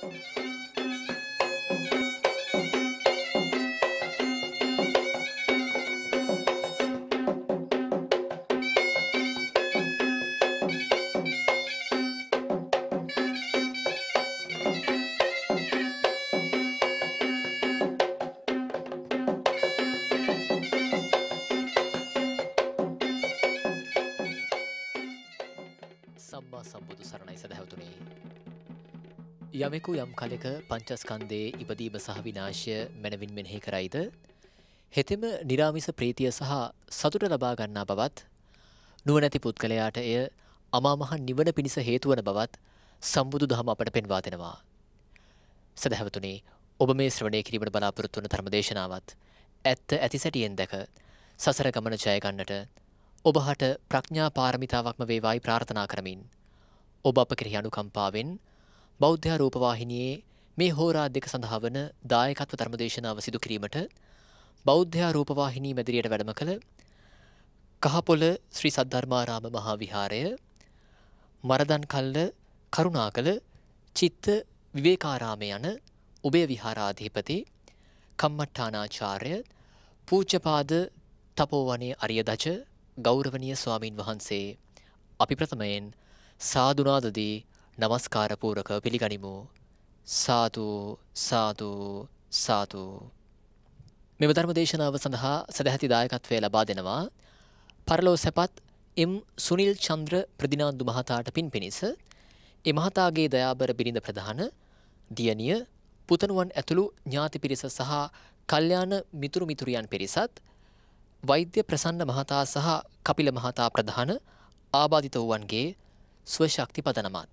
Thank you. යමෙකු යම් කලෙක පංචස්කන්දයේ ඉපදීම සහ විනාශය මැනවින් මෙනෙහි කරයිද. හෙතෙම නිරාමිස ප්‍රීතිය සහ සතුට ලබා ගන්නා බවත් නුවනැති පුද්ගලයාට එය අමාමහ නිවන පිණිස හේතුවන බවත් සම්බුදු දහම අපට පෙන්වා දෙෙනවා. සැදැහැවතුනේ ඔබ මේ ශ්‍රවණය කිරීමට බලාපොරොත්තුවන ධර්මදේශනාවත් ඇත්ත ඇති සැටියෙන් දැක සසර ගමන ජයගන්නට ඔබහට ප්‍රඥා පාරමිතාවක්ම වේවායි ප්‍රාර්ථනා කරමින්. ඔබ අප කෙරෙහි අනුකම්පාවෙන් බෞද්ධ රූපවාහිනයේ මේ හෝරා දෙක සඳහා වන දායකත්ව ධර්මදේශනාව සිදු කිරීමට බෞද්ධයා රූපවාහිනී මැදිරියට වැඩම කළ කහපොළ ශ්‍රී සද්ධර්මාරාම මහා විහාරය මරදන් කල්ල කරුණා කළ චිත්ත විවේකාරාම යන උබේ විහාරාධිපති කම්මට්ටානාචාර්ය පූජපාද තපෝවනේ අරියදච ගෞරවනීය ස්වාමින් වහන්සේ අපි ප්‍රථමයෙන් සාදුනාදදී নমස්කාරපූරකව පිළිගනිමු. සාදු සාදු සාදු. මෙම ධර්ම දේශනාව සඳහා සදැහැති දායකත්වය ලබා දෙනවා. පරලෝ සැපත් එම් සුනිල් චන්ද්‍ර ප්‍රදිනාන්දු මහතාට පින් පිණිස ඒ මහතාගේ දයාබර බිරිඳ ප්‍රධාන දියණිය පුතණුවන් ඇතුළු ඥාති පිරිස සහ කල්යාණ මිතුරු මිතුරියන් පිරිසත් වෛද්‍ය ප්‍රසන්න මහතා සහ කපිල මහතා ප්‍රධාන ආබාධිත වූවන්ගේ ස්වශක්ති පදනමත්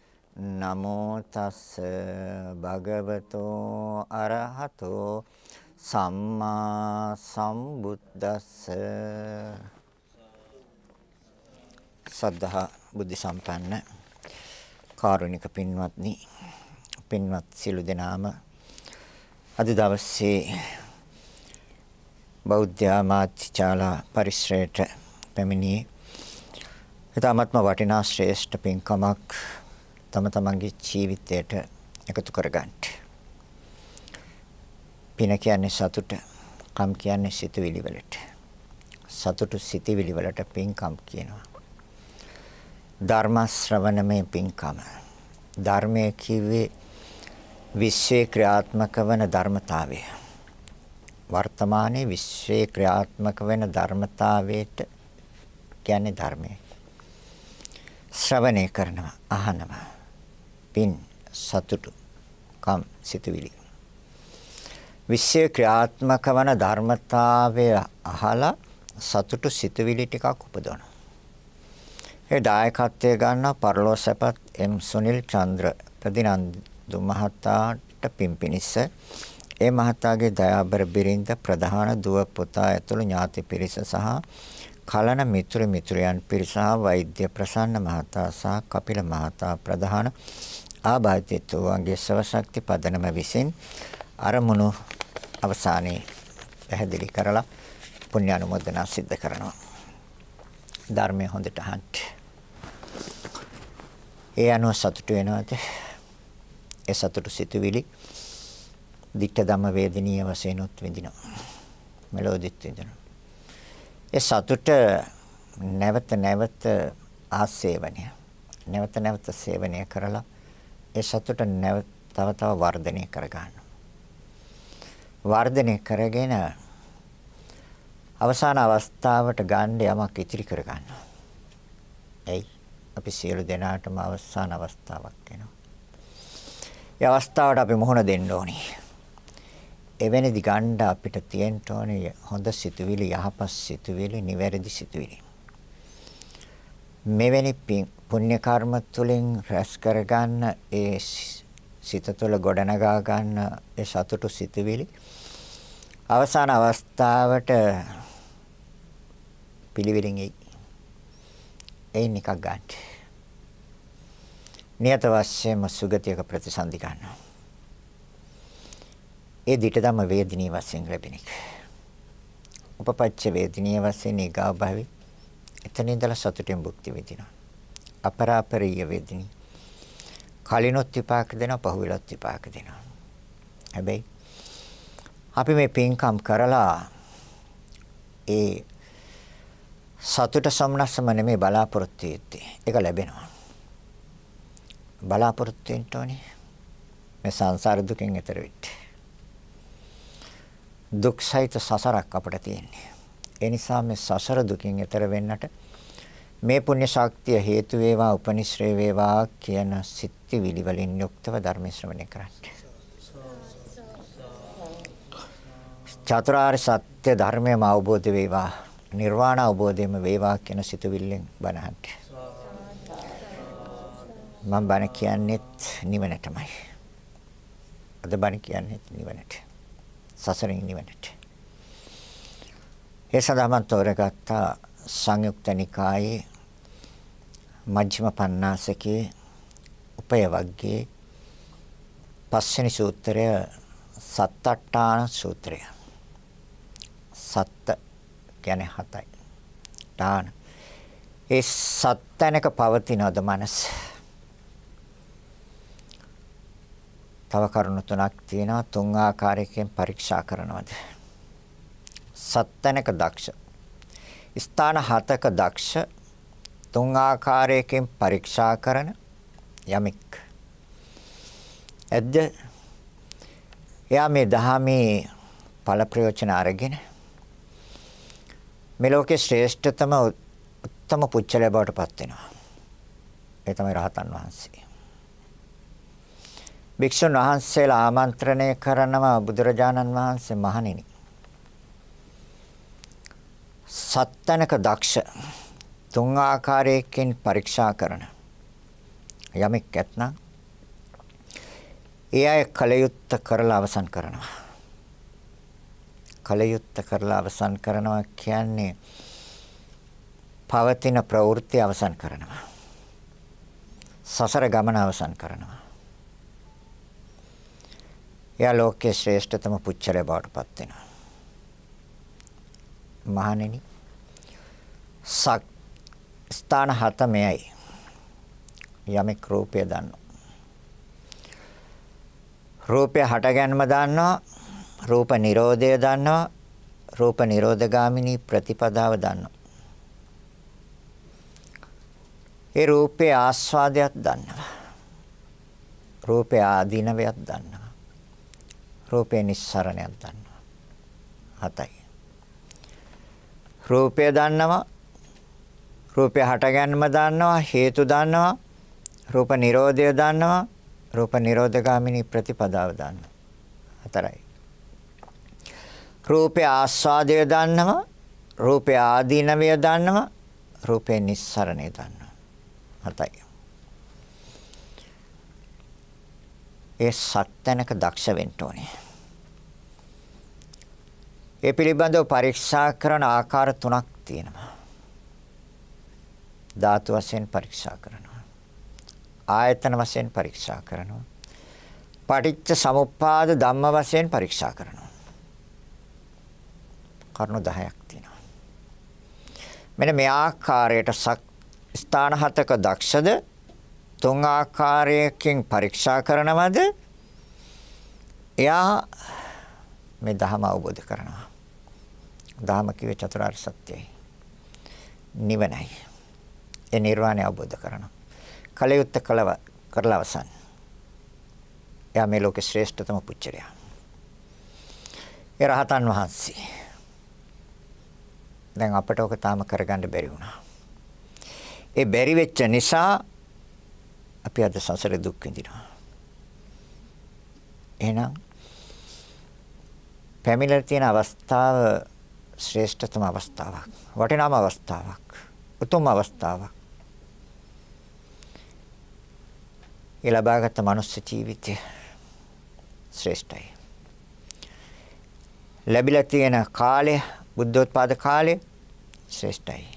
නමෝ තස්ස භගවතෝ අරහතෝ සම්මා සම්බුද්දස්ස සද්ධා බුද්ධ සම්පන්න කාරුණික පින්වත්නි පින්වත් සිළු දෙනාම අද දවසේ බෞද්ධ ආමාත්‍යාලා පරිශ්‍රයට පැමිණියේ ඊටාත්ම වටිනා ශ්‍රේෂ්ඨ පින්කමක් තම තමන්ගේ ජීවිතයට එකතු කරගන්න. පින කියන්නේ සතුට, කම් කියන්නේ සිතුවිලි වලට. සතුටු සිතුවිලි වලට පින්කම් කියනවා. ධර්ම ශ්‍රවණමේ පින්කම. ධර්මයේ කිව්වේ විශ්වයේ ක්‍රියාත්මක වන ධර්මතාවය. වර්තමානයේ විශ්වයේ ක්‍රියාත්මක වෙන ධර්මතාවයට කියන්නේ ධර්මය. ශ්‍රවණය කරනවා, අහනවා. පින් සතුටු කම් සිතුවිලි විශ්ය ක්‍රියාත්මක වන ධර්මතාවය අහලා සතුටු සිතුවිලි ටිකක් උපදවනවා. ඒ දායකත්වය ගන්න පරලෝසපත් එම් සුනිල් චන්ද්‍ර ප්‍රතිනන්දු මහතාට පිම්පිනිස්ස ඒ මහතාගේ දයාබර බිරිඳ ප්‍රධාන දුව පුතා ඇතුළු ඥාති පිරිස සහ කලන මිතුරු මිතුරියන් පිරිස වෛද්‍ය ප්‍රසන්න මහතා සහ කපිල මහතා ප්‍රධාන ආබාධිත වූවන්ගේ ශ්‍රව ශක්ති පදනම විසින් අරමුණු අවසානයේ පැහැදිලි කරලා පුණ්‍ය අනුමೋದනා සිද්ධ කරනවා. ධර්මය හොඳට අහන්න. ඒ අනුව සතුටු වෙනවාද? ඒ සතුටු සිතුවිලි දික්ක ධම්ම වේදිනීය වශයෙන් උත් විඳිනවා. මෙලෝදිත් විඳිනවා. ඒ සතුට නැවත නැවත ආසේවනය. නැවත නැවත සේවනය කරලා ඒ සතුට නැව තව තව වර්ධනය කර ගන්නවා. වර්ධනය කරගෙන අවසාන අවස්ථාවට ගන්න යමක් ඉතිරි කර ගන්නවා. එයි අපි සියලු දෙනාටම අවසාන අවස්ථාවක් එනවා. ඒ අවස්ථාවට අපි මුහුණ දෙන්න ඕනේ. එවැනිදි ගන්න අපිට තියෙන්න ඕනේ හොඳ සිතුවිලි, යහපත් සිතුවිලි, නිවැරදි සිතුවිලි. මෙවැනි පුණ්‍ය කර්ම තුලින් රැස් කරගන්න ඒ සිත තුළ ගොඩනගා ගන්න ඒ සතුටු සිතුවිලි අවසාන අවස්ථාවට පිළිවිලින් එයි. එයින් එකක් ගන්න. නියත වශයෙන්ම සුගතියක ප්‍රතිසන්දි ගන්නවා. ඒ ditthදම වේදිනී වශයෙන් ලැබෙන එක. උපපච්ච වේදිනී වශයෙන් ඊගාභාවි එතන ඉඳලා සතුටින් භුක්ති විඳිනවා. අපරාපරීය වේදිනි. කලිනොත් විපාක දෙනවා පහුවෙලොත් විපාක දෙනවා. හැබැයි අපි මේ පින්කම් කරලා ඒ සතුට සම්නස්සම නෙමෙයි බලාපොරොත්තු වෙත්තේ. ඒක ලැබෙනවා. බලාපොරොත්තු වෙන්න ඕනේ. මේ සංසාර දුකෙන් ඈතර වෙන්න. දුක්සහිත සසරක් අපිට තියෙන්නේ. ඒ නිසා මේ සසර දුකින් ඈතර වෙන්නට මේ පුණ්‍ය ශක්තිය හේතු වේවා උපනිශ්‍රේ වේවා කියන සිත්තිවිලි වලින් යුක්තව ධර්ම ශ්‍රවණය කරන්න. චතුරාර්ය සත්‍ය ධර්මයම අවබෝධ වේවා නිර්වාණ අවබෝධයම වේවා කියන සිතුවිල්ලෙන් බණහන්. මම බණ කියන්නේත් නිවනටමයි. අද බණ කියන්නේත් නිවනට. සසරින් නිවනට. ඒ සඳහා මම තෝරගත්තා සංයුක්ත නිකායේ මජ්ක්‍ධිම පඤ්ඤාසකේ උපය වග්ගයේ පස්වෙනි සූත්‍රය සත්තට්ඨාන සූත්‍රය. සත්ත කියන්නේ හතයි. ඨාන. ඒ සත්තැනක පවතිනවද මනස? තව කරුණු තුනක් තියෙනවා තුන් ආකාරයකින් පරීක්ෂා කරනවද? සත්තැනක දක්ෂ. ස්ථාන හතක දක්ෂ තුන් ආකාරයකින් පරීක්ෂා කරන යමෙක්. එද්ද එයා මේ දහමේ ඵල ප්‍රයෝජන අරගෙන මේ ලෝකේ ශ්‍රේෂ්ඨතම උත්තම පුච්චලය බවට පත් වෙනවා. ඒ තමයි රහතන් වහන්සේ. භික්ෂුන් වහන්සේලා ආමන්ත්‍රණය කරනවා බුදුරජාණන් වහන්සේ මහණෙනි. සත්තනක දක්ෂ තුන් ආකාරයකින් පරීක්ෂා කරන යමෙක් ඇත්නම් ඒ අය කලයුත්ත කරලා අවසන් කරනවා. කලයුත්ත කරලා අවසන් කරනවා කියන්නේ පවතින ප්‍රවෘත්ති අවසන් කරනවා. සසර ගමන අවසන් කරනවා. එයා ලෝකයේ ශ්‍රේෂ්ඨතම පුච්චරය බවට පත් වෙනවා. මහණෙනි, සක් ස්ථාන හත මෙයයි. යමෙක් රූපය දන්නවා. රූපය හට ගැනීම දන්නවා. රූප නිරෝධය දන්නවා. රූප නිරෝධගාමිනී ප්‍රතිපදාව දන්නවා. ඒ රූපේ ආස්වාදයක් දන්නවා. රූපේ ආදීනවයක් දන්නවා. රූපේ නිස්සරණයක් දන්නවා. හතයි. රූපය දන්නවා රූපය හටගැන්ම දන්නවා හේතු දන්නවා රූප නිරෝධය දන්නවා රූප නිරෝධගාමිනී ප්‍රතිපදාව දන්නවා හතරයි රූපය ආස්වාදය දන්නවා රූපය ආදීනවය දන්නවා රූපය නිස්සරණය දන්නවා හතයි ඒ සත්‍යනක දක්ෂ වෙන්න ඕනේ ඒ පිළිබඳව පරීක්ෂා කරන ආකාර තුනක් තියෙනවා ධාතු වශයෙන් පරීක්ෂා කරනවා. ආයතන වශයෙන් පරීක්ෂා කරනවා. පටිච්ච සමුප්පාද ධම්ම වශයෙන් පරීක්ෂා කරනවා. කරුණු 10ක් තියෙනවා. මෙන්න මේ ආකාරයට ස්ථාන හතක දක්ෂද තුන් ආකාරයකින් පරීක්ෂා කරනවද? එයා මේ ධහම අවබෝධ කරනවා. ධහම කිව්වේ චතුරාර්ය සත්‍යයි. නිවනයි. ඒ නිර්වාණය අවබෝධ කරනවා. කලයුත්ත කලව කරලා අවසන්. එයා මේ ලෝකේ ශ්‍රේෂ්ඨතම පුච්චරයා. ඒ රහතන් වහන්සේ. දැන් අපට ඔක තාම කරගන්න බැරි වුණා. ඒ බැරි වෙච්ච නිසා අපි අද සසරේ දුක් විඳිනවා. එහෙනම් පැමිණලා තියෙන අවස්ථාව ශ්‍රේෂ්ඨතම අවස්ථාවක් වටිනාම අවස්ථාවක් උතුම් අවස්ථාවක් ඒ ලබාගත් මනුස්ස ජීවිතය ශ්‍රේෂ්ඨයි. ලැබිලා තියෙන කාලය බුද්ධෝත්පාද කාලය ශ්‍රේෂ්ඨයි.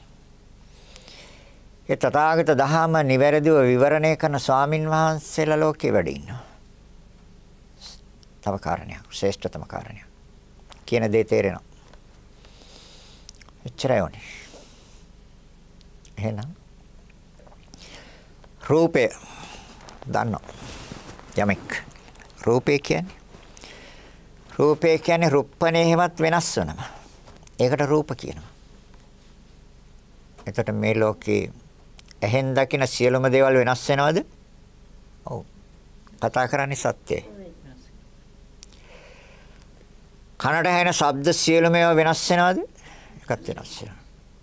ඒ තථාගත දහම නිවැරදිව විවරණය කරන ස්වාමින් වහන්සේලා ලෝකේ වැඩ ඉන්නවා. තව කාරණයක්, ශ්‍රේෂ්ඨතම කාරණයක්. කියන දේ තේරෙනවා. එච්චරයි ඕනේ. එහෙනම් රූපේ දන්නවා. යමෙක්. රූපය කියන්නේ රූපය කියන්නේ රුප්පණේ හැමත් වෙනස් වෙනවා. ඒකට රූප කියනවා. එතකොට මේ ලෝකේ ඇහෙන් දකින සියලුම දේවල් වෙනස් වෙනවද? ඔව්. කතා කරන්නේ සත්‍යයි. කනට ඇහෙන ශබ්ද සියලුම ඒවා වෙනස් වෙනවද? එකක් වෙනස් වෙනවා.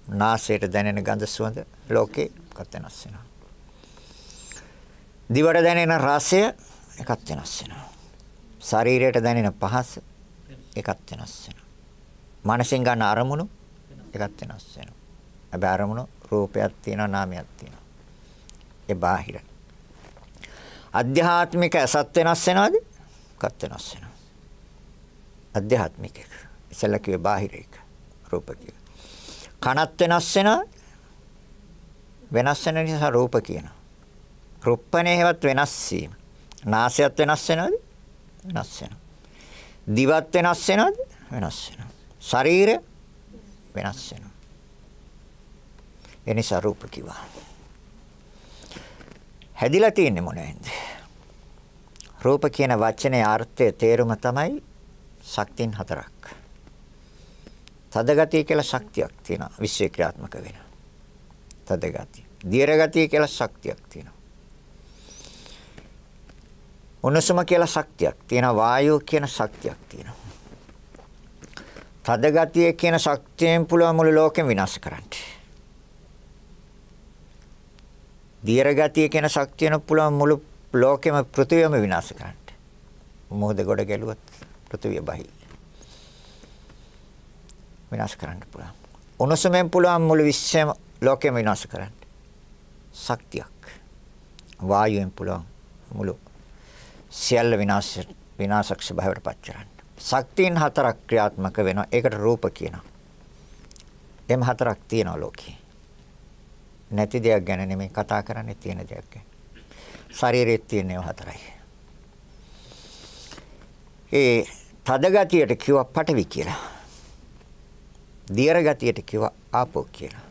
නාසයට දැනෙන ගඳ සුවඳ ලෝකේ එකක් වෙනස් වෙනවා. දිවට දැනෙන රසය එකත් වෙනස් වෙනවා. ශරීරයට දැනෙන පහස එකත් වෙනස් වෙනවා. මනසෙන් ගන්න අරමුණු එකත් වෙනස් වෙනවා. හැබැයි අරමුණු රූපයක් තියෙනවා නාමයක් තියෙනවා. ඒ බාහිර. අධ්‍යාත්මික ඇසත් වෙනස් වෙනවද? එකත් වෙනස් වෙනවා. අධ්‍යාත්මික එක. ඉතල කිව්වේ බාහිර එක. රූප කිව්වේ. කනත් වෙනස් වෙනවා. වෙනස් වෙන නිසා රූප කියනවා. රුප්පණේ හේවත් වෙනස් වීම. නාසයත් වෙනස් වෙනවද? වෙනස් වෙනවා. දිවත් වෙනස් වෙනවද? වෙනස් වෙනවා. ශරීරය වෙනස් වෙනවා. එනිසා රූප කිවා. හැදිලා තියෙන්නේ මොනවෙන්ද? රූප කියන වචනේ අර්ථය තේරුම තමයි ශක්තින් හතරක්. තදගතිය කියලා ශක්තියක් තියෙනවා විශ්ව ක්‍රියාත්මක වෙන. තදගතිය. දියර ගතිය කියලා ශක්තියක් තියෙනවා. උණුසුම කියලා ශක්තියක් තියෙනවා වායුව කියන ශක්තියක් තියෙනවා. තද ගතිය කියන ශක්තියෙන් පුළුවන් මුළු ලෝකෙම විනාශ කරන්න. දීර ගතිය කියන ශක්තියෙන් පුළුවන් මුළු ලෝකෙම පෘථිවියම විනාශ කරන්න. මොහොත ගොඩ ගැලුවත් පෘථිවිය බහි. විනාශ කරන්න පුළුවන්. උණුසුමෙන් පුළුවන් මුළු විශ්වයම ලෝකෙම විනාශ කරන්න. ශක්තියක්. වායුවෙන් පුළුවන් මුළු සියල්ල විනාශ විනාශක්ෂ භාවයට පත් කරන්න. ශක්තියන් හතරක් ක්‍රියාත්මක වෙනවා. ඒකට රූප කියනවා. එම් හතරක් තියෙනවා ලෝකේ. නැති දෙයක් ගැන නෙමෙයි කතා කරන්නේ තියෙන දෙයක් ගැන. ශරීරයේ තියෙන ඒවා හතරයි. ඒ තද ගතියට කිව්වා පටවි කියලා. දියර ගතියට කිව්වා ආපෝ කියලා.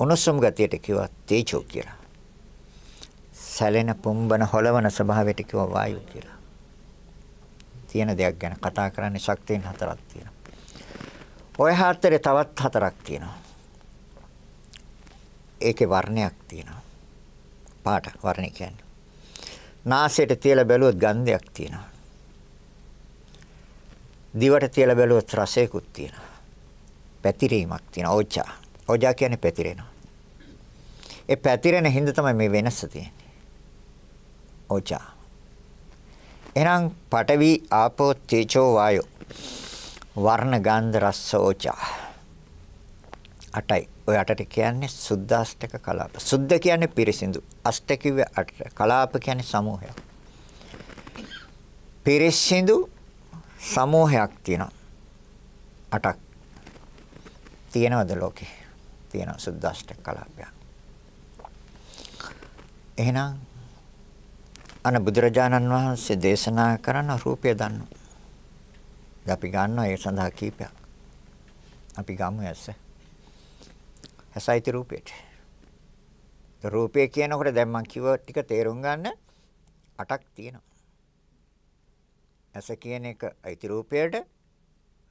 උණුසුම් ගතියට කිව්වා තේජෝ කියලා. සැලෙන පුම්බන හොලවන ස්වභාවයට කියව වායුව කියලා. තියෙන දෙයක් ගැන කතා කරන්නේ ශක්තියන් හතරක් තියෙනවා. ওই හතරේ තවත් හතරක් තියෙනවා. ඒකේ වර්ණයක් තියෙනවා. පාට වර්ණය කියන්නේ. නාසයට තියලා බැලුවොත් ගන්ධයක් තියෙනවා. දිවට තියලා බැලුවොත් රසයකුත් තියෙනවා. පැතිරීමක් තියෙනවා. ඕජා. ඕජා කියන්නේ පැතිරෙනවා. ඒ පැතිරෙන හින්දා තමයි මේ වෙනස තියෙන්නේ. ඕචා. එහෙනම් පඨවි ආපෝ තේජෝ වායෝ වර්ණ ගන්ධ රස ඕචා. අටයි. ඔය අටට කියන්නේ සුද්දාස්තක කලාප. සුද්ධ කියන්නේ පිරිසිදු. අෂ්ට කිව්වේ අට. කලාප කියන්නේ සමූහයක්. පිරිසිදු සමූහයක් තියෙනවා. අටක්. තියෙනවද ලෝකේ? තියෙනවා සුද්දාස්තක කලාපයක්. එහෙනම් අන බුදුරජාණන් වහන්සේ දේශනා කරන රූපය දන්නවා. අපි ගන්නවා ඒ සඳහා කීපයක්. අපි ගමු ඇස. ඇසයිති රූපයට. රූපය කියනකොට දැන් මම කිව්ව ටික තේරුම් ගන්න අටක් තියෙනවා. ඇස කියන එක අයිති රූපයට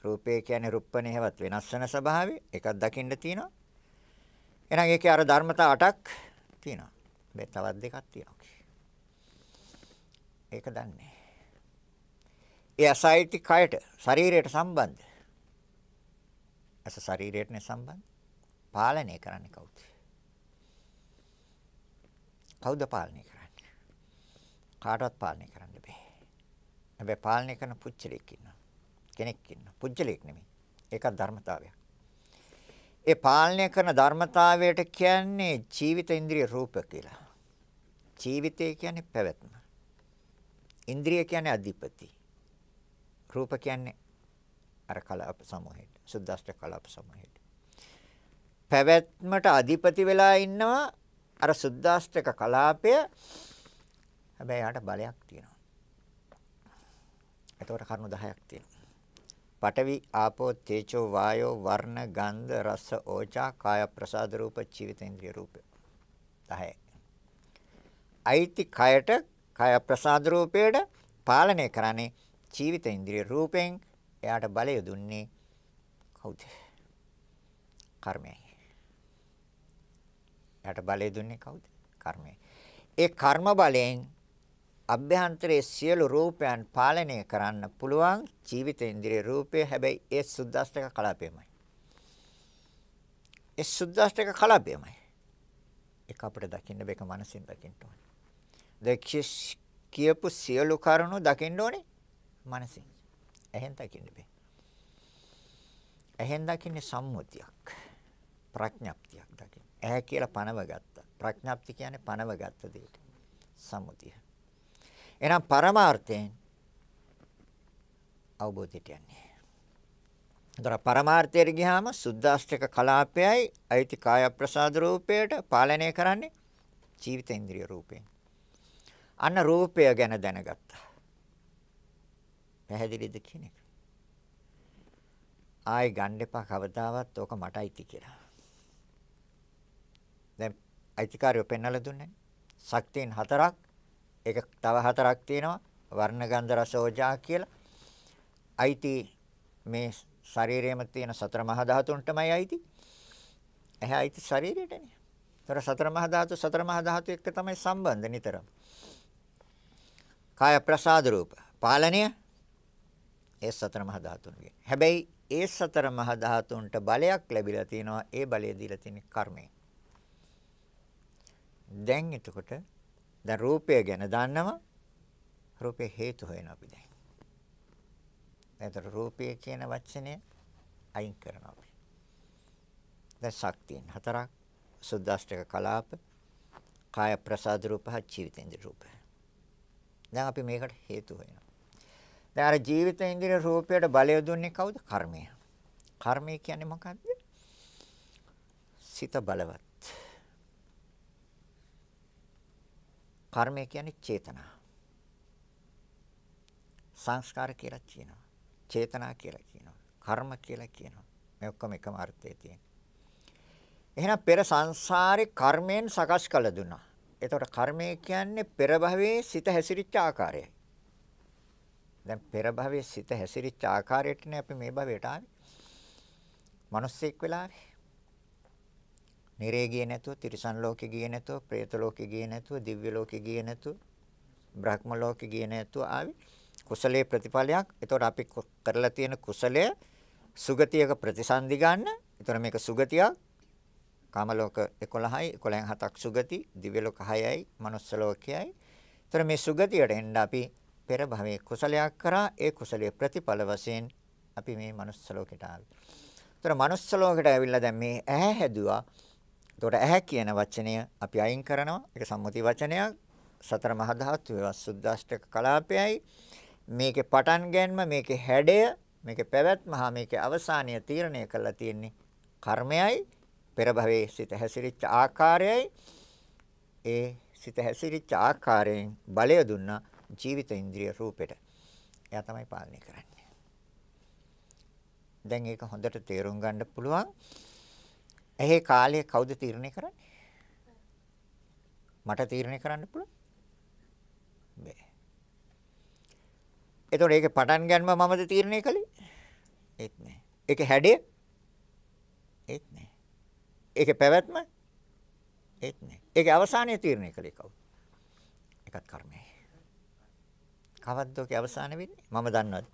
රූපය කියන්නේ රුප්පණේ හැවත් වෙනස් වෙන ස්වභාවය එකක් දකින්න තියෙනවා. එහෙනම් ඒකේ අර ධර්මතා අටක් තියෙනවා. මේ තවත් දෙකක් තියෙනවා. ඒක දන්නේ. ඒ ඇසයිටි කයට ශරීරයට සම්බන්ධ. ඇස ශරීරයටනේ සම්බන්ධ. පාලනය කරන්නේ කවුද? කවුද පාලනය කරන්නේ? කාටවත් පාලනය කරන්න බෑ. හැබැයි පාලනය කරන පුච්චලෙක් ඉන්නවා. කෙනෙක් ඉන්නවා. පුච්චලෙක් නෙමෙයි. ඒකත් ධර්මතාවයක්. ඒ පාලනය කරන ධර්මතාවයට කියන්නේ ජීවිත ඉන්ද්‍රිය රූප කියලා. ජීවිතය කියන්නේ පැවැත්ම. ඉන්ද්‍රිය කියන්නේ අධිපති. රූප කියන්නේ අර කලාප සමූහයට. සුද්දාෂ්ට කලාප සමූහයට. පැවැත්මට අධිපති වෙලා ඉන්නවා අර සුද්දාෂ්ටක කලාපය. හැබැයි යාට බලයක් තියෙනවා. එතකොට කරුණු 10ක් තියෙනවා. පඨවි ආපෝ තේජෝ වායෝ වර්ණ ගන්ධ රස ඕජා කාය ප්‍රසාද රූප ජීවිතේන්ද්‍රිය රූපය 10යි. අයිති කයට කය ප්‍රසාද රූපයට පාලනය කරන්නේ ජීවිත ඉන්ද්‍රිය රූපෙන් එයාට බලය දුන්නේ කවුද? කර්මයයි. එයාට බලය දුන්නේ කවුද? කර්මයයි. ඒ කර්ම බලයෙන් අභ්‍යන්තරයේ සියලු රූපයන් පාලනය කරන්න පුළුවන් ජීවිත ඉන්ද්‍රිය රූපය හැබැයි ඒ සුද්දාස්තක කලාපයමයි. ඒ සුද්දාස්තක කලාපයමයි. ඒක අපිට දකින්න බේක මනසින් දකින්න ඕනේ. දැක්ෂ කියපු සියලු කරුණු දකින්න ඕනේ මනසින්. එහෙන් දකින්න බෑ. එහෙන් දකින්නේ සම්මුතියක්. ප්‍රඥාප්තියක් දකින්න. ඇහැ කියලා පනව ගත්තා. ප්‍රඥාප්ති කියන්නේ පනව ගත්ත දෙයට. සම්මුතිය. එහෙනම් පරමාර්ථයෙන් අවබෝධයට යන්නේ. දොර පරමාර්ථයට ගියාම සුද්දාෂ්ටක කලාපයයි අයිති කාය ප්‍රසාද රූපයට පාලනය කරන්නේ ජීවිත ඉන්ද්‍රිය රූපයෙන්. අන්න රූපය ගැන දැනගත්තා. පැහැදිලිද කියන එක? ආයි ගන්න එපා කවදාවත් ඕක මට අයිති කියලා. දැන් අයිතිකාරයෝ පෙන්වලා දුන්නේ. ශක්තියන් හතරක්. ඒක තව හතරක් තියෙනවා. වර්ණ ගන්ධ රස ඕජා කියලා. අයිති මේ ශරීරයේම තියෙන සතර මහා ධාතුන්ටමයි අයිති. එහා අයිති ශරීරයටනේ. ඒතර සතර මහා ධාතු සතර මහා ධාතු එක්ක තමයි සම්බන්ධ නිතරම. කාය ප්‍රසාද රූප පාලනය ඒ සතර මහා ධාතුන්ගෙන්. හැබැයි ඒ සතර මහා ධාතුන්ට බලයක් ලැබිලා තියෙනවා ඒ බලය දීලා තියෙන කර්මයෙන්. දැන් එතකොට දැන් රූපය ගැන දන්නවා රූපේ හේතු හොයනවා අපි දැන්. එතකොට රූපය කියන වචනය අයින් කරනවා අපි. දැන් ශක්තියන් හතරක් සුද්දාෂ්ටක කලාප කාය ප්‍රසාද රූපහ ජීවිතේන්ද්‍ර රූපය දැන් අපි මේකට හේතු වෙනවා. දැන් අර ජීවිත ඉන්ද්‍රිය රූපයට බලය දුන්නේ කවුද? කර්මය. කර්මය කියන්නේ මොකද්ද? සිත බලවත්. කර්මය කියන්නේ චේතනා. සංස්කාර කියලා කියනවා. චේතනා කියලා කියනවා. කර්ම කියලා කියනවා. මේ ඔක්කොම එකම අර්ථයේ තියෙන. එහෙනම් පෙර සංසාරේ කර්මයෙන් සකස් කළ දුනා. එතකොට කර්මය කියන්නේ පෙර භවයේ සිත හැසිරිච්ච ආකාරයයි. දැන් පෙර භවයේ සිත හැසිරිච්ච ආකාරයටනේ අපි මේ භවයට ආවේ. මිනිස්සෙක් වෙලාවේ. නිරේ ගියේ නැතුව, තිරිසන් ලෝකේ ගියේ නැතුව, പ്രേත ලෝකේ ගියේ නැතුව, දිව්‍ය ලෝකේ ගියේ නැතුව, බ්‍රහ්ම ලෝකේ ගියේ නැතුව ආවේ. කුසලයේ ප්‍රතිඵලයක්. එතකොට අපි කරලා තියෙන කුසලය සුගතියක ප්‍රතිසන්දි ගන්න. එතකොට මේක සුගතියක්. කාම ලෝක 11යි 11න් 7ක් සුගති, දිව්‍ය ලෝක 6යි, manuss ලෝකයයි. ඒතර මේ සුගතියට එන්න අපි පෙර භවයේ කුසලයක් කරා ඒ කුසලයේ ප්‍රතිඵල වශයෙන් අපි මේ manuss ලෝකයට ආවේ. ඒතර manuss ලෝකයට ඇවිල්ලා දැන් මේ ඇහැ හැදුවා. එතකොට ඇහැ කියන වචනය අපි අයින් කරනවා. ඒක සම්මුති වචනයක්. සතර මහා ධාතු වේවා සුද්දාෂ්ටක කලාපයයි. මේකේ පටන් ගැනීම, මේකේ හැඩය, මේකේ පැවැත්ම හා මේකේ අවසානය තීරණය කරලා තියෙන්නේ කර්මයයි පෙර භවයේ සිත හැසිරිච්ච ආකාරයයි ඒ සිත හැසිරිච්ච ආකාරයෙන් බලය දුන්නා ජීවිත ඉන්ද්‍රිය රූපෙට. එයා තමයි පාලනය කරන්නේ. දැන් ඒක හොඳට තේරුම් ගන්න පුළුවන්. එහේ කාලය කවුද තීරණය කරන්නේ? මට තීරණය කරන්න පුළුවන්. බෑ. එතකොට ඒක පටන් ගන්නව මමද තීරණය කළේ? ඒත් නෑ. ඒක හැඩය ඒකේ පැවැත්ම ඒත් නැහැ. ඒකේ අවසානය තීරණය කළේ කවුද? ඒකත් කර්මයයි. කවද්ද ඔකේ අවසාන වෙන්නේ? මම දන්නවද?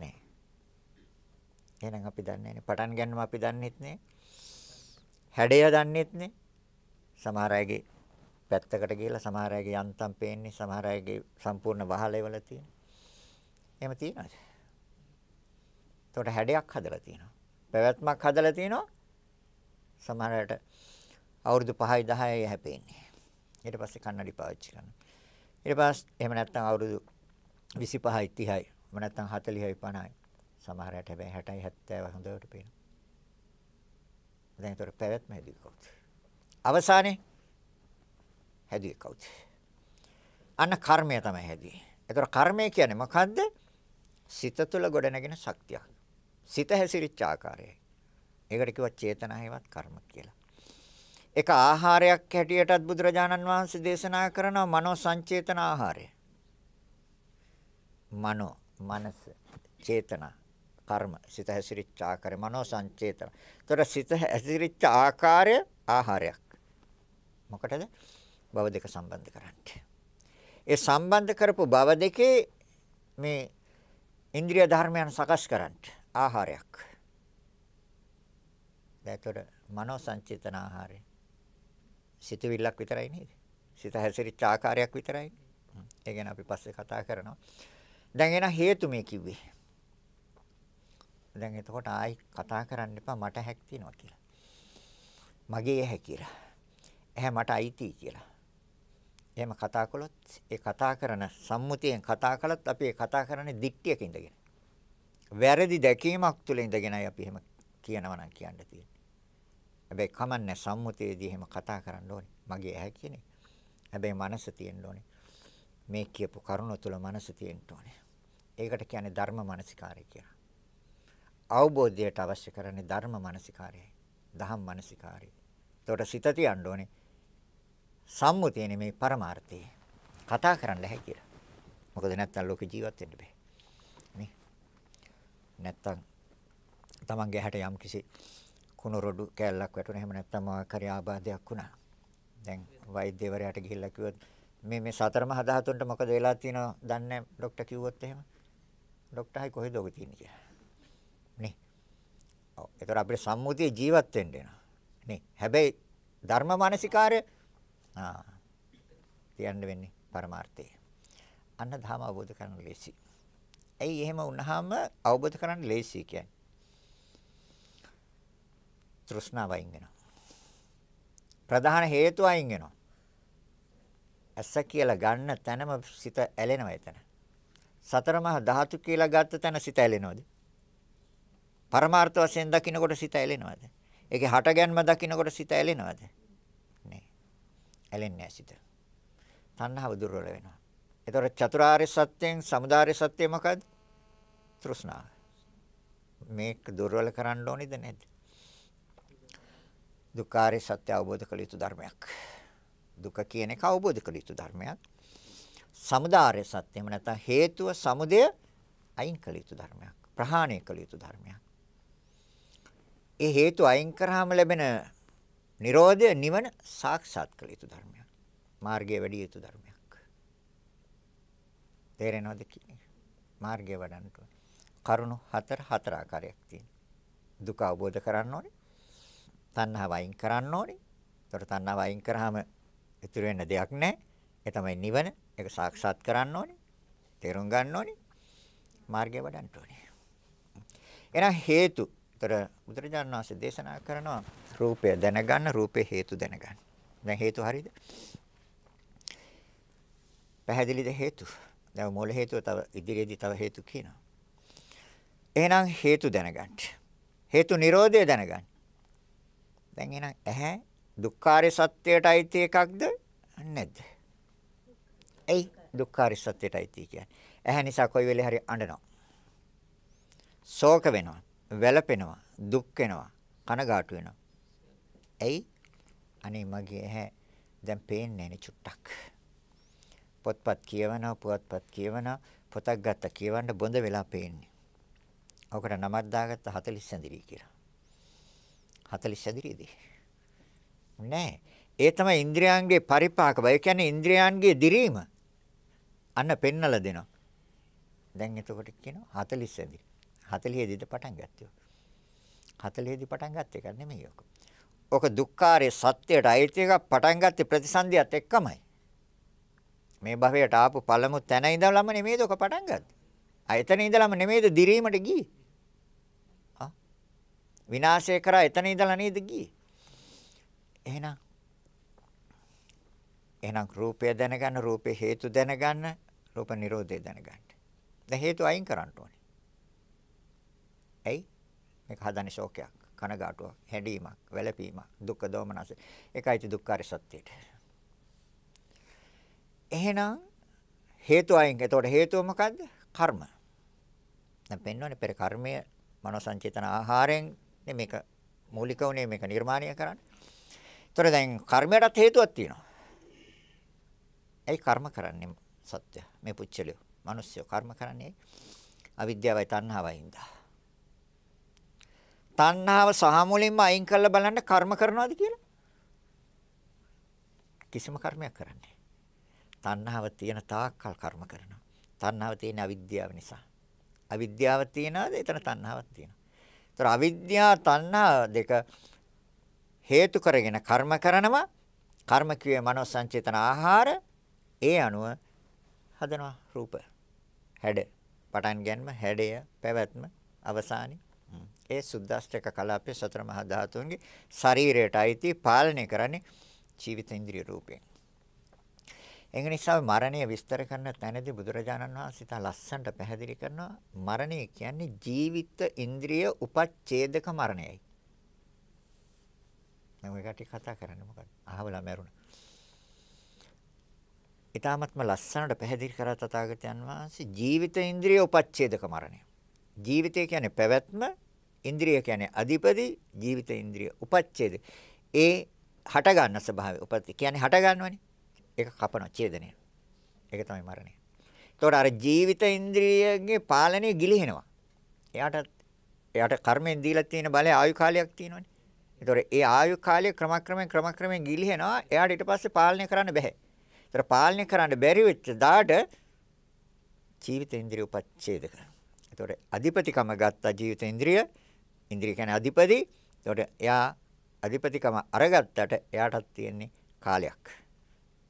නැහැ. එහෙනම් අපි දන්නේ නැහැ. පටන් ගන්නම අපි දන්නේත් නැහැ. හැඩය දන්නේත් නැහැ. සමහර අයගේ පැත්තකට ගිහලා සමහර අයගේ යන්තම් පේන්නේ සමහර අයගේ සම්පූර්ණ වහලෙවල තියෙන. එහෙම තියනවාද? එතකොට හැඩයක් හදලා තියෙනවා. පැවැත්මක් හදලා තියෙනවා. සමහරකට අවුරුදු 5යි 10යි හැපෙන්නේ. ඊට පස්සේ කන්නඩි පාවිච්චි කරනවා. ඊට පස්සේ එහෙම නැත්නම් අවුරුදු 25යි 30යි, එහෙම නැත්නම් 40යි 50යි. සමහරකට හැබැයි 60යි 70යි හොඳට පේනවා. දැන් ඒතර පැවැත්ම හැදුවේ කවුද? අවසානයේ හැදුවේ කවුද? අන්න කර්මය තමයි හැදුවේ. ඒතර කර්මය කියන්නේ මොකද්ද? සිත තුළ ගොඩනැගෙන ශක්තියක්. සිත හැසිරිච්ච ආකාරයයි. ඒකට කිව්වා චේතනා හේවත් කර්ම කියලා. ඒක ආහාරයක් හැටියටත් බුදුරජාණන් වහන්සේ දේශනා කරනවා මනෝ සංචේතන ආහාරය. මනෝ මනස චේතනා කර්ම සිත හැසිරිච්ච ආකාරය මනෝ සංචේතන. ඒතර සිත හැසිරිච්ච ආකාරය ආහාරයක්. මොකටද? භව දෙක සම්බන්ධ කරන්නේ. ඒ සම්බන්ධ කරපු භව දෙකේ මේ ඉන්ද්‍රිය ධර්මයන් සකස් කරන්න ආහාරයක්. එතකොට මනෝ සංචේතන ආහාරය. සිතවිල්ලක් විතරයි නේද? සිත හැසිරිච්ච ආකාරයක් විතරයි. ඒ ගැන අපි පස්සේ කතා කරනවා. දැන් එන හේතු මේ කිව්වේ. දැන් එතකොට ආයි කතා කරන්න එපා මට හැක් තියනවා කියලා. මගේ ඇහැ කියලා. ඇහැ මට අයිති කියලා. එහෙම කතා කළොත් ඒ කතා කරන සම්මුතියෙන් කතා කළත් අපි ඒ කතා කරන්නේ දික්තියක ඉඳගෙන. වැරදි දැකීමක් තුළ ඉඳගෙනයි අපි එහෙම තියෙනවා නම් කියන්න තියෙන්නේ. හැබැයි කමන්නේ සම්මුතියේදී එහෙම කතා කරන්න ඕනේ. මගේ ඇහැ කියන්නේ. හැබැයි මනස තියෙන්න ඕනේ. මේ කියපු කරුණ තුළ මනස තියෙන්න ඕනේ. ඒකට කියන්නේ ධර්ම මනසිකාරය කියලා. අවබෝධයට අවශ්‍ය කරන්නේ ධර්ම මනසිකාරයයි. දහම් මනසිකාරය. එතකොට සිත තියන්න ඕනේ. සම්මුතිය නෙමේ පරමාර්ථය. කතා කරන්න හැකියි. මොකද නැත්තම් ලෝක ජීවත් වෙන්න බෑ. නේ? නැත්තම් තමන්ගේ ඇහැට යම්කිසි කුණු රොඩු කෑල්ලක් වැටුණා. එහෙම නැත්නම් මොකක් හරි ආබාධයක් වුණා. දැන් වෛද්‍යවරයාට ගිහිල්ලා කිව්වොත් මේ මේ සතරම හදාතුන්ට මොකද වෙලා තියෙනව දන්නේ නැහැ ડોක්ටර් කිව්වොත් එහෙම. ડોක්ටර්යි කොහෙද ඔක තියෙන්නේ කියලා. නේ. ඔව්. ඒතර අපිට සම්මුතිය ජීවත් වෙන්න වෙනවා. නේ. හැබැයි ධර්ම මානසිකාරය ආ තියන්න වෙන්නේ පරමාර්ථය. අන්න ධර්ම අවබෝධ කරගන්න ලේසි. ඇයි එහෙම වුණාම අවබෝධ කරගන්න ලේසි කියන්නේ? තෘෂ්ණාව අයින් වෙනවා. ප්‍රධාන හේතු අයින් වෙනවා. ඇස කියලා ගන්න තැනම සිත ඇලෙනවා එතන. සතර මහා ධාතු කියලා ගත්ත තැන සිත ඇලෙනවද? පරමාර්ථ වශයෙන් දකින්නකොට සිත ඇලෙනවද? ඒකේ හටගැන්ම දකින්නකොට සිත ඇලෙනවද? නෑ. ඇලෙන්නේ නෑ සිත. තණ්හාව දුර්වල වෙනවා. ඒතකොට චතුරාර්ය සත්‍යයෙන් samudāre සත්‍යය මොකද්ද? තෘෂ්ණාව. මේක දුර්වල කරන්න ඕනේද නැද්ද? දුක්ඛාරය සත්‍ය අවබෝධ කළ යුතු ධර්මයක්. දුක කියන එක අවබෝධ කළ යුතු ධර්මයක්. සමුදාය සත්‍යම නැත්නම් හේතුව සමුදය අයින් කළ යුතු ධර්මයක්. ප්‍රහාණය කළ යුතු ධර්මයක්. ඒ හේතු අයින් කරාම ලැබෙන Nirodha නිවන සාක්ෂාත් කළ යුතු ධර්මයක්. මාර්ගය වැඩි යුතු ධර්මයක්. තේරෙනවද කියන්නේ? මාර්ගය වඩන්න ඕනේ. කරුණු හතර හතර ආකාරයක් තියෙනවා. දුක අවබෝධ කරගන්න ඕනේ. තණ්හාව අයින් කරන්න ඕනේ. ඒතර තණ්හාව අයින් කරාම ඉතුරු වෙන්න දෙයක් නැහැ. ඒ තමයි නිවන. ඒක සාක්ෂාත් කරන්න ඕනේ. තේරුම් ගන්න ඕනේ. මාර්ගය වඩන්න ඕනේ. එහෙනම් හේතු. ඒතර බුදුරජාණන් වහන්සේ දේශනා කරනවා රූපය දැනගන්න, රූපේ හේතු දැනගන්න. දැන් හේතු හරියද? පැහැදිලිද හේතු? දැන් මූල හේතුව තව ඉදිරියේදී තව හේතු කියනවා. එහෙනම් හේතු දැනගන්න. හේතු නිරෝධය දැනගන්න. දැන් එහෙනම් ඇහැ දුක්ඛාරය සත්‍යයට අයිති එකක්ද නැද්ද? එයි දුක්ඛාරය සත්‍යයට අයිති කියන්නේ. ඇහැ නිසා කොයි වෙලේ හරි අඬනවා. ශෝක වෙනවා, වැළපෙනවා, දුක් වෙනවා, කනගාටු වෙනවා. එයි අනේ මගේ ඇහැ දැන් පේන්නේ නැනේ චුට්ටක්. පොත්පත් කියවනවා, පුවත්පත් කියවනවා, පොතක් ගත්ත කියවන්න බොඳ වෙලා පේන්නේ. ඔකට නමක් දාගත්ත 40 සඳිරි කියලා. 40 දිරියේදී. නෑ. ඒ තමයි ඉන්ද්‍රයන්ගේ පරිපාක බය. ඒ කියන්නේ ඉන්ද්‍රයන්ගේ දිරීම. අන්න පෙන්නලා දෙනවා. දැන් එතකොට කියනවා 40 දිරි. 40 දිද පටන් ගත්තේ. 40 දිදි පටන් ගත්ත එක නෙමෙයි ඔක. ඔක දුක්ඛාරයේ සත්‍යයට අයිති එක පටන් ගත්තේ ප්‍රතිසන්දියත් එක්කමයි. මේ භවයට ආපු පළමු තැන ඉඳලම නෙමෙයිද ඔක පටන් ගත්තේ. ආයතන ඉඳලම නෙමෙයිද දිරීමට ගියේ. විනාශය කරා එතන ඉඳලා නේද ගියේ. එහෙනම් එහෙනම් රූපය දැනගන්න, රූපේ හේතු දැනගන්න, රූප නිරෝධය දැනගන්න. දැන් හේතු අයින් කරන්න ඕනේ. ඇයි? මේක හදන්නේ ශෝකයක්, කනගාටුවක්, හැඬීමක්, වැළපීමක්, දුක්ඛ දෝමනස. ඒකයි දුක්ඛාර සත්‍යයට. එහෙනම් හේතු අයින්. එතකොට හේතුව මොකද්ද? කර්ම. දැන් පෙන්වන්නේ පෙර කර්මය මනෝ සංචේතන ආහාරයෙන් නේ මේක මූලික උනේ මේක නිර්මාණය කරන්න. ඒතර දැන් කර්මයටත් හේතුවක් තියෙනවා. ඒ කර්ම කරන්නේ සත්‍ය. මේ පුච්චලිය. මිනිස්සු කර්ම කරන්නේ අවිද්‍යාවයි තණ්හාවයි හින්දා. තණ්හාව සහ මුලින්ම අයින් කරලා බලන්න කර්ම කරනවද කියලා? කිසිම කර්මයක් කරන්නේ තණ්හාව තියෙන තාක්කල් කර්ම කරනවා. තණ්හාව තියෙන අවිද්‍යාව නිසා. අවිද්‍යාව තියනවාද? එතන තණ්හාවක් තියෙනවා. ඒතර අවිද්‍යා තණ්හා දෙක හේතු කරගෙන කර්ම කරනවා. කර්ම කියේ මනෝ සංචේතන ආහාර ඒ අනුව හදනවා රූප. හැඩ පටන් ගැනීම හැඩය පැවැත්ම අවසානයේ ඒ සුද්දාස්ඨක කලාපයේ සතර මහා ධාතුන්ගේ ශරීරයට අයිති පාලනය කරන්නේ ජීවිත ඉන්ද්‍රිය රූපයෙන්. ඒක නිසා මරණය විස්තර කරන තැනදී බුදුරජාණන් වහන්සේ තා ලස්සනට පැහැදිලි කරනවා මරණය කියන්නේ ජීවිත ඉන්ද්‍රිය උපච්ඡේදක මරණයයි. මම ඒකට කතා කරන්නේ මොකක්ද? අහවලා මැරුණා. ඊටාත්ම ලස්සනට පැහැදිලි කරා තථාගතයන් වහන්සේ ජීවිත ඉන්ද්‍රිය උපච්ඡේදක මරණය. ජීවිතය කියන්නේ පැවැත්ම, ඉන්ද්‍රිය කියන්නේ අධිපති, ජීවිත ඉන්ද්‍රිය උපච්ඡේද. ඒ හට ගන්න ස්වභාවය උපත් කියන්නේ හට ගන්නවනේ. ඒක කපනවා ඡේදනය. ඒක තමයි මරණය. එතකොට අර ජීවිත ඉන්ද්‍රියගේ පාලනය ගිලිහෙනවා. එයාට එයාට කර්මෙන් දීලා තියෙන බලය ආයු කාලයක් තියෙනවනේ. ඒතොර ඒ ආයු කාලය ක්‍රමක්‍රමයෙන් ක්‍රමක්‍රමයෙන් ගිලිහෙනවා. එයාට ඊට පස්සේ පාලනය කරන්න බෑ. ඒතර පාලනය කරන්න බැරි වෙච්ච දාට ජීවිත ඉන්ද්‍රිය උපච්ඡේද කරනවා. ඒතොර අධිපතිකම ගත්ත ජීවිත ඉන්ද්‍රිය ඉන්ද්‍රිය කියන්නේ අධිපති. ඒතොර එයා අධිපතිකම අරගත්තට එයාටත් තියෙන්නේ කාලයක්.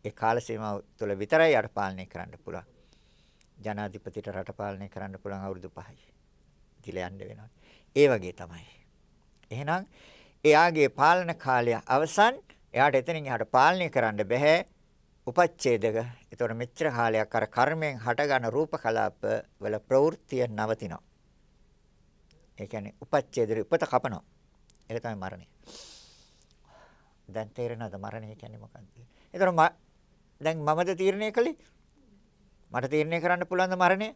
ඒ කාල සීමාව තුළ විතරයි යට පාලනය කරන්න පුළුවන්. ජනාධිපතිට රට පාලනය කරන්න පුළුවන් අවුරුදු 5යි. දිලා යන්න වෙනවා. ඒ වගේ තමයි. එහෙනම් එයාගේ පාලන කාලය අවසන් එයාට එතනින් එහාට පාලනය කරන්න බෑ. උපච්ඡේදක. ඒතොර මෙච්චර කාලයක් අර කර්මයෙන් හටගන රූප කලාප වල ප්‍රවෘත්තිය නවතිනවා. ඒ කියන්නේ උපච්ඡේදේ උපත කපනවා. ඒක තමයි මරණය. දැන් තේරෙනවද මරණය කියන්නේ මොකක්ද? ඒතොර දැන් මමද තීරණය කළේ? මට තීරණය කරන්න පුළුවන් ද මරණය?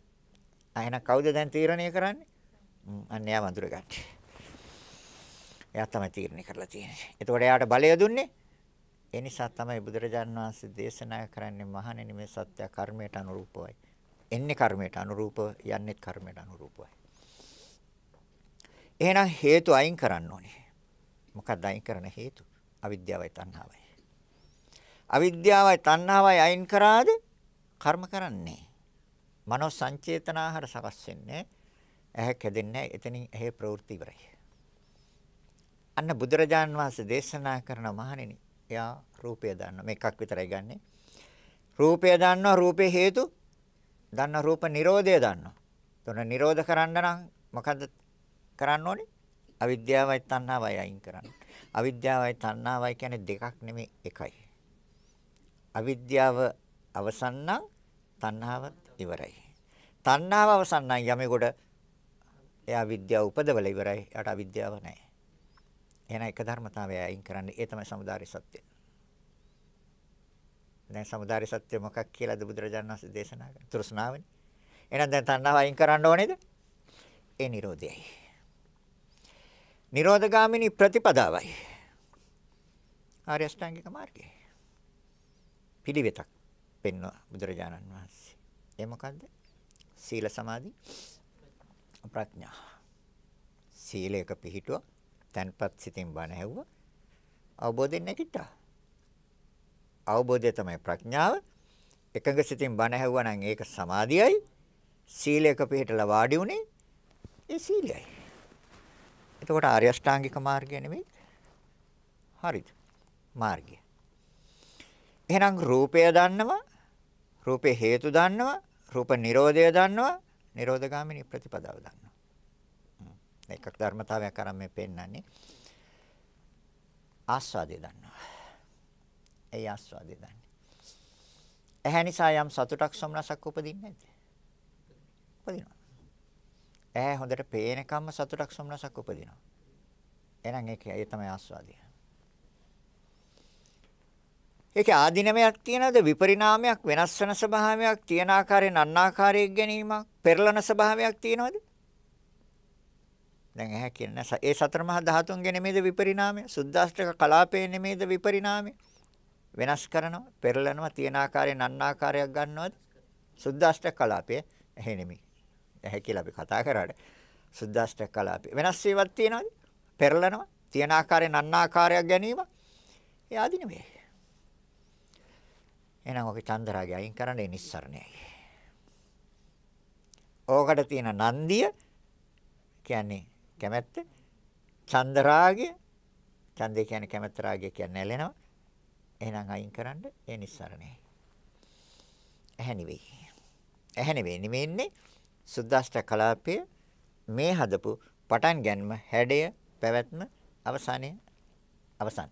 එහෙනම් කවුද දැන් තීරණය කරන්නේ? අන්න එයා වඳුර ගන්න. එයා තමයි තීරණය කරලා තියෙන්නේ. එතකොට එයාට බලය දුන්නේ. ඒ නිසා තමයි බුදුරජාන් වහන්සේ දේශනා කරන්නේ මහණෙනි මේ සත්‍ය කර්මයට අනුරූපවයි. එන්නේ කර්මයට අනුරූපව, යන්නේ කර්මයට අනුරූපවයි. එහෙනම් හේතු අයින් කරන්න ඕනේ. මොකක්ද අයින් කරන හේතු? අවිද්‍යාවයි තණ්හාවයි. අවිද්‍යාවයි තණ්හාවයි අයින් කරාද කර්ම කරන්නේ. මනෝ සංචේතනාහාර සකස් වෙන්නේ ඇහැ කැදෙන්නේ එතනින් ඇහි ප්‍රවෘත්ති ඉවරයි. අන්න බුදුරජාන් වහන්සේ දේශනා කරන මහණෙනි එයා රූපය දන්නවා මේකක් විතරයි ගන්නෙ. රූපය දන්නවා රූපේ හේතු දන්නා රූප නිරෝධය දන්නවා. එතන නිරෝධ කරන්න නම් මොකද කරන්න ඕනේ? අවිද්‍යාවයි තණ්හාවයි අයින් කරන්න. අවිද්‍යාවයි තණ්හාවයි කියන්නේ දෙකක් නෙමෙයි එකයි. අවිද්‍යාව අවසන් නම් තණ්හාවත් ඉවරයි. තණ්හාව අවසන් නම් යමෙකුට එයා විද්‍යාව උපදවල ඉවරයි. එයාට අවිද්‍යාව නැහැ. එහෙනම් එක ධර්මතාවය අයින් කරන්නේ ඒ තමයි samudāri සත්‍යය. දැන් samudāri සත්‍ය මොකක් කියලාද බුදුරජාණන් වහන්සේ දේශනා කරන්නේ? තෘෂ්ණාවනේ. එහෙනම් දැන් තණ්හාව අයින් කරන්න ඕනේද? ඒ Nirodhayයි. Nirodhagaamini ප්‍රතිපදාවයි. ආර්ය අෂ්ටාංගික මාර්ගය. පිළිවෙතක් පෙන්වන බුදුරජාණන් වහන්සේ. ඒ මොකද්ද? සීල සමාධි ප්‍රඥා. සීලයක පිහිටුව තන්පත් සිතින් බණ ඇහුවා. අවබෝධයෙන් නැගිට්ටා. අවබෝධය තමයි ප්‍රඥාව. එකඟ සිතින් බණ ඇහුවා නම් ඒක සමාධියයි. සීලයක පිහිටලා වාඩි උනේ ඒ සීලයයි. එතකොට ආර්ය අෂ්ටාංගික මාර්ගය නෙමෙයි. හරිද? මාර්ගය. එහෙනම් රූපය දන්නවා. රූපේ හේතු දන්නවා. රූප නිරෝධය දන්නවා. නිරෝධගාමිනී ප්‍රතිපදාව දන්නවා. එකක් ධර්මතාවයක් අරන් මේ පෙන්නන්නේ. ආස්වාදය දන්නවා. ඒ ආස්වාදය දන්නේ. ඇහැ නිසා යම් සතුටක් සොම්නසක් උපදින්නේ නැද්ද? උපදිනවා. ඇහැ හොඳට පේනකම්ම සතුටක් සොම්නසක් උපදිනවා. එහෙනම් ඒක ඒ තමයි ආස්වාදය. ඒකේ ආධිනමයක් තියනද විපරිණාමයක් වෙනස් වෙන ස්වභාවයක් තියෙන ආකාරයෙන් අන්නාකාරයක් ගැනීමක් පෙරලන ස්වභාවයක් තියනවද දැන් එහා කියන්නේ ඒ සතර මහා ධාතුන්ගේ නෙමෙයිද විපරිණාමය සුද්දාෂ්ටක කලාපේ නෙමෙයිද විපරිණාමය වෙනස් කරනවා පෙරලනවා තියෙන ආකාරයෙන් අන්නාකාරයක් ගන්නවද සුද්දාෂ්ටක කලාපය එහේ නෙමෙයි එහේ කියලා අපි කතා කරාට සුද්දාෂ්ටක කලාපය වෙනස් වේවත් තියනවද පෙරලනවා තියෙන ආකාරයෙන් අන්නාකාරයක් ගැනීම ඒ ආධිනමයයි එහෙනම් ඔගේ චන්දරාගය අයින් කරන්නේ නිස්සරණයයි. ඕකට තියෙන නන්දිය කියන්නේ කැමැත්ත චන්දරාගය ඡන්දේ කියන්නේ කැමැත්ත රාගය කියන්නේ ඇලෙනවා. එහෙනම් අයින් කරන්න ඒ නිස්සරණේ. ඇහැ නෙවෙයි. ඇහැ නෙවෙයි නෙමෙන්නේ සුද්දාෂ්ට කලාපය මේ හදපු පටන් ගැනීම හැඩය පැවැත්ම අවසානය අවසන්.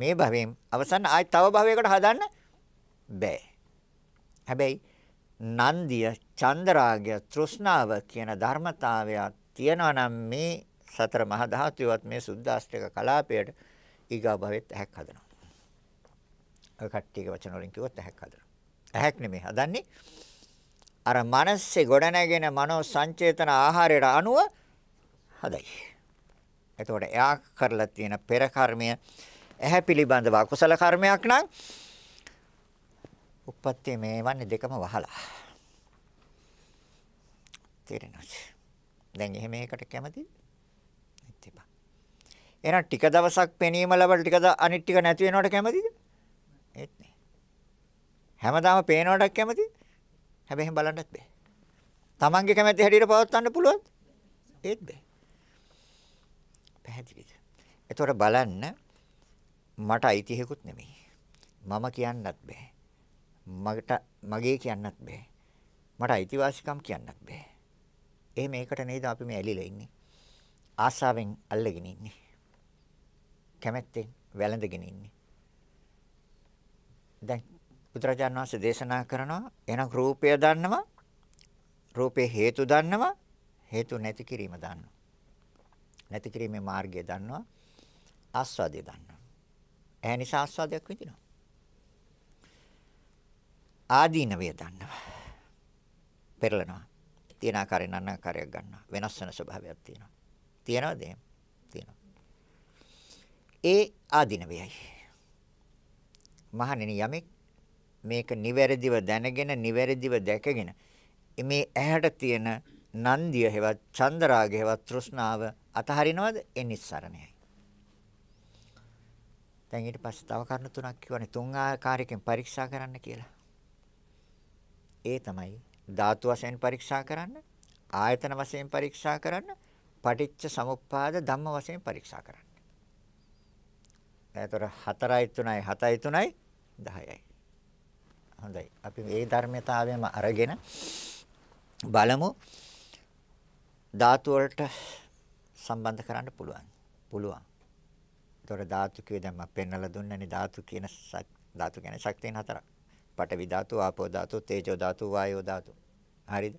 මේ භවයෙන් අවසන් ආයි තව භවයකට හදන්න බෑ. හැබැයි නන්දිය, චන්ද්‍රාගය, තෘෂ්ණාව කියන ධර්මතාවය තියනවා නම් මේ සතර මහා ධාතුවත් මේ සුද්දාස්තික කලාපයට ඊගා භවෙත් ඇහැක් හදනවා. ඔය කට්ටියගේ වචන වලින් කිව්වොත් ඇහැක් හදනවා. ඇහැක් නෙමෙයි හදන්නේ. අර මනසේ ගොඩනැගෙන මනෝ සංචේතන ආහාරයට අනුව හදයි. එතකොට එයා කරලා තියෙන පෙර කර්මය ඇහැ පිළිබඳව අකුසල කර්මයක් නම් උප්පත්ති මේ වන්නේ දෙකම වහලා. තේරෙනවද? දැන් එහෙම එකකට කැමතිද? නැත් එපා. එහෙනම් ටික දවසක් පෙනීම ලැබලා ටික අනිත් ටික නැති වෙනවට කැමතිද? ඒත් නෑ. හැමදාම පේනවට කැමතිද? හැබැයි එහෙම බලන්නත් බෑ. Tamange කැමැති හැටියට පවත්වන්න පුළුවන්ද? ඒත් බෑ. පැහැදිලිද? ඒතොර බලන්න මට අයිතිහෙකුත් නෙමෙයි. මම කියන්නත් බෑ. මට මගේ කියන්නත් බෑ. මට අයිතිවාසිකම් කියන්නත් බෑ. එහෙම ඒකට නේද අපි මේ ඇලිලා ඉන්නේ. ආසාවෙන් අල්ලගෙන ඉන්නේ. කැමැත්තෙන් වැළඳගෙන ඉන්නේ. දැන් බුදුරජාණන් වහන්සේ දේශනා කරනවා එනක් රූපය දන්නවා රූපේ හේතු දන්නවා හේතු නැති කිරීම දන්නවා. නැති කිරීමේ මාර්ගය දන්නවා ආස්වාදය දන්නවා. ඒ නිසා ආස්වාදයක් විඳිනවා. ආදීනවය දන්නවා. පෙරලනවා. තියෙන ආකාරයෙන් අන්න ආකාරයක් ගන්නවා. වෙනස් වෙන ස්වභාවයක් තියෙනවා. තියෙනවද එහෙම? තියෙනවා. ඒ ආදීනවයයි. මහණෙනි යමෙක් මේක නිවැරදිව දැනගෙන නිවැරදිව දැකගෙන මේ ඇහැට තියෙන නන්දිය හෙවත් චන්දරාගය හෙවත් තෘෂ්ණාව අතහරිනවද ඒ නිස්සරණයයි. දැන් ඊට පස්සේ තව කරුණු තුනක් කියවනේ තුන් ආකාරයකින් පරීක්ෂා කරන්න කියලා. ඒ තමයි ධාතු වශයෙන් පරීක්ෂා කරන්න, ආයතන වශයෙන් පරීක්ෂා කරන්න, පටිච්ච සමුප්පාද ධම්ම වශයෙන් පරීක්ෂා කරන්න. එතකොට 4යි 3යි 7යි 3යි 10යි. හොඳයි. අපි මේ ධර්මතාවයම අරගෙන බලමු ධාතු වලට සම්බන්ධ කරන්න පුළුවන්. පුළුවන්. ඒතොර ධාතු කියේ දැන් මම පෙන්වලා දුන්නනේ ධාතු කියන ධාතු කියන්නේ ශක්තියන් හතරක්. පඨවි ධාතු, ආපෝ ධාතු, තේජෝ ධාතු, වායෝ ධාතු. හරිද?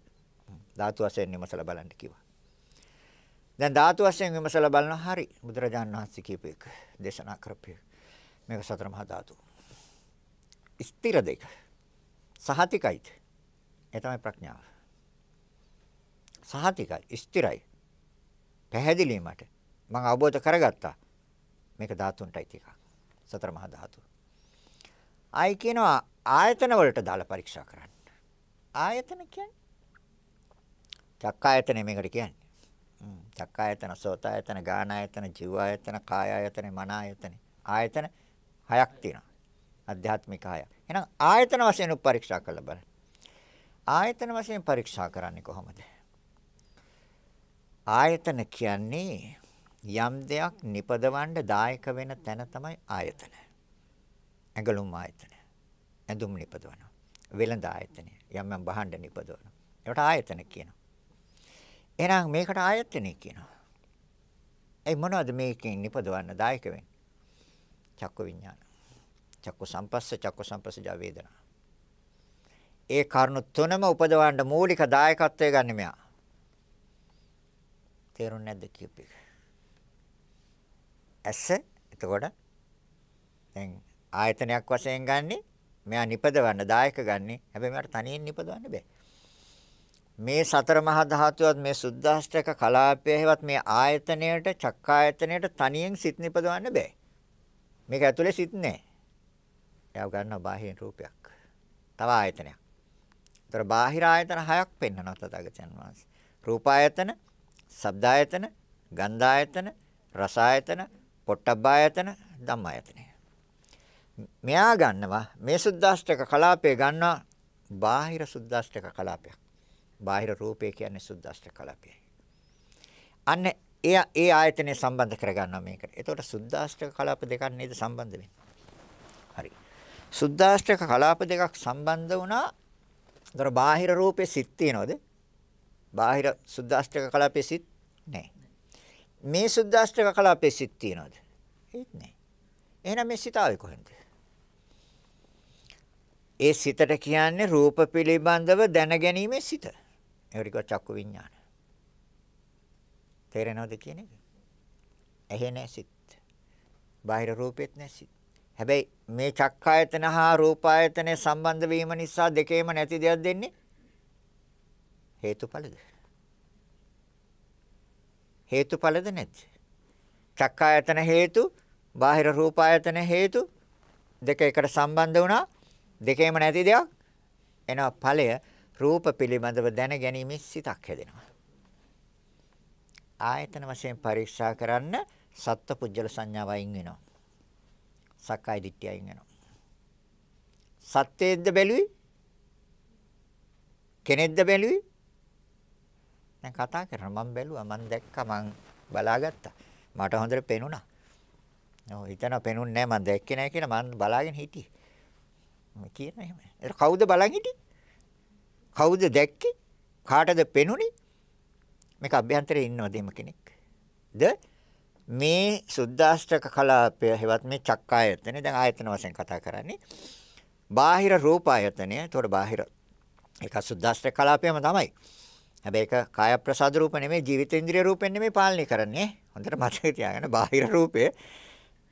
ධාතු වශයෙන් විමසලා බලන්න කිව්වා. දැන් ධාතු වශයෙන් විමසලා බලනවා හරි. බුදුරජාණන් වහන්සේ කියපු එක දේශනා කරපිය. මේක සතර මහා ධාතු. ස්ථිර දෙක. සහතිකයිද? ඒ තමයි ප්‍රඥාව. සහතිකයි, ස්ථිරයි. පැහැදිලි මට. මම අවබෝධ කරගත්තා. මේක ධාතුන්ටයි තිකක්. සතර මහා ධාතු. ආයි කියනවා ආයතන වලට දාලා පරීක්ෂා කරන්න. ආයතන කියන්නේ චක්කායතන මේකට කියන්නේ. චක්කායතන, සෝතායතන, ගානායතන, ජීවායතන, කායායතන, මනායතන. ආයතන හයක් තියෙනවා. අධ්‍යාත්මික හය. එහෙනම් ආයතන වශයෙන් පරීක්ෂා කරලා බලන්න. ආයතන වශයෙන් පරීක්ෂා කරන්නේ කොහොමද? ආයතන කියන්නේ යම් දෙයක් නිපදවන්න දායක වෙන තැන තමයි ආයතන. ඇඟලුම් ආයතන. ඇඳුම් නිපදවනවා. වෙළඳ ආයතනය. යම් යම් භාණ්ඩ නිපදවනවා. ඒවට ආයතන කියනවා. එහෙනම් මේකට ආයතනය කියනවා. ඒ මොනවද මේකෙන් නිපදවන්න දායක වෙන්නේ? චක්ක විඥාන. චක්ක සංපස්ස චක්ක සංපස්සජා වේදනා. ඒ කරුණු තුනම උපදවන්න මූලික දායකත්වය ගන්න මෙයා. තේරුණේ නැද්ද කියපේ? ඇස එතකොට දැන් ආයතනයක් වශයෙන් ගන්නේ මෙයා නිපදවන්න දායක ගන්නෙ. හැබැයි මට තනියෙන් නිපදවන්න බෑ. මේ සතර මහා ධාතුවත් මේ සුද්දාෂ්ටක කලාපයේවත් මේ ආයතනයට චක්කායතනයට තනියෙන් සිත් නිපදවන්න බෑ. මේක ඇතුලේ සිත් නෑ. එයා ගන්නවා බාහිර රූපයක්. තව ආයතනයක්. ඒතර බාහිර ආයතන හයක් පෙන්වනවා තථාගතයන් වහන්සේ. රූපායතන, ශබ්දායතන, ගන්ධායතන, රසායතන, පොට්ටබ්බායතන, ධම්මායතනය. මෙයා ගන්නවා මේ සුද්දාෂ්ටක කලාපය ගන්නවා බාහිර සුද්දාෂ්ටක කලාපයක්. බාහිර රූපය කියන්නේ සුද්දාෂ්ටක කලාපයයි. අන්න ඒ ඒ ආයතනය සම්බන්ධ කරගන්නවා මේකට. එතකොට සුද්දාෂ්ටක කලාප දෙකක් නේද සම්බන්ධ වෙන්නේ. හරි. සුද්දාෂ්ටක කලාප දෙකක් සම්බන්ධ වුණා. ඒතර බාහිර රූපේ සිත් තියනවද? බාහිර සුද්දාෂ්ටක කලාපේ සිත් නැහැ. මේ සුද්දාෂ්ටක කලාපේ සිත් තියනවද? ඒත් නැහැ. එහෙනම් මේ සිතාවේ කොහෙන්ද? ඒ සිතට කියන්නේ රූප පිළිබඳව දැනගැනීමේ සිත. ඒකට කිව්වා චක්කු විඥාන. තේරෙනවද කියන එක? ඇහි නැහැ සිත්. බාහිර රූපෙත් නැහැ සිත්. හැබැයි මේ චක්කායතන හා රූපායතනයේ සම්බන්ධ වීම නිසා දෙකේම නැති දෙයක් දෙන්නේ හේතුඵලද? හේතුඵලද නැද්ද? චක්කායතන හේතු, බාහිර රූපායතන හේතු දෙක එකට සම්බන්ධ වුණා දෙකේම නැති දෙයක් එනවා ඵලය රූප පිළිබඳව දැන ගැනීමේ සිතක් හැදෙනවා. ආයතන වශයෙන් පරීක්ෂා කරන්න සත්ත්ව පුජ්‍යල සංඥාව අයින් වෙනවා. සක්කාය දිට්ඨිය අයින් වෙනවා. සත්‍යයේද්ද බැලුවේ? කෙනෙක්ද බැලුවේ? දැන් කතා කරනවා මම බැලුවා මම දැක්කා මම බලාගත්තා. මට හොඳට පෙනුණා. ඔව් හිතනවා පෙනුන්නේ නැහැ මම දැක්කේ නැහැ කියලා මම බලාගෙන හිටියේ. කියන එහෙම. ඒක කවුද බලන් හිටියේ? කවුද දැක්කේ? කාටද පෙනුනේ? මේක අභ්‍යන්තරේ ඉන්නවද එහෙම කෙනෙක්? ද මේ සුද්දාෂ්ටක කලාපය හෙවත් මේ චක්කායතනේ දැන් ආයතන වශයෙන් කතා කරන්නේ. බාහිර රූප ආයතනය. ඒතකොට බාහිර ඒක සුද්දාෂ්ටක කලාපයම තමයි. හැබැයි ඒක කාය ප්‍රසාද රූප නෙමෙයි ජීවිතේන්ද්‍රිය රූපෙන් නෙමෙයි පාලනය කරන්නේ. හොඳට මතක තියාගන්න බාහිර රූපය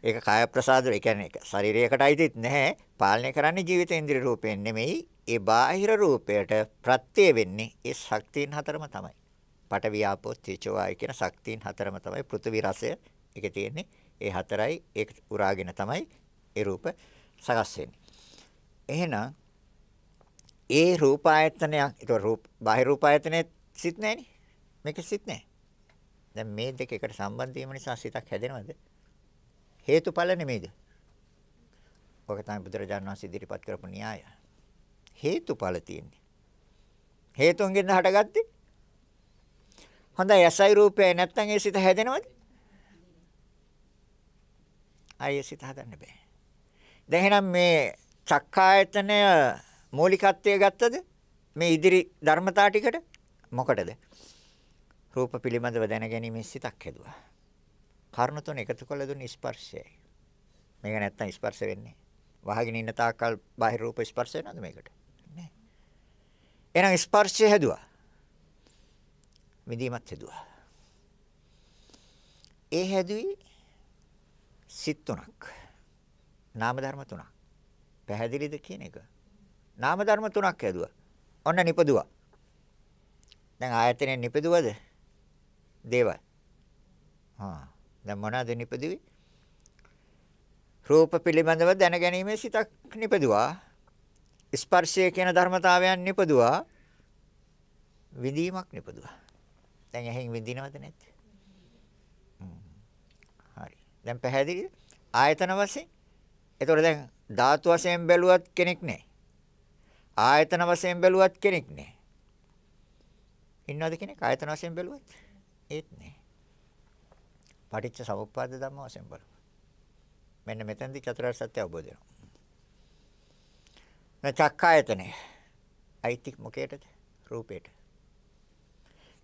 ඒක කාය ප්‍රසාද ඒ කියන්නේ ශරීරයකට අයිතිත් නැහැ. පාලනය කරන්නේ ජීවිත ඉන්ද්‍රිය රූපයෙන් නෙමෙයි. ඒ බාහිර රූපයට ප්‍රත්‍ය වෙන්නේ ඒ ශක්තියන් හතරම තමයි. පඨවි ආපෝ තේජෝ වායු කියන ශක්තියන් හතරම තමයි පෘථිවි රසය. ඒකේ තියෙන්නේ ඒ හතරයි ඒක උරාගෙන තමයි ඒ රූප සකස් වෙන්නේ. එහෙනම් ඒ රූප ආයතනයක් ඒක රූප බාහිර රූප ආයතනෙත් සිත් නැහෙනේ. මේක සිත් නැහැ. දැන් මේ දෙක එකට සම්බන්ධ වීම නිසා සිතක් හැදෙනවද? හේතුඵල නෙමෙයිද? ඔක තමයි බුදුරජාණන් වහන්සේ ඉදිරිපත් කරපු න්‍යාය. හේතුඵල තියෙන්නේ. හේතුන්ගෙන් හටගත්තේ. හොඳයි යසයි රූපය නැත්තම් ඒ සිත හැදෙනවද? ආයේ සිත හදන්න බෑ. දැන් එහෙනම් මේ චක්කායතනය මූලිකත්වය ගත්තද? මේ ඉදිරි ධර්මතා ටිකට මොකටද? රූප පිළිබඳව දැනගැනීමේ සිතක් හැදුවා. කරුණු තුන එකතු කළ දුන්නේ ස්පර්ශයයි. මේක නැත්තම් ස්පර්ශ වෙන්නේ. වහගෙන ඉන්න තාක්කල් බාහිර රූප ස්පර්ශ වෙනවද මේකට? නෑ. එහෙනම් ස්පර්ශය හැදුවා. විඳීමත් හැදුවා. ඒ හැදුවේ සිත් තුනක්. නාම ධර්ම තුනක්. පැහැදිලිද කියන එක? නාම ධර්ම තුනක් හැදුවා. ඔන්න නිපදුවා. දැන් ආයතනෙ නිපදුවද? දේවල්. හා දැන් මොනවාද නිපදුවේ? රූප පිළිබඳව දැනගැනීමේ සිතක් නිපදුවා. ස්පර්ශය කියන ධර්මතාවයන් නිපදුවා. විඳීමක් නිපදුවා. දැන් එහෙන් විඳිනවද නැද්ද? හරි. දැන් පැහැදිලිද? ආයතන වශයෙන්. ඒතකොට දැන් ධාතු වශයෙන් බැලුවත් කෙනෙක් නැහැ. ආයතන වශයෙන් බැලුවත් කෙනෙක් නැහැ. ඉන්නවද කෙනෙක් ආයතන වශයෙන් බැලුවත්? ඒත් නැහැ. පටිච්ච සමුප්පාද ධම්ම වශයෙන් බලමු. මෙන්න මෙතෙන්දී චතුරාර්ය සත්‍ය අවබෝධ වෙනවා. දැන් චක්කායතනේ අයිති මොකේටද? රූපේට.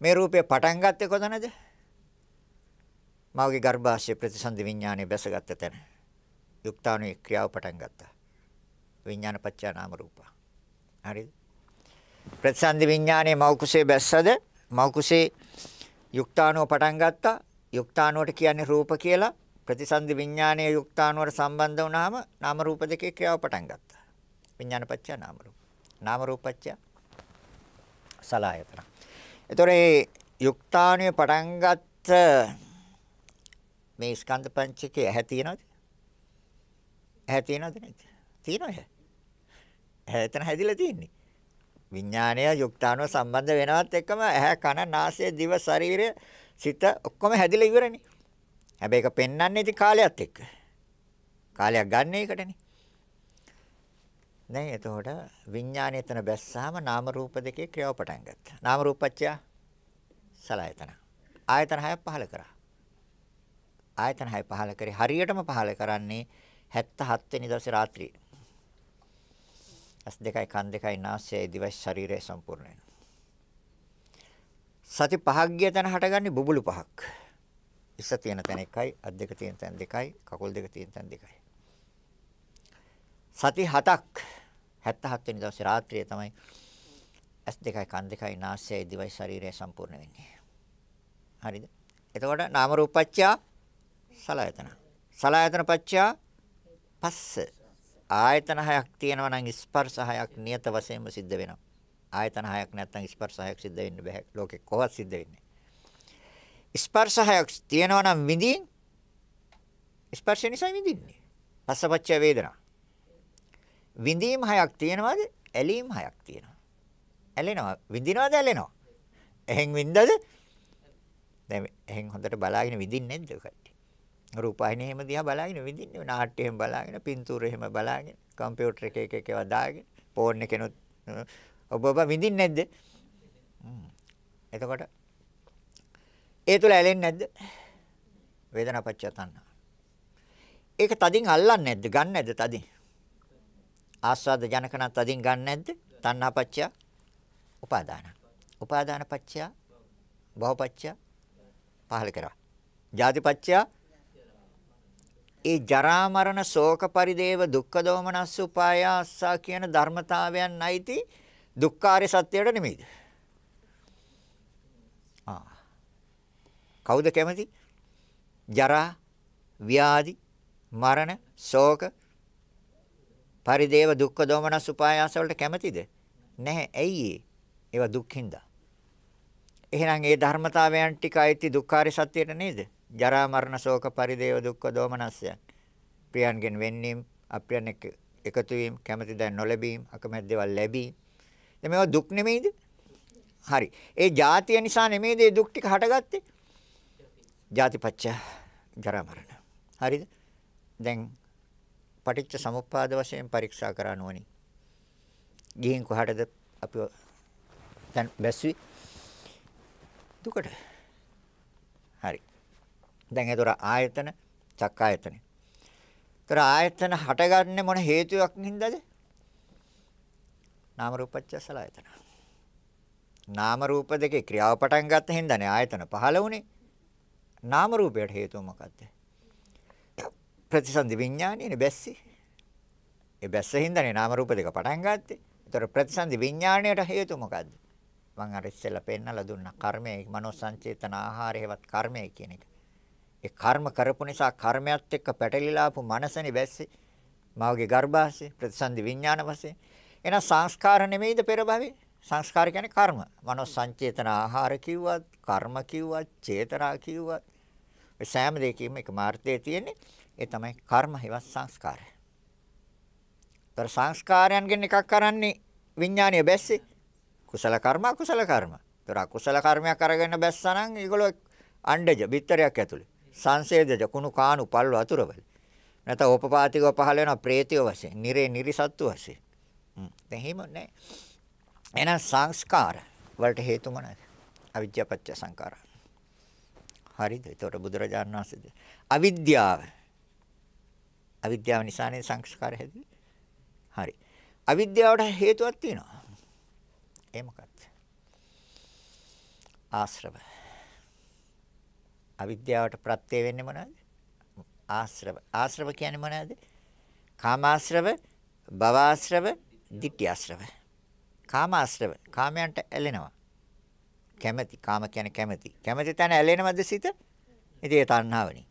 මේ රූපේ පටන් ගත්තේ කොතනද? මවගේ ගර්භාෂය ප්‍රතිසන්දි විඥානයේ බැසගත්ත තැන. යුක්තාණුයේ ක්‍රියාව පටන් ගත්තා. විඥාන පත්‍යා නාම රූප. හරිද? ප්‍රතිසන්දි විඥානයේ මව කුසේ බැස්සද? මව කුසේ යුක්තාණුව පටන් ගත්තා. යුක්තාණුවට කියන්නේ රූප කියලා ප්‍රතිසන්දි විඥානයේ යුක්තාණුවට සම්බන්ධ වුණාම නාම රූප දෙකේ ක්‍රියාව පටන් ගත්තා. විඥානපච්චය නාම රූප. නාම රූපච්චය සලායතන. ඒතොර මේ යුක්තාණුවේ පටන් ගත්ත මේ ස්කන්ධ පංචකයේ ඇහැ තියෙනවද? ඇහැ තියෙනවද නැද්ද? තියෙනවද? ඇහැ එතන හැදිලා තියෙන්නේ. විඥානය යුක්තාණුව සම්බන්ධ වෙනවත් එක්කම ඇහැ කන නාසය දිව ශරීරය සිත ඔක්කොම හැදිලා ඉවරනේ. හැබැයි ඒක පෙන්වන්නේ ඉතින් කාලයත් එක්ක. කාලයක් ගන්න එකටනේ. දැන් එතකොට විඥානය එතන බැස්සාම නාම රූප දෙකේ ක්‍රියාව පටන් ගත්තා. නාම රූපච්චය සලආයතන. ආයතන හයක් පහල කරා. ආයතන හය පහල කරේ හරියටම පහල කරන්නේ 77 වෙනි දවසේ රාත්‍රියේ. ඇස් දෙකයි කන් දෙකයි නාසයයි දිවයි ශරීරය සම්පූර්ණ වෙනවා. සති පහක් ගිය තැන හටගන්නේ බුබුලු පහක්. ඉස්ස තියෙන තැන එකයි, අත් දෙක තියෙන තැන දෙකයි, කකුල් දෙක තියෙන තැන දෙකයි. සති හතක් 77 වෙනි දවසේ රාත්‍රියේ තමයි ඇස් දෙකයි කන් දෙකයි නාසයයි දිවයි ශරීරය සම්පූර්ණ වෙන්නේ. හරිද? එතකොට නාම රූප පත්‍යා සලආයතන. සලආයතන පත්‍යා පස්ස. ආයතන හයක් තියෙනවා නම් ස්පර්ශ හයක් නියත වශයෙන්ම සිද්ධ වෙනවා. ආයතන හයක් නැත්නම් ස්පර්ශ හයක් සිද්ධ වෙන්න බෑ. ලෝකෙ කොහොමද සිද්ධ වෙන්නේ? ස්පර්ශ හයක් තියෙනවා නම් විඳින් ස්පර්ශය නිසා විඳින්නේ. පස්සපච්ච වේදනා. විඳීම් හයක් තියෙනවද? ඇලීම් හයක් තියෙනවා. ඇලෙනවා. විඳිනවද ඇලෙනවා? එහෙන් විඳද? දැන් එහෙන් හොඳට බලාගෙන විඳින්නේ නැද්ද ඔකට? රූපాయනේ එහෙම දිහා බලාගෙන විඳින්නේ නාට්‍ය එහෙම බලාගෙන පින්තූර එහෙම බලාගෙන කම්පියුටර් එක එක ඒවා දාගෙන ෆෝන් එකේනොත් ඔබ ඔබ විඳින්නේ නැද්ද? එතකොට ඒ තුල ඇලෙන්නේ නැද්ද? වේදනාපච්චය තණ්හා. ඒක තදින් අල්ලන්නේ නැද්ද? ගන්න නැද්ද තදින්? ආස්වාද ජනකන තදින් ගන්න නැද්ද? තණ්හාපච්චය උපාදාන. උපාදානපච්චය භවපච්චය පහල කරා. ජාතිපච්චය ඒ ජරා මරණ ශෝක පරිදේව දුක්ඛ දෝමනස් උපායාසා කියන ධර්මතාවයන් නැති දුක්ඛාරය සත්‍යයට නෙමෙයිද? ආ. කවුද කැමති? ජරා, ව්‍යාධි, මරණ, ශෝක, පරිදේව දුක්ඛ දෝමනස් උපායාස වලට කැමතිද? නැහැ. ඇයි ඒ? ඒවා දුක්ඛින්දා. එහෙනම් ඒ ධර්මතාවයන් ටික අයිති දුක්ඛාරය සත්‍යයට නේද? ජරා මරණ ශෝක පරිදේව දුක්ඛ දෝමනස්යන්. ප්‍රියන්ගෙන් වෙන්නීම්, අප්‍රියන් එක්ක එකතු වීම, කැමැති දෑ නොලැබීම, අකමැති දේවල් ලැබීම මේවා දුක් නෙමෙයිද? හරි. ඒ ජාතිය නිසා නෙමෙයිද මේ දුක් ටික හටගත්තේ? ජාතිපච්ච ජරා මරණ. හරිද? දැන් පටිච්ච සමුප්පාද වශයෙන් පරීක්ෂා කරන්න ඕනි. ගිහින් කොහටද අපි දැන් බැස්සි දුකට. හරි. දැන් ඒතර ආයතන චක්කායතන. ඒතර ආයතන හටගන්නේ මොන හේතුවක් නින්දාද? නාම රූපච්චස් ආයතන. නාම රූප දෙකේ ක්‍රියාව පටන් ගත්ත හින්දානේ ආයතන පහළ වුණේ. නාම රූපයට හේතුව මොකද්ද? ප්‍රතිසන්දි විඥානයනේ බැස්සේ. ඒ බැස්ස හින්දානේ නාම රූප දෙක පටන් ගත්තේ. ඒතර ප්‍රතිසන්දි විඥාණයට හේතුව මොකද්ද? මම අර ඉස්සෙල්ලා පෙන්නලා දුන්නා කර්මය, මනෝ සංචේතන ආහාර හේවත් කර්මය කියන එක. ඒ කර්ම කරපු නිසා කර්මයත් එක්ක පැටලිලා ආපු මනසනේ බැස්සේ. මාගේ ගර්භාෂය, ප්‍රතිසන්දි විඥාන වශයෙන්. එහෙනම් සංස්කාර නෙමෙයිද පෙර භවයේ? සංස්කාර කියන්නේ කර්ම. මනෝ සංචේතන ආහාර කිව්වත්, කර්ම කිව්වත්, චේතනා කිව්වත් ඒ සෑම දෙයකින්ම එකම අර්ථය තියෙන්නේ. ඒ තමයි කර්ම හේවත් සංස්කාරය. ତර සංස්කාරයන්ගෙන් එකක් කරන්නේ විඥානීය බැස්සේ. කුසල කර්ම අකුසල කර්ම. ତර අකුසල කර්මයක් අරගෙන බැස්සා නම් ඒගොල්ලෝ අණ්ඩජ බිත්තරයක් ඇතුලේ. සංසේදජ කුණු කාණු පල්ලු අතුරවල. නැත්නම් උපපාතිකව පහළ වෙනවා ප්‍රේතිය වශයෙන්, නිරේ නිරිසත්තු වශයෙන්. දැන් එහෙම නැහැ. එහෙනම් සංස්කාර වලට හේතු මොනවාද? අවිද්‍යාව පත්‍ය සංකාර. හරිද? ඒතකොට බුදුරජාණන් වහන්සේ අවිද්‍යාව අවිද්‍යාව නිසානේ සංස්කාර හැදුවේ. හරි. අවිද්‍යාවට හේතුවක් තියෙනවා. ඒ මොකක්ද? ආශ්‍රව. අවිද්‍යාවට ප්‍රත්‍ය වෙන්නේ මොනවද? ආශ්‍රව. ආශ්‍රව කියන්නේ මොනවද? කාමාශ්‍රව, භවආශ්‍රව, දිට්ඨි ආශ්‍රව. කාම ආශ්‍රව. කාමයන්ට ඇලෙනවා. කැමැති. කාම කියන්නේ කැමැති. කැමැති තැන ඇලෙනවද සිත? ඉතින් ඒ තණ්හාවනි.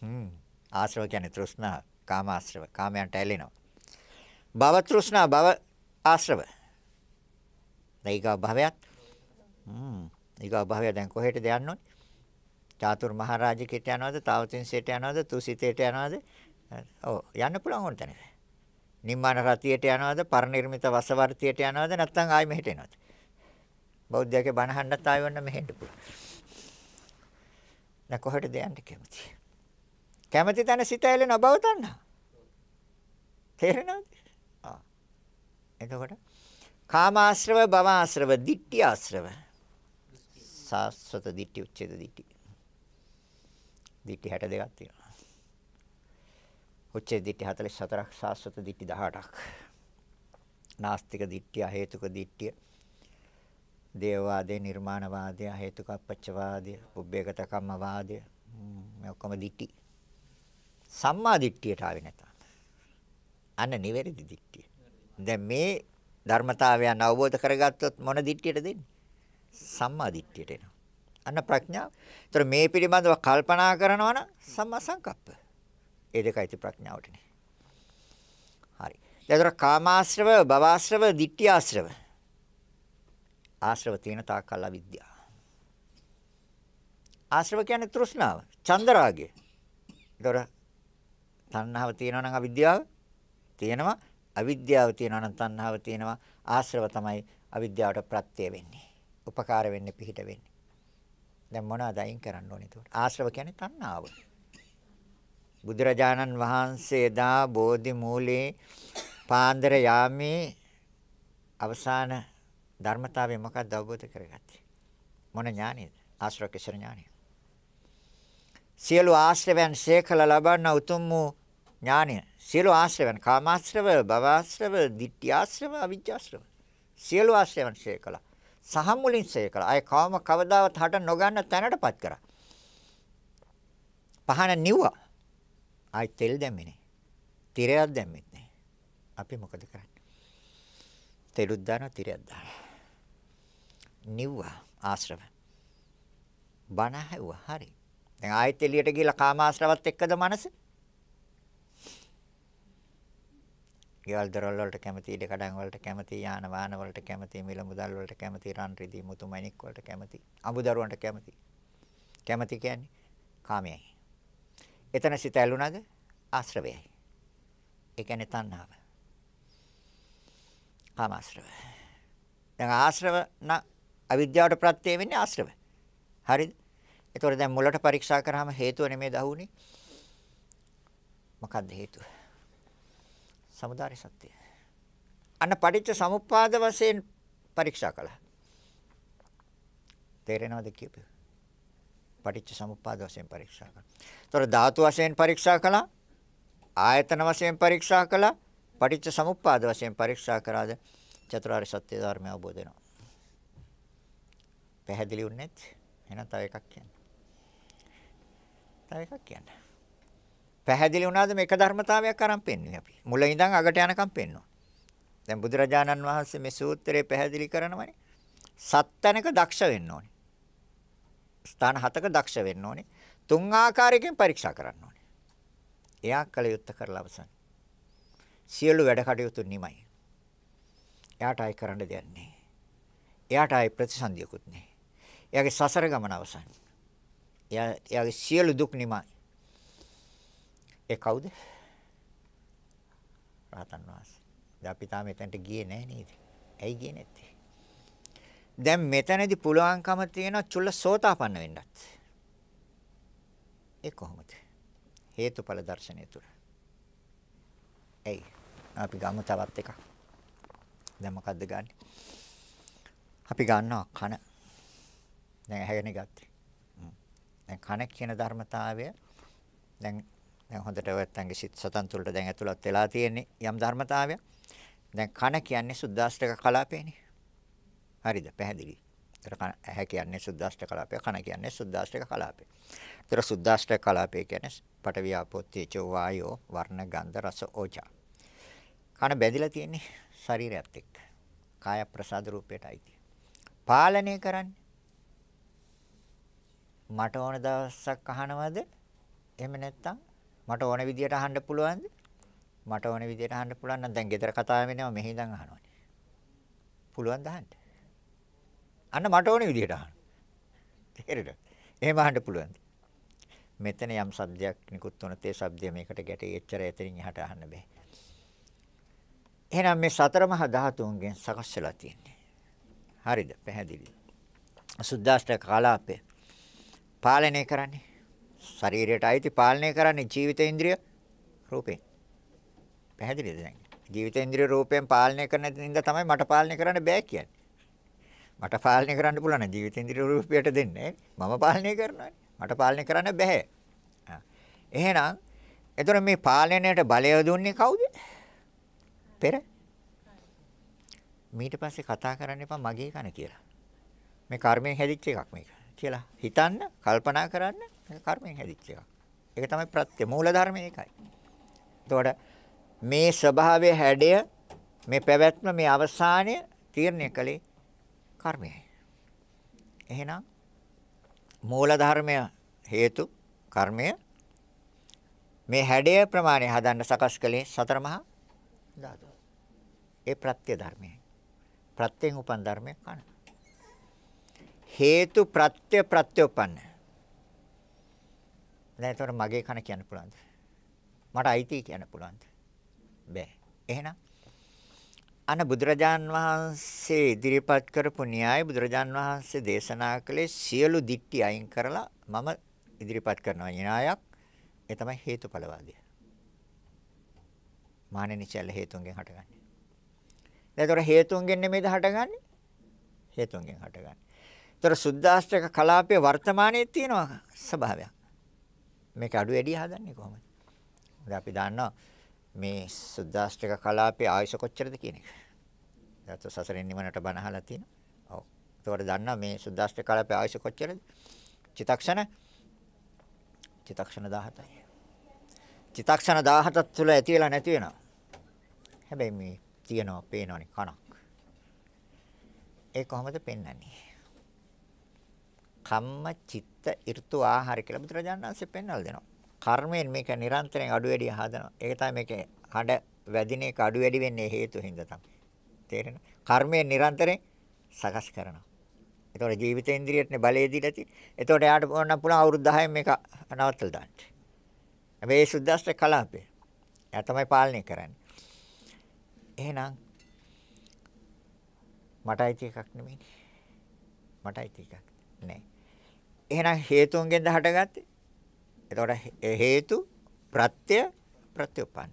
හ්ම්. ආශ්‍රව කියන්නේ තෘෂ්ණාව. කාම ආශ්‍රව. කාමයන්ට ඇලෙනවා. භව තෘෂ්ණා භව ආශ්‍රව. දෛගා භවයත්. හ්ම්. දෛගා භවය දැන් කොහෙටද යන්නේ? චාතුරු මහරජකෙට යනවද? තාවතින්සේට යනවද? තුසිතේට යනවද? ඔව් යන්න පුළුවන් උන්ට නේද? නිම්මාන රතියට යනවද පරිනිර්මිත වසවර්තියට යනවද නැත්නම් ආයි මෙහෙට එනවද බෞද්ධයාගේ බණහන්නත් ආයි වන්න මෙහෙට පුළුවන් දැන් කොහෙටද යන්න කැමති කැමති තැන සිත ඇලෙන බව තණ්හා තේරෙනවද ආ එතකොට කාමාශ්‍රව භවආශ්‍රව දිට්ඨි ආශ්‍රව සාස්වත දිට්ඨි උච්ඡේද දිට්ඨි දිට්ඨි 62ක් තියෙනවා උච්චේ දිට්ඨි 44ක් සාස්වත දිට්ඨි 18ක්. නාස්තික දිට්ඨිය, හේතුක දිට්ඨිය, දේවවාදේ, නිර්මාණවාදය, හේතුක අපච්චවාදය, උබ්බේගත කම්මවාදය මේ ඔක්කොම දිට්ඨි. සම්මා දිට්ඨියට ආවේ නැතා. අන්න නිවැරදි දිට්ඨිය. දැන් මේ ධර්මතාවයන් අවබෝධ කරගත්තොත් මොන දිට්ඨියටද එන්නේ? සම්මා දිට්ඨියට එනවා. අන්න ප්‍රඥාව. ඒතර මේ පිළිබඳව කල්පනා කරනවා නම් සම්මා සංකප්ප. ඒ දෙකයි ති ප්‍රඥාවටනේ. හරි. එතකොට කාමාශ්‍රව, භවආශ්‍රව, ditthිආශ්‍රව. ආශ්‍රව තියෙන තාකල් අවිද්‍යාව. ආශ්‍රව කියන්නේ තෘෂ්ණාව, චන්දරාගය. එතකොට තණ්හාව තියෙනවා නම් අවිද්‍යාව තියෙනවා. අවිද්‍යාව තියෙනවා නම් තණ්හාව තියෙනවා. ආශ්‍රව තමයි අවිද්‍යාවට ප්‍රත්‍ය වෙන්නේ. උපකාර වෙන්නේ පිහිට වෙන්නේ. දැන් මොනවද අයින් කරන්න ඕනේ එතකොට? ආශ්‍රව කියන්නේ තණ්හාව. බුදුරජාණන් වහන්සේ එදා බෝධි මූලේ පාන්දර යාමේ අවසාන ධර්මතාවය මොකක්ද අවබෝධ කරගත්තේ? මොන ඥානේද? ආශ්‍රකේශර ඥානය. සියලු ආශ්‍රවයන් සේකල ලබන්න උතුම් වූ ඥානය. සියලු ආශ්‍රවයන් කාමාශ්‍රව, භවආශ්‍රව, ditthිආශ්‍රව, අවිජ්ජාශ්‍රව. සියලු ආශ්‍රවයන් සේකල. සහ මුලින් සේකල. අය කවම කවදාවත් හට නොගන්න තැනටපත් කරා. පහන නිව්වා. ආයි තෙල් දැම්මේ නැහැ. තිරයක් දැම්මෙත් නැහැ. අපි මොකද කරන්නේ? තෙලුත් දානවා තිරයක් දානවා. නිව්වා ආශ්‍රව. බණ ඇහුවා හරි. දැන් ආයෙත් එළියට ගිහලා කාමාශ්‍රවත් එක්කද මනස? ගෙවල් දොරවල් වලට කැමති, ඉඩ කඩන් වලට කැමති, යාන වාහන වලට කැමති, මිල මුදල් වලට කැමති, රන් රිදී මුතු මණික් වලට කැමති, අඹ දරුවන්ට කැමති. කැමති කියන්නේ කාමයයි. එතන සිත ඇලුනද? ආශ්‍රවයයි. ඒ කියන්නේ තණ්හාව. කාම ආශ්‍රව. දැන් ආශ්‍රව න අවිද්‍යාවට ප්‍රත්‍ය වෙන්නේ ආශ්‍රව. හරිද? ඒතකොට දැන් මුලට පරීක්ෂා කරාම හේතුව නෙමෙයි දහුනේ. මොකක්ද හේතුව? samudāre satya. අන්න පටිච්ච සමුප්පාද වශයෙන් පරීක්ෂා කළා. තේරෙනවද කියපේ? පටිච්ච සමුප්පාද වශයෙන් පරීක්ෂා කළා. ඒතර ධාතු වශයෙන් පරීක්ෂා කළා. ආයතන වශයෙන් පරීක්ෂා කළා. පටිච්ච සමුප්පාද වශයෙන් පරීක්ෂා කරාද චතුරාර්ය සත්‍ය ධර්මය අවබෝධ වෙනවා. පැහැදිලි වුණේ එහෙනම් තව එකක් කියන්න. තව එකක් කියන්න. පැහැදිලි වුණාද මේක ධර්මතාවයක් අරන් පෙන්වන්නේ අපි. මුල ඉඳන් අගට යනකම් පෙන්වනවා. දැන් බුදුරජාණන් වහන්සේ මේ සූත්‍රය පැහැදිලි කරනවානේ. සත්‍යනක දක්ෂ වෙන්න ඕනේ. ස්ථාන හතක දක්ෂ වෙන්න ඕනේ. තුන් ආකාරයකින් පරීක්ෂා කරන්න ඕනේ. එයා කල යුත්තේ කරලා අවසන්. සියලු වැඩ කටයුතු නිමයි. එයාට ආයි කරන්න දෙයක් නැහැ. එයාට ආයි ප්‍රතිසන්දියකුත් නැහැ. එයාගේ සසර ගමන අවසන්. එයා එයාගේ සියලු දුක් නිමයි. ඒ කවුද? රහතන් වහන්සේ. දැන් අපි තාම එතනට ගියේ නැහැ නේද? ඇයි ගියේ නැත්තේ? දැන් මෙතනදී පුළුවන්කම තියෙන චුල්ල සෝතාපන්න වෙන්නත්. ඒ කොහොමද? හේතුඵල දර්ශනය තුල. එයි අපි ගමු තවත් එකක්. දැන් මොකද්ද ගන්න? අපි ගන්නවා කන. දැන් ඇහැගෙන ගත්තේ. දැන් කන කියන ධර්මතාවය දැන් දැන් හොඳට ඔයත්තන්ගේ සිත් සතන් තුලට දැන් ඇතුළත් වෙලා තියෙන යම් ධර්මතාවයක්. දැන් කන කියන්නේ සුද්දාස්ඨක කලාපේනේ. හරිද? පැහැදිලි. ඒතර ඇහැ කියන්නේ සුද්දාෂ්ට කලාපය, කන කියන්නේ සුද්දාෂ්ටක කලාපය. ඒතර සුද්දාෂ්ටක කලාපය කියන්නේ පඨවි ආපෝ තේජෝ වායෝ වර්ණ ගන්ධ රස ඕජා. කන බැඳිලා තියෙන්නේ ශරීරයත් එක්ක. කාය ප්‍රසාද රූපයට අයිති. පාලනය කරන්නේ මට ඕන දවසක් අහනවද? එහෙම නැත්නම් මට ඕන විදියට අහන්න පුළුවන්ද? මට ඕන විදියට අහන්න පුළුවන් නම් දැන් ගෙදර කතා වෙනවා මෙහි ඉඳන් අහනවනේ. පුළුවන් දහන්න. අන්න මට ඕන විදිහට අහන්න. තේරෙද? එහෙම අහන්න පුළුවන්. මෙතන යම් සබ්දයක් නිකුත් වන තේ සබ්දය මේකට ගැටේ එච්චර එතනින් එහාට අහන්න බෑ. එහෙනම් මේ සතර මහා ධාතුන්ගෙන් සකස් වෙලා තියෙන්නේ. හරිද? පැහැදිලිද? සුද්දාෂ්ට කාලාපය පාලනය කරන්නේ ශරීරයට අයිති පාලනය කරන්නේ ජීවිත ඉන්ද්‍රිය රූපයෙන් පැහැදිලිද දැන් ජීවිත ඉන්ද්‍රිය රූපයෙන් පාලනය කරන ඉඳ තමයි මට පාලනය කරන්න බෑ කියන්නේ මට පාලනය කරන්න පුළුවන් නෑ ජීවිතේ ඉදිරි රූපියට දෙන්නේ මම පාලනය කරනවා මට පාලනය කරන්න බෑ එහෙනම් එතකොට මේ පාලනයට බලය දුන්නේ කවුද පෙර ඊට පස්සේ කතා කරන්න එපා මගේ කන කියලා මේ කර්මයෙන් හැදිච්ච එකක් මේක කියලා හිතන්න කල්පනා කරන්න මේක කර්මයෙන් හැදිච්ච එකක් ඒක තමයි ප්‍රත්‍ය මූල ධර්මය ඒකයි එතකොට මේ ස්වභාවයේ හැඩය මේ පැවැත්ම මේ අවසානය තීරණය කළේ කර්මයයි. එහෙනම් මූල ධර්මය හේතු කර්මය මේ හැඩය ප්‍රමාණය හදන්න සකස් කළේ සතර මහා ධාතු. ඒ ප්‍රත්‍ය ධර්මයයි. ප්‍රත්‍යෙන් උපන් ධර්මයක් කන. හේතු ප්‍රත්‍ය ප්‍රත්‍යඋපන්න. දැන් ඒතර මගේ කන කියන්න පුළුවන්ද? මට අයිති කියන්න පුළුවන්ද? බෑ. එහෙනම් අන බුදුරජාන් වහන්සේ ඉදිරිපත් කරපු න්‍යාය බුදුරජාන් වහන්සේ දේශනා කළේ සියලු දික්ටි අයින් කරලා මම ඉදිරිපත් කරනවා න්‍යායක්. ඒ තමයි හේතුඵලවාදය. මානෙනිචල හේතුන්ගෙන් හටගන්නේ. ඒතර හේතුන්ගෙන් නෙමෙයිද හටගන්නේ? හේතුන්ගෙන් හටගන්නේ. ඒතර සුද්දාස්ත්‍රක කලාපයේ වර්තමානයේ තියෙනවා ස්වභාවයක්. මේක අඩු වැඩි හදන්නේ කොහොමද? අපි දන්නවා මේ සුද්දාස්ත්‍රක කලාපයේ ආයස කොච්චරද කියන එක. ඒත් සසරෙන් නිවනට බණ අහලා තියෙනවා. ඔව්. ඒතකොට දන්නා මේ සුද්දාෂ්ට කාලේ ආයස කොච්චරද? චිතක්ෂණ චිතක්ෂණ 17යි. චිතක්ෂණ 17ක් තුල ඇති වෙලා නැති වෙනවා. හැබැයි මේ තියනවා පේනවනේ කණක්. ඒ කොහොමද පෙන්වන්නේ? කම්ම චිත්ත ඍතු ආහාර කියලා බුදුරජාණන් වහන්සේ පෙන්වලා දෙනවා. කර්මයෙන් මේක නිරන්තරයෙන් අඩු වැඩි හදනවා. ඒක තමයි මේකේ හඩ වැඩින එක අඩු වැඩි වෙන්නේ හේතු හින්දා තමයි. තේරෙනවා. කර්මය නිරන්තරයෙන් සකස් කරනවා. ඒතකොට ජීවිතේන්ද්‍රියටනේ බලය දීලා තියෙන්නේ. ඒතකොට එයාට ඕන පුළුවන් අවුරුදු 10 මේක නවත්තලා දාන්න. හැබැයි ඒ සුද්දාස්ත්‍ර කලාපය. එයා තමයි පාලනය කරන්නේ. එහෙනම් මට අයිති එකක් නෙමෙයි. මට අයිති එකක් නෑ. එහෙනම් හේතුන්ගෙන්ද හටගත්තේ. ඒතකොට හේතු ප්‍රත්‍ය ප්‍රත්‍යඋපන්න.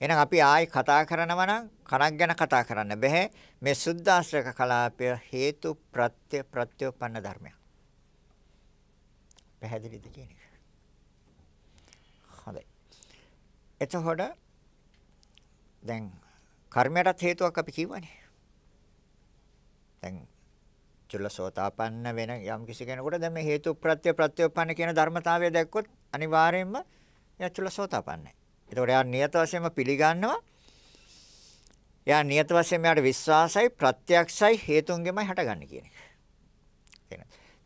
එහෙනම් අපි ආයි කතා කරනවා නම් කණක් ගැන කතා කරන්න බෑ. මේ සුද්ධාශ්‍රක කලාපය හේතු ප්‍රත්‍ය ප්‍රත්‍යෝපන්න ධර්මයක්. පැහැදිලිද කියන එක? හොඳයි. එතකොට දැන් කර්මයටත් හේතුවක් අපි කියවනේ. දැන් චුල්ලසෝතාපන්න වෙන යම් කිසි කෙනෙකුට දැන් මේ හේතු ප්‍රත්‍ය ප්‍රත්‍යෝපන්න කියන ධර්මතාවය දැක්කොත් අනිවාර්යයෙන්ම එයා චුල්ලසෝතාපන්නයි. එතකොට එයා නියත වශයෙන්ම පිළිගන්නවා. එයා නියත වශයෙන් මෙයාට විශ්වාසයි ප්‍රත්‍යක්ෂයි හේතුන්ගෙමයි හටගන්නේ කියන එක.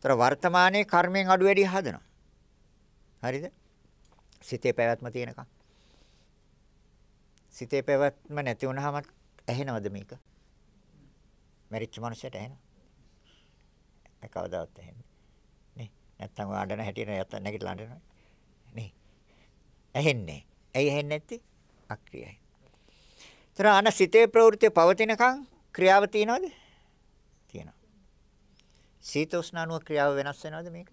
එතන වර්තමානයේ කර්මෙන් අඩු වැඩි හදනවා. හරිද? සිතේ පැවැත්ම තියෙනකම්. සිතේ පැවැත්ම නැති වුනහම ඇහෙනවද මේක? මැරිච්ච මනුස්සයට ඇහෙනවද? කවදාවත් ඇහෙන්නේ. නේ? නැත්තම් ආඩන හැටියට නැගිටලා ආඩනවා. නේ? ඇහෙන්නේ. ඇයි ඇහෙන්නේ නැත්තේ? අක්‍රියයි. ඒතර අන සිතේ ප්‍රවෘත්ති පවතිනකම් ක්‍රියාව තියෙනවද? තියෙනවා. සීත උෂ්ණණුව ක්‍රියාව වෙනස් වෙනවද මේක?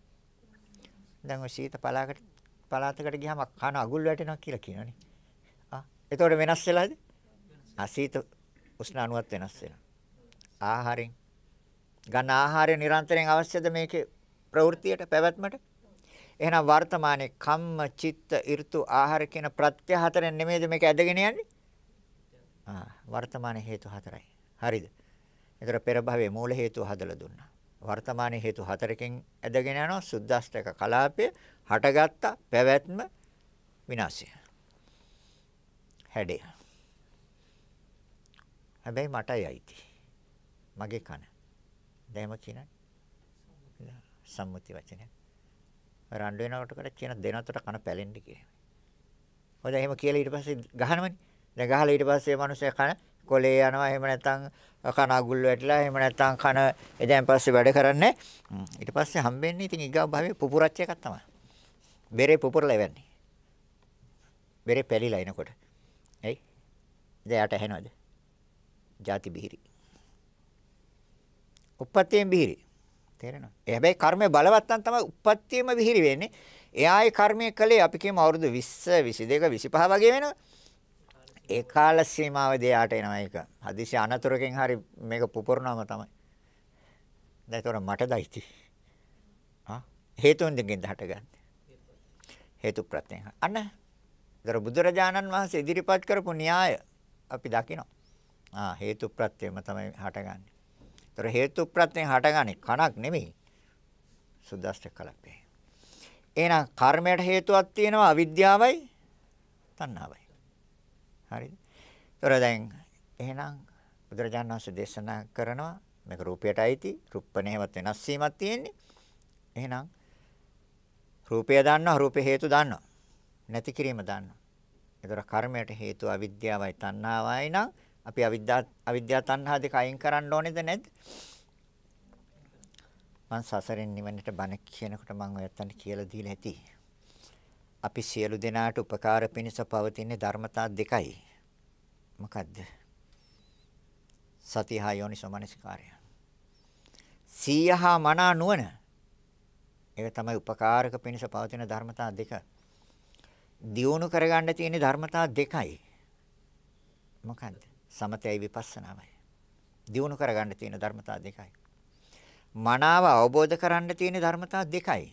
දැන් ඔය සීත පලාකට පලාතකට ගියාම කන අගුල් වැටෙනවා කියලා කියනවනේ. ආ එතකොට වෙනස් වෙලාද? අසීත උෂ්ණණුවත් වෙනස් වෙනවා. ආහාරෙන් ගන්න ආහාරය නිරන්තරයෙන් අවශ්‍යද මේකේ ප්‍රවෘත්තියට පැවැත්මට? එහෙනම් වර්තමානයේ කම්ම චිත්ත ඍතු ආහාර කියන ප්‍රත්‍ය හතරෙන් නෙමෙයිද මේක ඇදගෙන යන්නේ? ආ වර්තමාන හේතු හතරයි. හරිද? ඒතර පෙර භවයේ මූල හේතු හදලා දුන්නා. වර්තමාන හේතු හතරකින් ඇදගෙන යනවා සුද්දාෂ්ටක කලාපය හටගත්ත පැවැත්ම විනාශය. හැඩය. හැබැයි මටයි අයිති. මගේ කන. දැන් මම කියන්නේ සම්මුති වචනයක්. රණ්ඩු වෙනකොට කියන දෙනතට කන පැලෙන්න කියලා. හොඳ එහෙම කියලා ඊට පස්සේ ගහනවනේ. දැන් ගහලා ඊට පස්සේ මනුස්සයා කන කොලේ යනවා. එහෙම නැත්නම් කන අගුල් වැටිලා එහෙම නැත්නම් කන එදැන් පස්සේ වැඩ කරන්නේ. ඊට පස්සේ හම්බෙන්නේ ඉතින් ඊගාව භාවයේ පුපුරච්ච එකක් තමයි. බෙරේ පුපුරලා එවන්නේ. බෙරේ පැලිලා එනකොට. එයි. දැන් යට ඇහෙනවද? ಜಾති බිහිරි. උප්පත්තෙන් බිහිරි. තේරෙනවද? ඒ හැබැයි කර්මය බලවත් නම් තමයි උප්පත්තියම විහිරි වෙන්නේ. එයාගේ කර්මය කළේ අපි කියමු අවුරුදු 20, 22, 25 වගේ වෙනවා. ඒ කාල සීමාවේදී යාට එනවා ඒක. හදිසි අනතුරකින් හරි මේක පුපුරනවම තමයි. දැන් ඒතොර මට දයිති. ආ හේතුන් දෙකින් හටගන්නේ. හේතු ප්‍රත්‍යයෙන්. අන්න. ඒතර බුදුරජාණන් වහන්සේ ඉදිරිපත් කරපු න්‍යාය අපි දකිනවා. ආ හේතු ප්‍රත්‍යයම තමයි හටගන්නේ. ඒතර හේතු ප්‍රත්‍යයෙන් හටගන්නේ කණක් නෙමෙයි. සුද්දාස්ත කලක් නෙමෙයි. එහෙනම් කර්මයට හේතුවක් තියෙනවා අවිද්‍යාවයි තණ්හාවයි. හරිද? ඒතර දැන් එහෙනම් බුදුරජාණන් වහන්සේ දේශනා කරනවා මේක රූපයට අයිති රුප්පණේවත් වෙනස් වීමක් තියෙන්නේ. එහෙනම් රූපය දන්නවා රූපේ හේතු දන්නවා. නැති කිරීම දන්නවා. ඒතර කර්මයට හේතු අවිද්‍යාවයි තණ්හාවයි නම් අපි අවිද්‍යා අවිද්‍යා තණ්හා දෙක අයින් කරන්න ඕනේද නැද්ද? මං සසරෙන් නිවනට බණ කියනකොට මං ඔයත්තන්ට කියලා දීලා ඇති. අපි සියලු දෙනාට උපකාර පිණිස පවතින ධර්මතා දෙකයි. මොකද්ද? සතිය හා යෝනිසෝමනසිකාරය. සීය හා මනා නුවණ. ඒක තමයි උපකාරක පිණිස පවතින ධර්මතා දෙක. දියුණු කරගන්න තියෙන ධර්මතා දෙකයි. මොකද්ද? සමතයයි විපස්සනාවයි. දියුණු කරගන්න තියෙන ධර්මතා දෙකයි. මනාව අවබෝධ කරගන්න තියෙන ධර්මතා දෙකයි.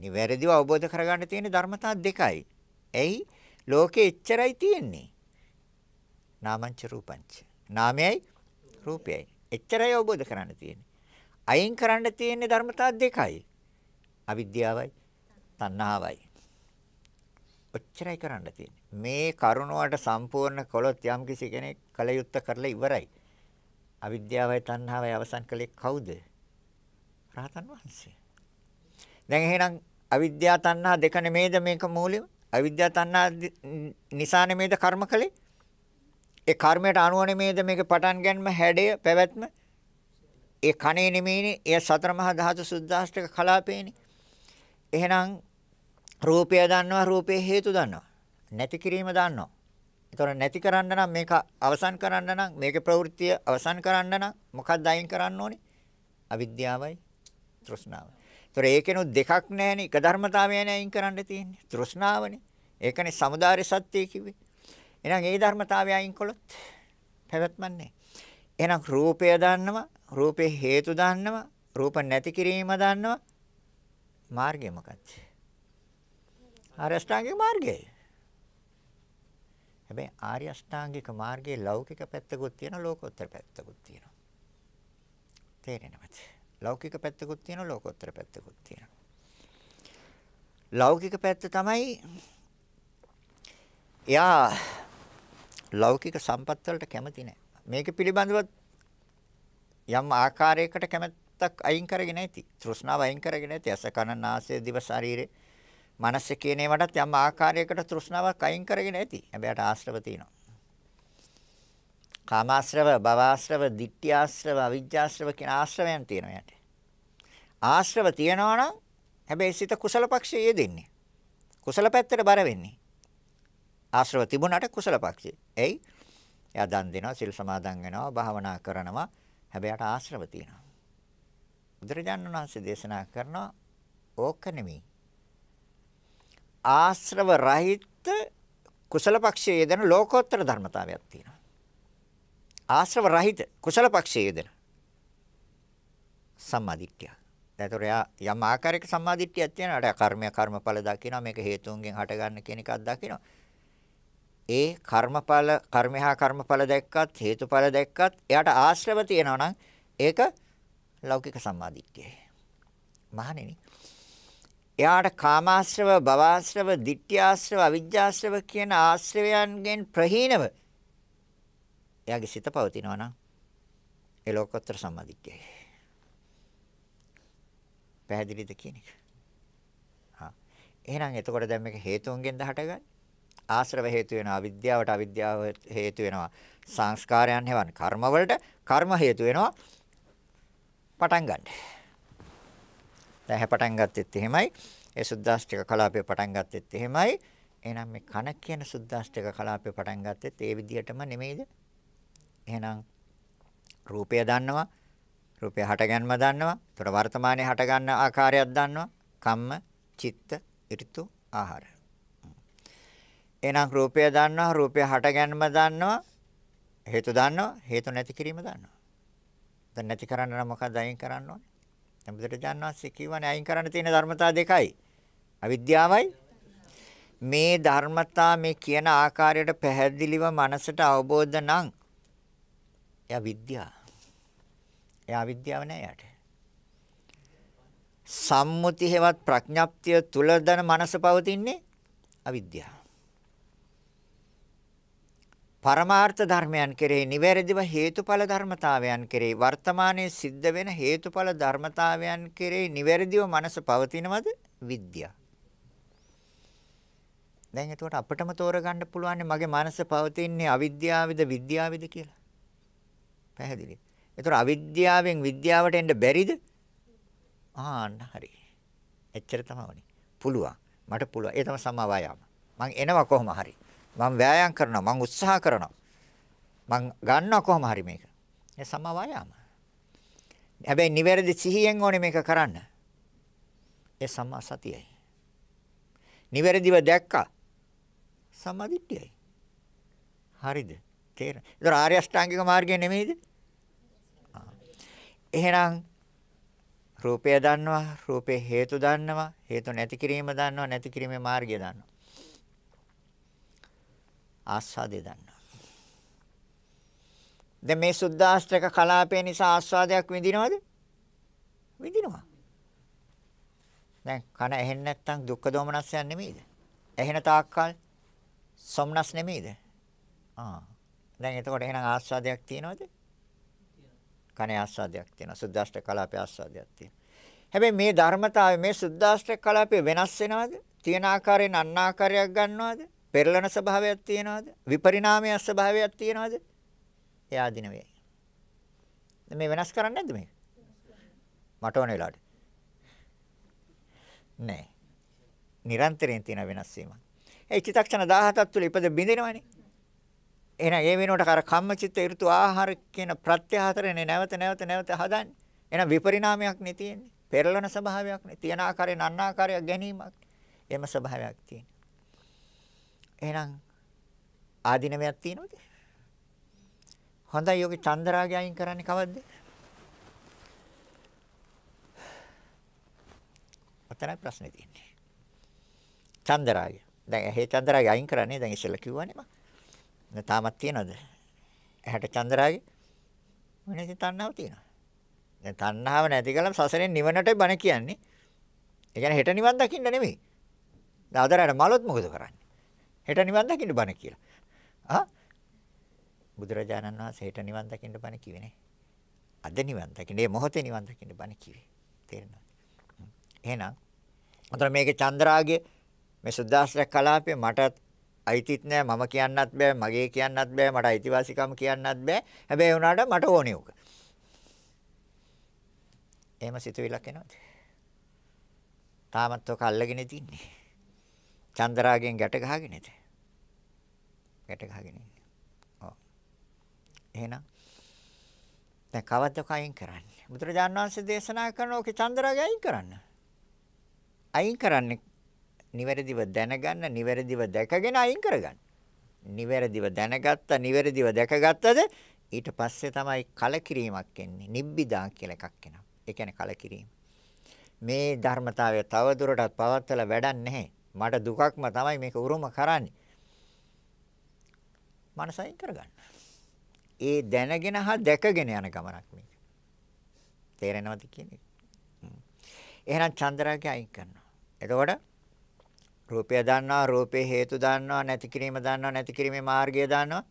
නිවැරදිව අවබෝධ කරගන්න තියෙන ධර්මතා දෙකයි. එයි ලෝකෙ එච්චරයි තියෙන්නේ. නාමංච රූපංච. නාමයයි රූපයයි. එච්චරයි අවබෝධ කරන්න තියෙන්නේ. අයින් කරන්න තියෙන ධර්මතා දෙකයි. අවිද්‍යාවයි තණ්හාවයි. ඔච්චරයි කරන්න තියෙන්නේ. මේ කරුණාවට සම්පූර්ණ කළොත් යම්කිසි කෙනෙක් කලයුත්ත කරලා ඉවරයි. අවිද්‍යාවයි තණ්හාවයි අවසන් කළේ කවුද? රහතන් වහන්සේ. දැන් එහෙනම් අවිද්‍යා තණ්හා දෙක නෙමේද මේක මූලිය? අවිද්‍යා තණ්හා නිසා නෙමේද කර්ම කළේ? ඒ කර්මයට අනුව නෙමේද මේක පටන් ගැනීම හැඩය පැවැත්ම? ඒ කණේ නෙමේනේ. එය සතර මහා ධාතු සුද්ධාෂ්ටක කලාපේනේ. එහෙනම් රූපය දන්නවා රූපේ හේතු දන්නවා නැති කිරීම දන්නවා ඒතොර නැති කරන්න නම් මේක අවසන් කරන්න නම් මේකේ ප්‍රවෘත්තිය අවසන් කරන්න නම් මොකක්ද අයින් කරන්න ඕනේ අවිද්‍යාවයි තෘෂ්ණාවයි ඒතොර ඒකෙනුත් දෙකක් නැහැනේ එක ධර්මතාවයනේ අයින් කරන්න තියෙන්නේ තෘෂ්ණාවනේ ඒකනේ samudāre සත්‍ය කිව්වේ එහෙනම් ඒ ධර්මතාවය අයින් කළොත් පැවැත්මක් නැහැ එහෙනම් රූපය දන්නවා රූපේ හේතු දන්නවා රූප නැති කිරීම දන්නවා මාර්ගය මොකක්ද ආර්ය අෂ්ටාංගික මාර්ගයයි. හැබැයි ආර්ය අෂ්ටාංගික මාර්ගයේ ලෞකික පැත්තකුත් තියෙනවා ලෝකෝත්තර පැත්තකුත් තියෙනවා. තේරෙනවද? ලෞකික පැත්තකුත් තියෙනවා ලෝකෝත්තර පැත්තකුත් තියෙනවා. ලෞකික පැත්ත තමයි එයා ලෞකික සම්පත් වලට කැමති නැහැ. මේක පිළිබඳව යම් ආකාරයකට කැමැත්තක් අයින් කරගෙන නැති. තෘෂ්ණාව අයින් කරගෙන නැති. අසකන නාසය දිව ශරීරේ මනස කියන ඒවටත් යම් ආකාරයකට තෘෂ්ණාවක් අයින් කරගෙන ඇති. හැබැයි ආශ්‍රව තියෙනවා. කාමාශ්‍රව, භවආශ්‍රව, ditthිආශ්‍රව, අවිජ්ජාශ්‍රව කියන ආශ්‍රවයන් තියෙනවා යට. ආශ්‍රව තියෙනවා නම් හැබැයි සිත කුසල පක්ෂයේ යෙදෙන්නේ. කුසල පැත්තට බර වෙන්නේ. ආශ්‍රව තිබුණාට කුසල පක්ෂේ. එයි. එයා දන් දෙනවා, සිල් සමාදන් වෙනවා, භාවනා කරනවා. හැබැයි ආශ්‍රව තියෙනවා. බුදුරජාණන් වහන්සේ දේශනා කරනවා ඕක නෙමෙයි. ආශ්‍රව රහිත කුසල පක්ෂයේ යෙදෙන ලෝකෝත්තර ධර්මතාවයක් තියෙනවා. ආශ්‍රව රහිත කුසල පක්ෂයේ යෙදෙන සම්මාදිට්ඨිය. එතකොට එයා යම් ආකාරයක සම්මාදිට්ඨියක් තියෙනවා. අර කර්මය කර්මඵල දකිනවා. මේක හේතුන්ගෙන් හටගන්න කියන එකක් දකිනවා. ඒ කර්මඵල කර්මහා කර්මඵල දැක්කත් හේතුඵල දැක්කත් එයාට ආශ්‍රව තියෙනවා නම් ඒක ලෞකික සම්මාදිට්ඨියයි. මහණෙනි එයාට කාමාශ්‍රව, භවආශ්‍රව, ditthyaශ්‍රව, අවිජ්ජාශ්‍රව කියන ආශ්‍රවයන්ගෙන් ප්‍රහීනව එයාගේ සිත පවතිනවා නම් ඒ ලෝකෝත්තර සම්මාදිට්ඨියයි. පැහැදිලිද කියන එක? හා. එහෙනම් එතකොට දැන් මේක හේතුන්ගෙන් දහටගන්නේ. ආශ්‍රව හේතු වෙනවා අවිද්‍යාවට අවිද්‍යාව හේතු වෙනවා සංස්කාරයන් හැවන් කර්ම වලට කර්ම හේතු වෙනවා පටන් ගන්න. දැන් හැපටන් ගත්තෙත් එහෙමයි. ඒ සුද්දාස්තික කලාපය පටන් ගත්තෙත් එහෙමයි. එහෙනම් මේ කන කියන සුද්දාස්තික කලාපය පටන් ගත්තෙත් ඒ විදිහටම නෙමෙයිද? එහෙනම් රූපය දන්නවා. රූපය හටගන්ම දන්නවා. ඒතර වර්තමානයේ හටගන්න ආකාරයක් දන්නවා. කම්ම, චිත්ත, ඍතු, ආහාර. එහෙනම් රූපය දන්නවා, රූපය හටගන්ම දන්නවා. හේතු දන්නවා, හේතු නැති කිරීම දන්නවා. දැන් නැති කරන්න නම් මොකක්ද අයින් කරන්න ඕනේ? දැන් බුදුරජාණන් වහන්සේ කියවනේ අයින් කරන්න තියෙන ධර්මතා දෙකයි. අවිද්‍යාවයි මේ ධර්මතා මේ කියන ආකාරයට පැහැදිලිව මනසට අවබෝධ නම් එයා විද්‍යාව. එයා විද්‍යාව නෑ යාට. සම්මුති හේවත් ප්‍රඥාප්තිය තුලදන මනස පවතින්නේ අවිද්‍යාව. පරමාර්ථ ධර්මයන් කෙරෙහි නිවැරදිව හේතුඵල ධර්මතාවයන් කෙරෙහි වර්තමානයේ සිද්ධ වෙන හේතුඵල ධර්මතාවයන් කෙරෙහි නිවැරදිව මනස පවතිනවද විද්‍යාව දැන් එතකොට අපිටම තෝරගන්න පුළුවන් මගේ මනස පවතින්නේ අවිද්‍යාවද විද්‍යාවද කියලා පැහැදිලි එතකොට අවිද්‍යාවෙන් විද්‍යාවට එන්න බැරිද ආන්න හරි එච්චර තමයි පුළුවන් මට පුළුවන් ඒ තමයි සමාවායම මං එනවා කොහොම හරි මම වෑයම් කරනවා මම උත්සාහ කරනවා මම ගන්නවා කොහොම හරි මේක ඒ සම වෑයම හැබැයි නිවැරදි සිහියෙන් ඕනේ මේක කරන්න ඒ සම්මා සතියයි නිවැරදිව දැක්කා සම්මාදිට්ඨියයි හරිද තේරෙන ඒතර ආර්ය අෂ්ටාංගික මාර්ගය නෙමෙයිද එහෙනම් රූපය දන්නවා රූපේ හේතු දන්නවා හේතු නැති කිරීම දන්නවා නැති කිරීමේ මාර්ගය දන්නවා ආස්වාදය දන්නවා. දැන් මේ සුද්දාස්ත්‍රක කලාපය නිසා ආස්වාදයක් විඳිනවද? විඳිනවා. දැන් කන ඇහෙන්නේ නැත්නම් දුක්ඛ දෝමනස්යන් නෙමෙයිද? ඇහෙන තාක්කල් සොම්නස් නෙමෙයිද? ආ. දැන් එතකොට එහෙනම් ආස්වාදයක් තියෙනවද? කනේ ආස්වාදයක් තියෙනවා. සුද්දාස්ත්‍රක කලාපයේ ආස්වාදයක් තියෙනවා. හැබැයි මේ ධර්මතාවය මේ සුද්දාස්ත්‍රක කලාපයේ වෙනස් වෙනවද? තියෙන ආකාරයෙන් අන් ආකාරයක් ගන්නවද? පෙරලන ස්වභාවයක් තියෙනවද? විපරිණාමයේ ස්වභාවයක් තියෙනවද? ඒ ආදි නෙවෙයි. මේ වෙනස් කරන්නේ නැද්ද මේක? මට ඕන වෙලාවට. නෑ. නිරන්තරයෙන් තියෙන වෙනස් වීම. ඒ චිත්තක්ෂණ 17ක් තුල ඉපද බිඳිනවනේ. එහෙනම් ඒ වෙනුවට අර කම්මචිත්ත ඍතු ආහාර කියන ප්‍රත්‍ය හතරනේ නැවත නැවත නැවත හදන්නේ. එහෙනම් විපරිණාමයක් නේ තියෙන්නේ. පෙරලන ස්වභාවයක් නේ. තියෙන ආකාරයෙන් අන්න ආකාරයක් ගැනීමක්. එම ස්වභාවයක් තියෙනවා. එහෙනම් ආධිනවයක් තියෙනවද? හොඳයි යෝගී චන්දරාගය අයින් කරන්නේ කවද්ද? අතරයි ප්‍රශ්නේ තියෙන්නේ. චන්දරාගය. දැන් ඇහි චන්දරාගය අයින් කරන්නේ දැන් ඉස්සෙල්ලා කිව්වනේ මම. තාමත් තියෙනවද? ඇහැට චන්දරාගය වෙනසි තණ්හාව තියෙනවා. දැන් තණ්හාව නැති කලම සසරෙන් නිවනට බණ කියන්නේ. ඒ කියන්නේ හෙට නිවන් දකින්න නෙමෙයි. දැන් අදරට මලොත් මොකද කරන්නේ? හෙට නිවන් දකින්න බණ කියලා. ආ බුදුරජාණන් වහන්සේ හෙට නිවන් දකින්න බණ කිව්වේ නෑ. අද නිවන් දකින්න මේ මොහොතේ නිවන් දකින්න බණ කිව්වේ. තේරෙනවද? එහෙනම් අතන මේකේ චන්ද්‍රාගය මේ සුද්දාස්ත්‍රයක් කලාපේ මට අයිතිත් නෑ මම කියන්නත් බෑ මගේ කියන්නත් බෑ මට අයිතිවාසිකම් කියන්නත් බෑ හැබැයි උනාට මට ඕනේ උක. එහෙම සිතුවිලක් එනවද? තාමත් ඔක අල්ලගෙන තින්නේ. චන්දරාගෙන් ගැට ගහගෙනද? ගැට ගහගෙන ඉන්නේ. ඔව්. එහෙනම් දැන් කවදක අයින් කරන්නේ? බුදුරජාණන් වහන්සේ දේශනා කරන ඕකේ චන්ද්‍රාගය අයින් කරන්න. අයින් කරන්නේ නිවැරදිව දැනගන්න, නිවැරදිව දැකගෙන අයින් කරගන්න. නිවැරදිව දැනගත්තා, නිවැරදිව දැකගත්තද ඊට පස්සේ තමයි කලකිරීමක් එන්නේ. නිබ්බිදා කියලා එකක් එනවා. ඒ කියන්නේ කලකිරීම. මේ ධර්මතාවය තවදුරටත් පවත්වලා වැඩක් නැහැ. මට දුකක්ම තමයි මේක උරුම කරන්නේ. මනසයින් කරගන්න. ඒ දැනගෙන හා දැකගෙන යන ගමනක් මේක. තේරෙනවද කියන්නේ? එහෙනම් චන්ද්‍රාගය අයින් කරනවා. එතකොට රූපය දන්නවා, රූපේ හේතු දන්නවා, නැති කිරීම දන්නවා, නැති කිරීමේ මාර්ගය දන්නවා.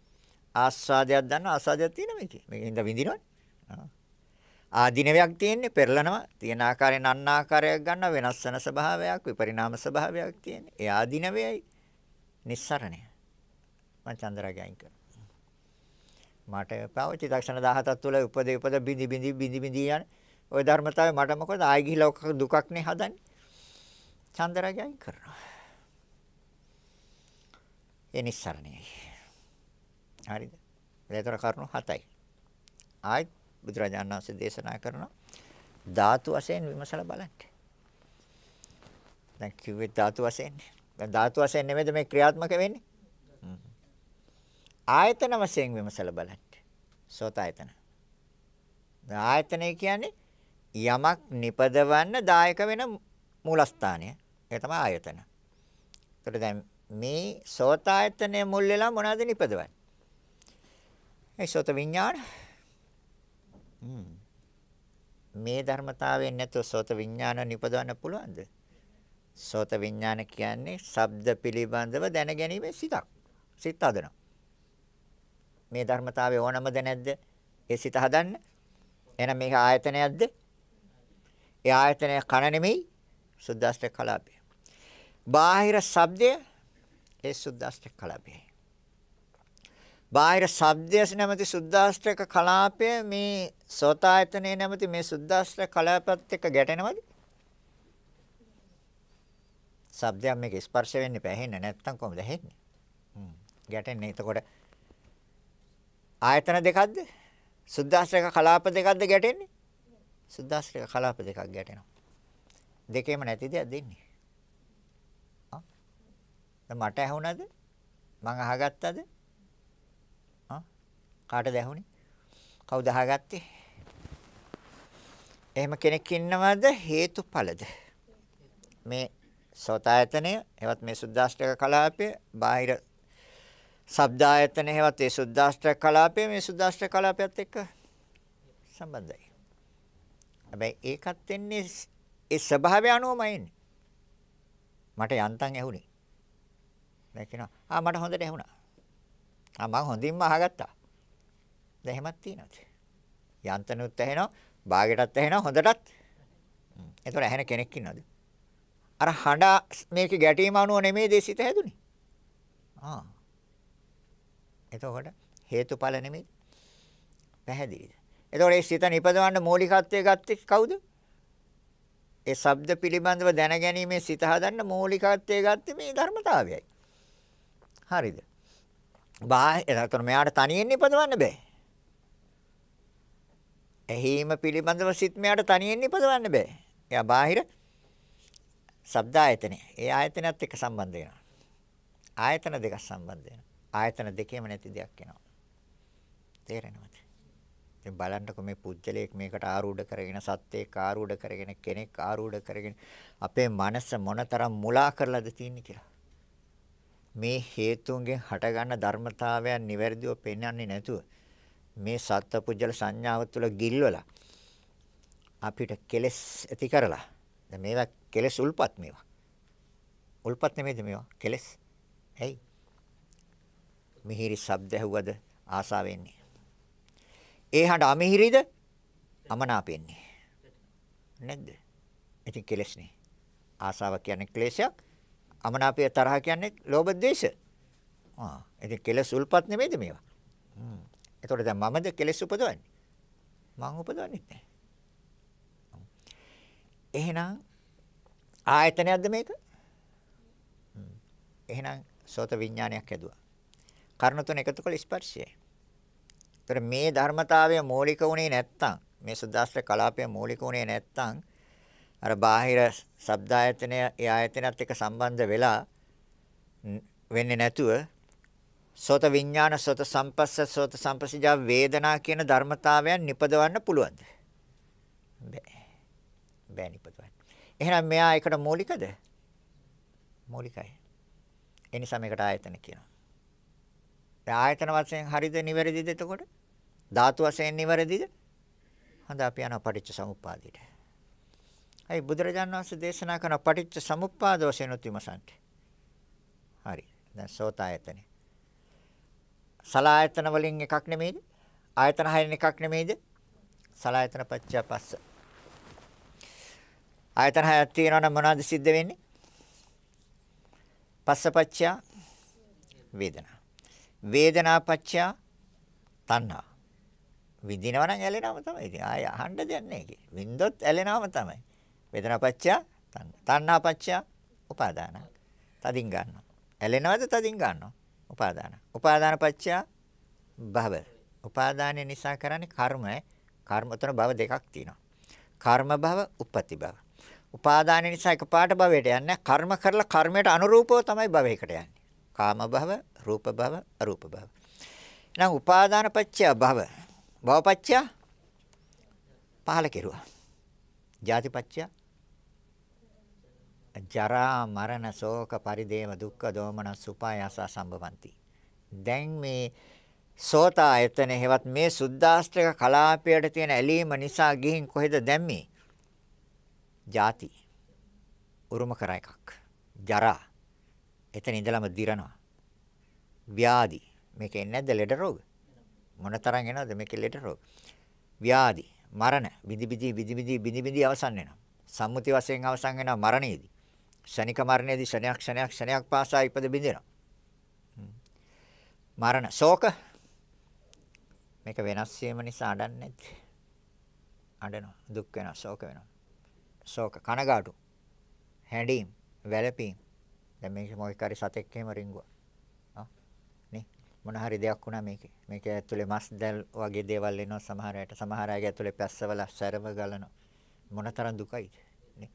ආස්වාදයක් දන්නවා, ආස්වාදයක් තියෙනවා මේකේ. මේකින්ද විඳිනවනේ. ආධිනවයක් තියෙන්නේ පෙරලනවා තියෙන ආකාරයෙන් අන්න ආකාරයක් ගන්න වෙනස් වෙන ස්වභාවයක් විපරිණාම ස්වභාවයක් තියෙන්නේ ඒ ආධිනවයයි නිස්සරණය මම චන්ද්‍රාගය අයින් කරනවා. මට පාවචි දක්ෂණ 17ක් තුළ උපදේ උපද බිඳි බිඳි බිඳි බිඳි යන ওই ධර්මතාවය මට මොකද ආයි ගිහිලා ඔක දුකක් නේ හදන්නේ. චන්ද්‍රාගය අයින් කරනවා. ඒ නිස්සරණයයි. හරිද? ඒතර කරුණු 7යි. ආයි බුදුරජාණන් වහන්සේ දේශනා කරනවා ධාතු වශයෙන් විමසලා බලන්න. දැන් කිව්වේ ධාතු වශයෙන්. දැන් ධාතු වශයෙන් නෙමෙයිද මේ ක්‍රියාත්මක වෙන්නේ? ආයතන වශයෙන් විමසලා බලන්න. සෝතායතන. ආයතනය කියන්නේ යමක් නිපදවන්න දායක වෙන මූලස්ථානය. ඒක තමයි ආයතන. ඒතර දැන් මේ සෝතායතනය මුල් වෙලා මොනවද නිපදවන්නේ? ඒ සෝත විඥාන. මේ ධර්මතාවයෙන් නැතුව සෝත විඥාන නිපදවන්න පුළුවන්ද? සෝත විඥාන කියන්නේ ශබ්ද පිළිබඳව දැනගැනීමේ සිතක්. සිත හදනවා. මේ ධර්මතාවය ඕනමද නැද්ද? ඒ සිත හදන්න. එහෙනම් මේක ආයතනයක්ද? ඒ ආයතනය කන නෙමෙයි සුද්දාස්ඨ කලාපය. බාහිර ශබ්දය ඒ සුද්දාස්ඨ කලාපයයි. බාහිර ශබ්දයස් නැමැති සුද්දාස්ඨක කලාපය මේ සෝතායතනයේ නැමැති මේ සුද්දාස්ඨ කලාපත් එක්ක ගැටෙනවද? ශබ්දයක් මේක ස්පර්ශ වෙන්නේ පැහැෙන්නේ නැත්තම් කොහොමද ඇහෙන්නේ? ගැටෙන්නේ. එතකොට ආයතන දෙකක්ද? සුද්දාස්ත්‍රක කලාප දෙකක්ද ගැටෙන්නේ? සුද්දාස්ත්‍රක කලාප දෙකක් ගැටෙනවා. දෙකේම නැති දෙයක් දෙන්නේ. ආ? මට ඇහුණද? මං අහගත්තද? ආ? කාටද ඇහුනේ? කවුද අහගත්තේ? එහෙම කෙනෙක් ඉන්නවද හේතුඵලද? මේ සෝතායතනය එවත් මේ සුද්දාස්ත්‍රක කලාපය බාහිර ශබ්දායතන හේවත් ඒ සුද්දාෂ්ටක කලාපය මේ සුද්දාෂ්ටක කලාපයත් එක්ක සම්බන්ධයි. හැබැයි ඒකත් වෙන්නේ ඒ ස්වභාවය අනුවමයි එන්නේ. මට යන්තම් ඇහුනේ. දැන් කියනවා ආ මට හොඳට ඇහුණා. ආ මං හොඳින්ම අහගත්තා. දැන් එහෙමත් තියෙනවද? යන්තනුත් ඇහෙනවා, බාගෙටත් ඇහෙනවා හොඳටත්. එතකොට ඇහෙන කෙනෙක් ඉන්නවද? අර හඬ මේක ගැටීම අනුව නෙමෙයි දේශිත හැදුනේ. ආ එතකොට හේතුඵල නිමිති පැහැදිලිද? එතකොට මේ සිත නිපදවන්න මූලිකත්වයේ ගත්තේ කවුද? ඒ ශබ්ද පිළිබඳව දැනගැනීමේ සිත හදන්න මූලිකත්වයේ ගත්තේ මේ ධර්මතාවයයි. හරිද? බාහිර එතකොට මෙයාට තනියෙන් නිපදවන්න බෑ. ඇහිීම පිළිබඳව සිත මෙයාට තනියෙන් නිපදවන්න බෑ. එයා බාහිර ශබ්ද ආයතනය. ඒ ආයතනයත් එක්ක සම්බන්ධ වෙනවා. ආයතන දෙකක් සම්බන්ධ වෙනවා. ආයතන දෙකේම නැති දෙයක් වෙනවා. තේරෙනවද? ඉතින් බලන්නකො මේ පුජ්‍යලයක් මේකට ආරූඪ කරගෙන සත්‍යයක් ආරූඪ කරගෙන කෙනෙක් ආරූඪ කරගෙන අපේ මනස මොනතරම් මුලා කරලාද තින්නේ කියලා. මේ හේතුන්ගෙන් හටගන්න ධර්මතාවයන් නිවැරදිව පෙන්වන්නේ නැතුව මේ සත්පුජ්‍යල සංඥාව තුළ ගිල්වලා අපිට කෙලස් ඇති කරලා දැන් මේවා කෙලස් උල්පත් මේවා. උල්පත් නෙමෙයිද මේවා? කෙලස්. ඇයි? මිහිරි ශබ්ද ඇහුවද ආසාව එන්නේ. ඒහඬ අමිහිරිද? අමනාප එන්නේ. නැද්ද? ඉතින් කෙලස්නේ. ආසාව කියන්නේ ක්ලේශයක්. අමනාපය තරහ කියන්නේ ලෝභ ද්වේෂ. ආ. ඉතින් කෙලස් උල්පත් නෙමෙයිද මේවා? හ්ම්. එතකොට දැන් මමද කෙලස් උපදවන්නේ? මං උපදවන්නේ නැහැ. එහෙනම් ආයතනයක්ද මේක? එහෙනම් සෝත විඥානයක් ඇදුවා. කර්ණ තුන එකතු කළ ස්පර්ශයයි. ඒතර මේ ධර්මතාවය මූලික වුණේ නැත්තම් මේ සුද්දාස්ත්‍ර කලාපය මූලික වුණේ නැත්තම් අර බාහිර ශබ්ද ආයතනය ඒ ආයතනත් එක්ක සම්බන්ධ වෙලා වෙන්නේ නැතුව සෝත විඥාන සෝත සම්පස්ස සෝත සම්පසිජා වේදනා කියන ධර්මතාවයන් නිපදවන්න පුළුවන්ද? බෑ. බෑ නිපදවන්න. එහෙනම් මෙයා එකට මූලිකද? මූලිකයි. ඒ නිසා මේකට ආයතන කියනවා. ආයතන වශයෙන් හරිද නිවැරදිද එතකොට? ධාතු වශයෙන් නිවැරදිද? හඳ අපි යනවා පටිච්ච සමුප්පාදයට. අයි බුදුරජාණන් වහන්සේ දේශනා කරන පටිච්ච සමුප්පාද වශයෙන් උත්විමසන්ට. හරි. දැන් සෝතායතනෙ. සලායතන වලින් එකක් නෙමෙයිද? ආයතන හයෙන් එකක් නෙමෙයිද? සලායතන පච්චය පස්ස. ආයතන හයක් තියෙනවනම් මොනවද සිද්ධ වෙන්නේ? පස්සපච්චය වේදනා. වේදනාපච්චයා තණ්හා. විඳිනවා නම් ඇලෙනවම තමයි. ඉතින් ආය අහන්න දෙයක් නැහැ ඒකේ. විඳොත් ඇලෙනවම තමයි. වේදනාපච්චයා තණ්හා. තණ්හාපච්චයා උපාදාන. තදින් ගන්නවා. ඇලෙනවද තදින් ගන්නවා. උපාදාන. උපාදානපච්චයා භව. උපාදානය නිසා කරන්නේ කර්ම. කර්ම තුන භව දෙකක් තියෙනවා. කර්ම භව, උපපති භව. උපාදානය නිසා එකපාරට භවයට යන්නේ කර්ම කරලා කර්මයට අනුරූපව තමයි භවයකට යන්නේ. කාම භව, රූප භව, අරූප භව. එහෙනම් උපාදාන පත්‍ය භව. භව පත්‍ය පහල කෙරුවා. ජාති පත්‍ය ජරා මරණ ශෝක පරිදේව දුක්ඛ දෝමන සුපායාස සම්භවಂತಿ. දැන් මේ සෝත ආයතන හේවත් මේ සුද්දාස්ත්‍රක කලාපයට තියෙන ඇලීම නිසා ගිහින් කොහෙද දැම්මේ? ಜಾති. උරුම කර එකක්. ජරා එතන ඉඳලම දිරනවා. ව්‍යාධි. මේක එන්නේ නැද්ද ලෙඩ රෝග? මොනතරම් එනවද මේකේ ලෙඩ රෝග? ව්‍යාධි, මරණ, විදි විදි විදි විදි විදි විදි අවසන් වෙනවා. සම්මුති වශයෙන් අවසන් වෙනවා මරණයේදී. ශනික මරණයේදී ශනයක් ශනයක් ශනයක් පාසා ඉපද බිඳිනවා. මරණ, ශෝක මේක වෙනස් වීම නිසා අඩන්නේ නැද්ද? අඬනවා, දුක් වෙනවා, ශෝක වෙනවා. ශෝක කනගාටු, හැඬීම්, වැළපීම් දැන් මේක මොකෙක් හරි සතෙක් එහෙම රිංගුවා. ආ නේ මොන හරි දෙයක් වුණා මේකේ. මේකේ ඇතුලේ මස් දැල් වගේ දේවල් එනවා සමහර අයට. සමහර අයගේ ඇතුලේ පැස්සවල සැරම ගලනවා. මොනතරම් දුකයිද නේ.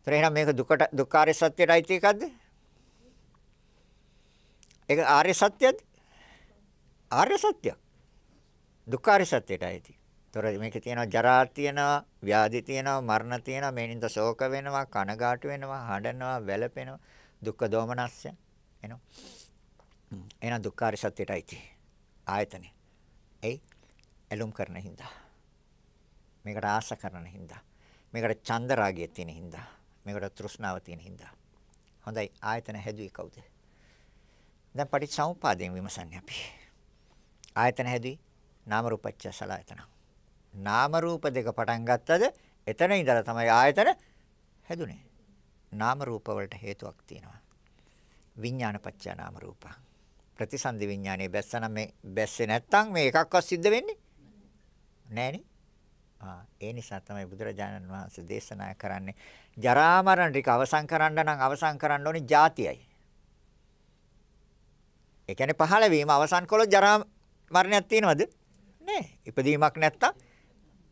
ඒතර එහෙනම් මේක දුකට දුක්ඛාරය සත්‍යයට අයිති එකක්ද? ඒක ආර්ය සත්‍යද? ආර්ය සත්‍යයක්. දුක්ඛාරය සත්‍යයට අයිති. තොර මේකේ තියෙනවා ජරා තියෙනවා ව්‍යාධි තියෙනවා මරණ තියෙනවා මේ නින්ද ශෝක වෙනවා කනගාටු වෙනවා හඬනවා වැළපෙනවා දුක්ඛ දෝමනස්ය එනවා. එහෙනම් දුක්ඛාර සත්‍යයටයි තියෙන්නේ. ආයතනෙ. ඒ එළුම් කරන හින්දා. මේකට ආස කරන හින්දා. මේකට චන්ද රාගය තියෙන හින්දා. මේකට තෘෂ්ණාව තියෙන හින්දා. හොඳයි ආයතන හැදුවේ කවුද? දැන් පටිච්චසමුපාදයෙන් විමසන්නේ අපි. ආයතන හැදුවේ නාම රූපච්ඡ සලආයතන. නාම රූප දෙක පටන් ගත්තද එතන ඉඳලා තමයි ආයතන හැදුනේ. නාම රූප වලට හේතුවක් තියෙනවා. විඥානපච්චය නාම රූප. ප්‍රතිසන්දි විඥානේ බැස්සනම් මේ බැස්සේ නැත්තම් මේ එකක්වත් සිද්ධ වෙන්නේ නෑනේ. ආ ඒ නිසා තමයි බුදුරජාණන් වහන්සේ දේශනා කරන්නේ ජරා මරණ ටික අවසන් කරන්න නම් අවසන් කරන්න ඕනේ જાතියයි. ඒ කියන්නේ පහළ වීම අවසන් කළොත් ජරා මරණයක් තියෙනවද? නෑ. ඉපදීමක් නැත්තම්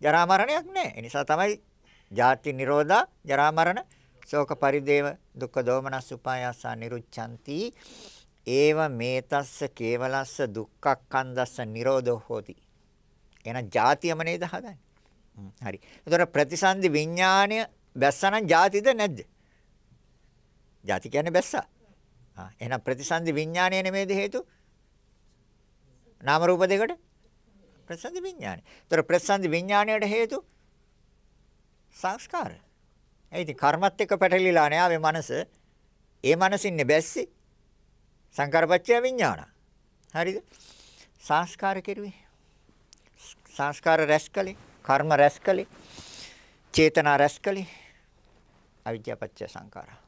ජරා මරණයක් නෑ. ඒ නිසා තමයි ජාති නිරෝධා ජරා මරණ ශෝක පරිදේව දුක්ඛ දෝමනස් උපායාස නිරුච්ඡanti ඒව මේතස්ස කේවලස්ස දුක්ඛක්ඛන්දස්ස නිරෝධෝ හෝති එහෙනම් ಜಾතියම නේද හදන්නේ හරි එතකොට ප්‍රතිසන්දි විඥාණය බැස්සනම් ಜಾතිද නැද්ද ಜಾති කියන්නේ බැස්සා ආ එහෙනම් ප්‍රතිසන්දි විඥාණය නෙමේද හේතු නාම රූප දෙකට ප්‍රතිසන්දි විඥාණය එතකොට ප්‍රතිසන්දි විඥාණයට හේතු සංස්කාරය ඒ ඉතින් කර්මත් එක්ක පැටලිලා නෑ ආවේ මනස. ඒ මනසින්නේ බැස්සේ. සංකාරපච්චය විඥාන. හරිද? සංස්කාර කෙරුවේ. සංස්කාර රැස්කලේ, කර්ම රැස්කලේ, චේතනා රැස්කලේ. අවිද්‍යාපච්චය සංකාරා.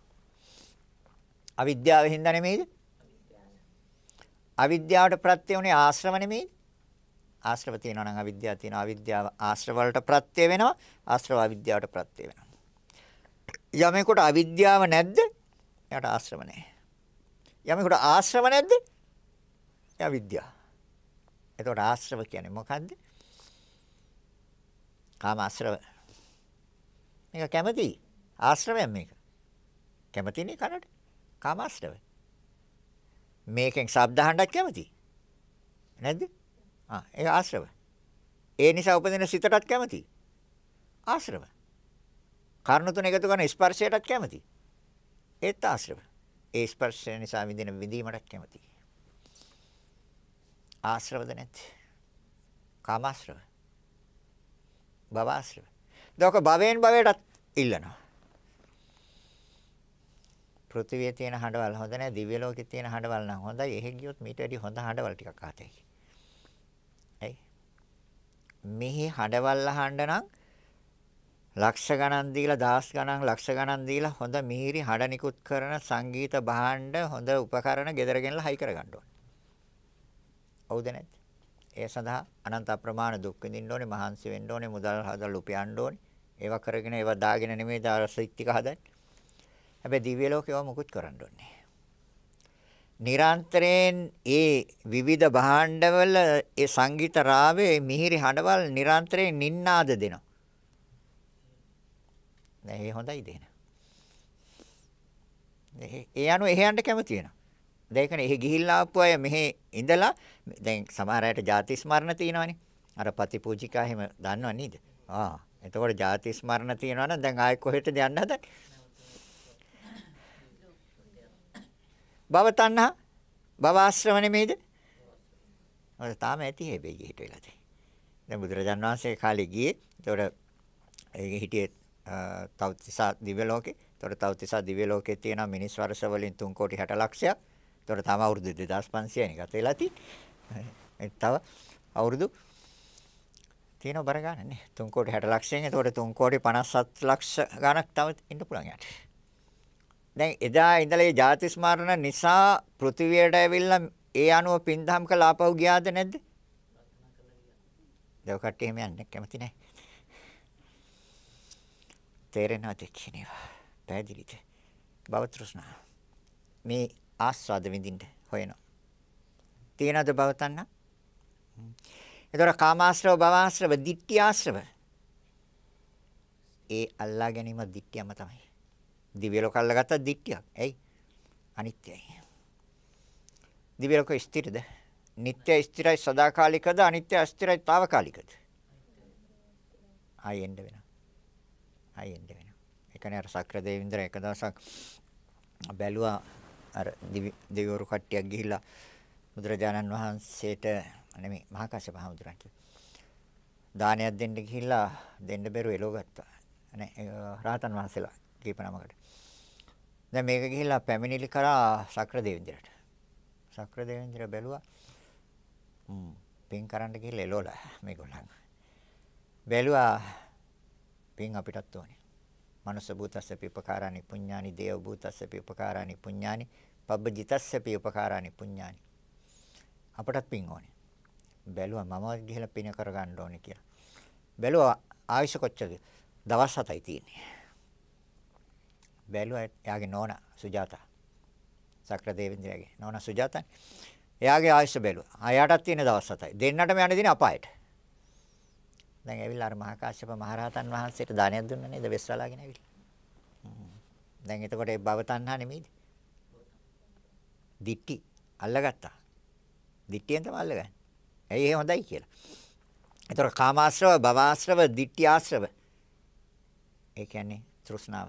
අවිද්‍යාව හින්දා නෙමෙයිද? අවිද්‍යාවට ප්‍රත්‍ය උනේ ආශ්‍රව නෙමෙයිද? ආශ්‍රව තියෙනවා නම් අවිද්‍යාව තියෙනවා. අවිද්‍යාව ආශ්‍රව වලට ප්‍රත්‍ය වෙනවා. ආශ්‍රව අවිද්‍යාවට ප්‍රත්‍ය වෙනවා. යමෙකුට අවිද්‍යාව නැද්ද? එයාට ආශ්‍රම නැහැ. යමෙකුට ආශ්‍රම නැද්ද? එයා විද්‍යාව. එතකොට ආශ්‍රම කියන්නේ මොකද්ද? කාම ආශ්‍රව. මේක කැමති ආශ්‍රමයක් මේක. කැමතිනේ කරට. කාම ආශ්‍රව. මේකෙන් ශබ්ද අහන්නත් කැමති. නැද්ද? ආ ඒක ආශ්‍රව. ඒ නිසා උපදින සිතටත් කැමති. ආශ්‍රව. කර්ණ තුන එකතු කරන ස්පර්ශයටත් කැමති. ඒත් ආශ්‍රව. ඒ ස්පර්ශය නිසා විඳින විඳීමටත් කැමති. ආශ්‍රවද නැති. කාමාශ්‍රව. භවආශ්‍රව. දෝක භවයෙන් භවයටත් ඉල්ලනවා. පෘථිවියේ තියෙන හඬවල් හොඳ නැහැ. දිව්‍ය ලෝකේ තියෙන හඬවල් නම් හොඳයි. එහෙ ගියොත් මීට වැඩි හොඳ හඬවල් ටිකක් ආතයි. ඇයි? මෙහි හඬවල් අහන්න නම් ලක්ෂ ගණන් දීලා දහස් ගණන් ලක්ෂ ගණන් දීලා හොඳ මිහිරි හඬ නිකුත් කරන සංගීත භාණ්ඩ හොඳ උපකරණ ගෙදර ගෙනලා හයි කරගන්න ඕනේ. හවුද නැද්ද? ඒ සඳහා අනන්ත අප්‍රමාණ දුක් විඳින්න ඕනේ, මහන්සි වෙන්න ඕනේ, මුදල් හදලා උපයන්න ඕනේ. ඒවා කරගෙන ඒවා දාගෙන නෙමෙයි දාර්ශනික හදන්නේ. හැබැයි දිව්‍ය ලෝකේව මුකුත් කරන්න ඕනේ. නිරන්තරයෙන් ඒ විවිධ භාණ්ඩවල ඒ සංගීත රාවයේ මිහිරි හඬවල් නිරන්තරයෙන් නින්නාද දෙනවා. දැන් ඒ හොඳයිද එහෙනම් ඒ anu එහෙ යන්න කැමති වෙනවා දැන් ඒකනේ එහෙ ගිහිල්ලා ආපු අය මෙහෙ ඉඳලා දැන් සමහර අයට ಜಾති ස්මරණ තියෙනවනේ අර පතිපූජිකා එහෙම දන්නව නේද ආ එතකොට ಜಾති ස්මරණ තියෙනවා නම් දැන් ආයෙ කොහෙටද යන්න හදන්නේ භව තණ්හා භව ආශ්‍රව නෙමෙයිද? ඔය තාම ඇති හැබැයි ගිහිට වෙලා තියෙන්නේ. දැන් බුදුරජාන් වහන්සේ කාලේ ගියේ. ඒතකොට ඒ හිටියේ තවතිසා දිව්‍ය ලෝකේ. ඒතොර තවතිසා දිව්‍ය ලෝකේ තියෙන මිනිස් වර්ෂ වලින් 3 කෝටි 60 ලක්ෂයක්. ඒතොර තම අවුරුදු 2500යි ගත වෙලා තියෙන්නේ. තව අවුරුදු තියෙන බර ගන්න නේ. 3 කෝටි 60 ලක්ෂයෙන්. ඒතොර 3 කෝටි 57 ලක්ෂ ගණක් තව ඉන්න පුළුවන් යට. දැන් එදා ඉඳලා මේ ජාති ස්මරණ නිසා පෘථිවියට ඇවිල්ලා ඒ අනුව පින්දම් කළා ආපහු ගියාද නැද්ද? දව කට්ටිය එහෙම යන්නේ කැමති නැහැ. තේරෙනවද කියන ඒවා පැහැදිලිද භව තෘෂ්ණා මේ ආස්වාද විඳින්න හොයනවා තියනද භව තණ්හා එතකොට කාමාශ්‍රව භවආශ්‍රව ditthi ආශ්‍රව ඒ අල්ලා ගැනීම ditthiyම තමයි දිව්‍ය ලෝක අල්ලගත්ත ditthියක් ඇයි අනිත්‍යයි දිව්‍ය ලෝක ස්ථිරද නিত্য ස්ථිරයි සදාකාලිකද අනිත්‍ය අස්ථිරයි తాවකාලිකද ආයෙ එන්න වෙනවා ආයෙ එන්න වෙනවා. ඒ කියන්නේ අර සක්‍ර දේවින්දර එක දවසක් බැලුවා අර දෙවිවරු කට්ටියක් ගිහිල්ලා බුදුරජාණන් වහන්සේට නෙමෙයි මහා කාශ්‍යප හමුදුරන්ට දානයක් දෙන්න ගිහිල්ලා දෙන්න බැරුව එලෝ ගත්තා. නේ රාතන් වහන්සේලා කීප නමකට. දැන් මේක ගිහිල්ලා පැමිණිලි කරා සක්‍ර දේවින්දරට. සක්‍ර දේවින්දර බැලුවා පින් කරන්න ගිහිල්ලා එලෝලා මේගොල්ලන්. බැලුවා පින් අපිටත් ඕනේ. manuss භූතස්සපි උපකාරානි පුඤ්ඤානි, දේව භූතස්සපි උපකාරානි පුඤ්ඤානි, පබ්බජිතස්සපි උපකාරානි පුඤ්ඤානි. අපටත් පින් ඕනේ. බැලුවා මම ගිහලා පින කරගන්න ඕනේ කියලා. බැලුවා ආයශ කොච්චද? දවස් 7යි තියෙන්නේ. බැලුවා එයාගේ නෝනා සුජාතා. සක්‍ර දේවේන්ද්‍රයාගේ නෝනා සුජාතානේ. එයාගේ ආයශ බැලුවා. ආයයටත් තියෙන දවස් 7යි. දෙන්නටම යන්න දින අපායට. දැන් ඇවිල්ලා අර මහා කාශ්‍යප මහරහතන් වහන්සේට දානයක් දුන්නා නේද වෙස්රලාගෙන ඇවිල්ලා. දැන් එතකොට ඒ භව තණ්හා නෙමෙයිද? දිට්ටි අල්ලගත්තා. දිට්ටියෙන් තමයි අල්ලගන්නේ. ඇයි ඒ හොඳයි කියලා. එතකොට කාමාශ්‍රව, භවආශ්‍රව, දිට්ටි ආශ්‍රව. ඒ කියන්නේ තෘෂ්ණාව.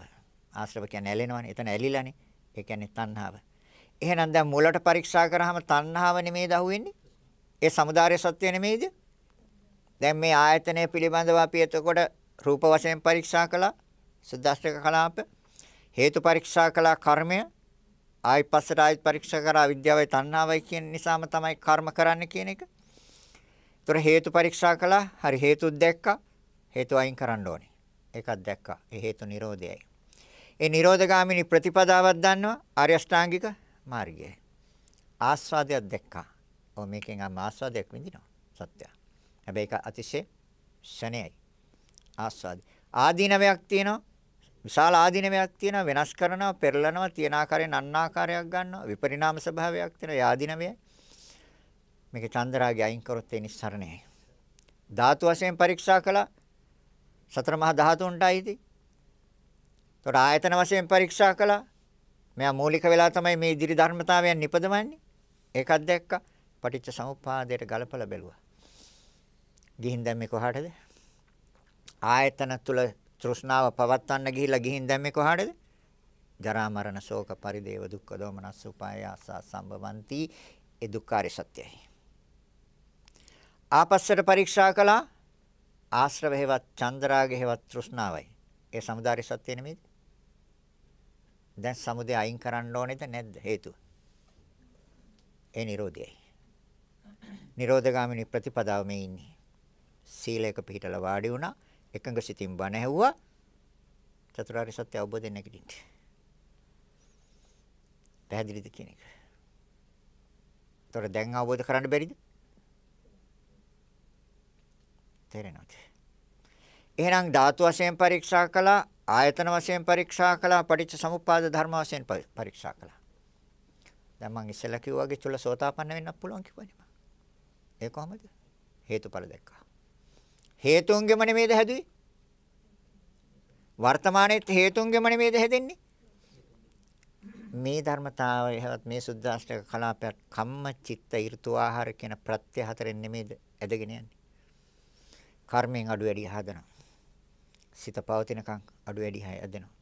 ආශ්‍රව කියන්නේ ඇලෙනවනේ. එතන ඇලිලානේ. ඒ කියන්නේ තණ්හාව. එහෙනම් දැන් මූලට පරීක්ෂා කරාම තණ්හාව නෙමෙයිද අහුවෙන්නේ? ඒ samudāya සත්‍ය නෙමෙයිද? දැන් මේ ආයතනය පිළිබඳව අපි එතකොට රූප වශයෙන් පරීක්ෂා කළා සුද්දාස්තික කලාප හේතු පරීක්ෂා කළා කර්මය ආයි පස්සට ආයිත් පරීක්ෂා කරා විද්‍යාවයි තණ්හාවයි කියන නිසාම තමයි කර්ම කරන්න කියන එක. ඒතර හේතු පරීක්ෂා කළා හරි හේතුත් දැක්කා හේතු අයින් කරන්න ඕනේ. ඒකත් දැක්කා. ඒ හේතු නිරෝධයයි. ඒ නිරෝධගාමිනී ප්‍රතිපදාවක් දන්නවා ආර්ය අෂ්ටාංගික මාර්ගයයි. ආස්වාදයක් දැක්කා. ඔව් මේකෙන් ආස්වාදයක් විඳිනවා සත්‍යය. හැබැයි ඒක අතිශය ෂණයයි. ආස්වාද. ආදීනවයක් තියෙනවා. විශාල ආදීනවයක් තියෙනවා වෙනස් කරනවා, පෙරලනවා, තියෙන ආකාරයෙන් අන්න ආකාරයක් ගන්නවා. විපරිණාම ස්වභාවයක් තියෙනවා ආදීනවයයි. මේක චන්ද්‍රාගේ අයින් කරොත් ඒ නිස්සරණයයි. ධාතු වශයෙන් පරීක්ෂා කළා. සතර මහා ධාතුන්ට අයිති. ඒතොර ආයතන වශයෙන් පරීක්ෂා කළා. මෙයා මූලික වෙලා තමයි මේ ඉදිරි ධර්මතාවයන් නිපදවන්නේ. ඒකත් දැක්කා. පටිච්ච සමුප්පාදයට ගලපලා බැලුවා. ගිහින් දැම්මේ කොහාටද? ආයතන තුල තෘෂ්ණාව පවත්වන්න ගිහිලා ගිහින් දැම්මේ කොහාටද? ජරා මරණ ශෝක පරිදේව දුක්ඛ දෝමනස්ස උපාය ආසා සම්බවಂತಿ ඒ දුක්ඛාරය සත්‍යයි. ආපස්සට පරීක්ෂා කළා ආශ්‍රව හේවත් චන්ද්‍රාගේ හේවත් තෘෂ්ණාවයි. ඒ samudāri සත්‍ය නෙමෙයිද? දැන් සමුදේ අයින් කරන්න ඕනේද නැද්ද හේතුව? ඒ Nirodhayai. Nirodha gamini ප්‍රතිපදාව මේ ඉන්නේ. සීලයක පිළිතල වාඩි වුණා. එකඟ සිතින් බණ ඇහුවා. චතුරාර්ය සත්‍ය අවබෝධයෙන් නැගිටින්න. පැහැදිලිද කියන එක? ඒතොර දැන් අවබෝධ කරන්න බැරිද? තේරෙනවද? එහෙනම් ධාතු වශයෙන් පරීක්ෂා කළා, ආයතන වශයෙන් පරීක්ෂා කළා, පටිච්ච සමුප්පාද ධර්ම වශයෙන් පරීක්ෂා කළා. දැන් මම ඉස්සෙල්ලා කිව්වා වගේ චුල්ලසෝතාපන්න වෙන්නත් පුළුවන් කිව්වනේ මම. ඒ කොහමද? හේතුඵල දැක්කා. හේතුන්ගෙම නෙමෙයිද හැදුවේ? වර්තමානයේත් හේතුන්ගෙම නෙමෙයිද හැදෙන්නේ? මේ ධර්මතාවය හැවත් මේ සුද්දාෂ්ටක කලාපයක් කම්ම චිත්ත ඍතු ආහාර කියන ප්‍රත්‍ය හතරෙන් නෙමෙයිද ඇදගෙන යන්නේ. කර්මයෙන් අඩු වැඩි හදනවා. සිත පවතිනකම් අඩු වැඩි හැදෙනවා.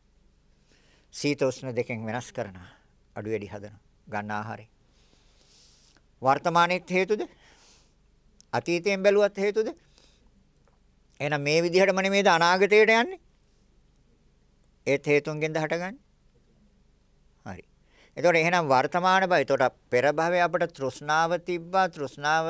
සීත උෂ්ණ දෙකෙන් වෙනස් කරනවා. අඩු වැඩි හදනවා. ගන්න ආහාරය. වර්තමානයේත් හේතුද? අතීතයෙන් බැලුවත් හේතුද? එහෙනම් මේ විදිහටම නෙමේද අනාගතයට යන්නේ? ඒත් හේතුන්ගෙන්ද හටගන්නේ? හරි. එතකොට එහෙනම් වර්තමාන භවය. එතකොට පෙර භවයේ අපට තෘෂ්ණාව තිබ්බා. තෘෂ්ණාව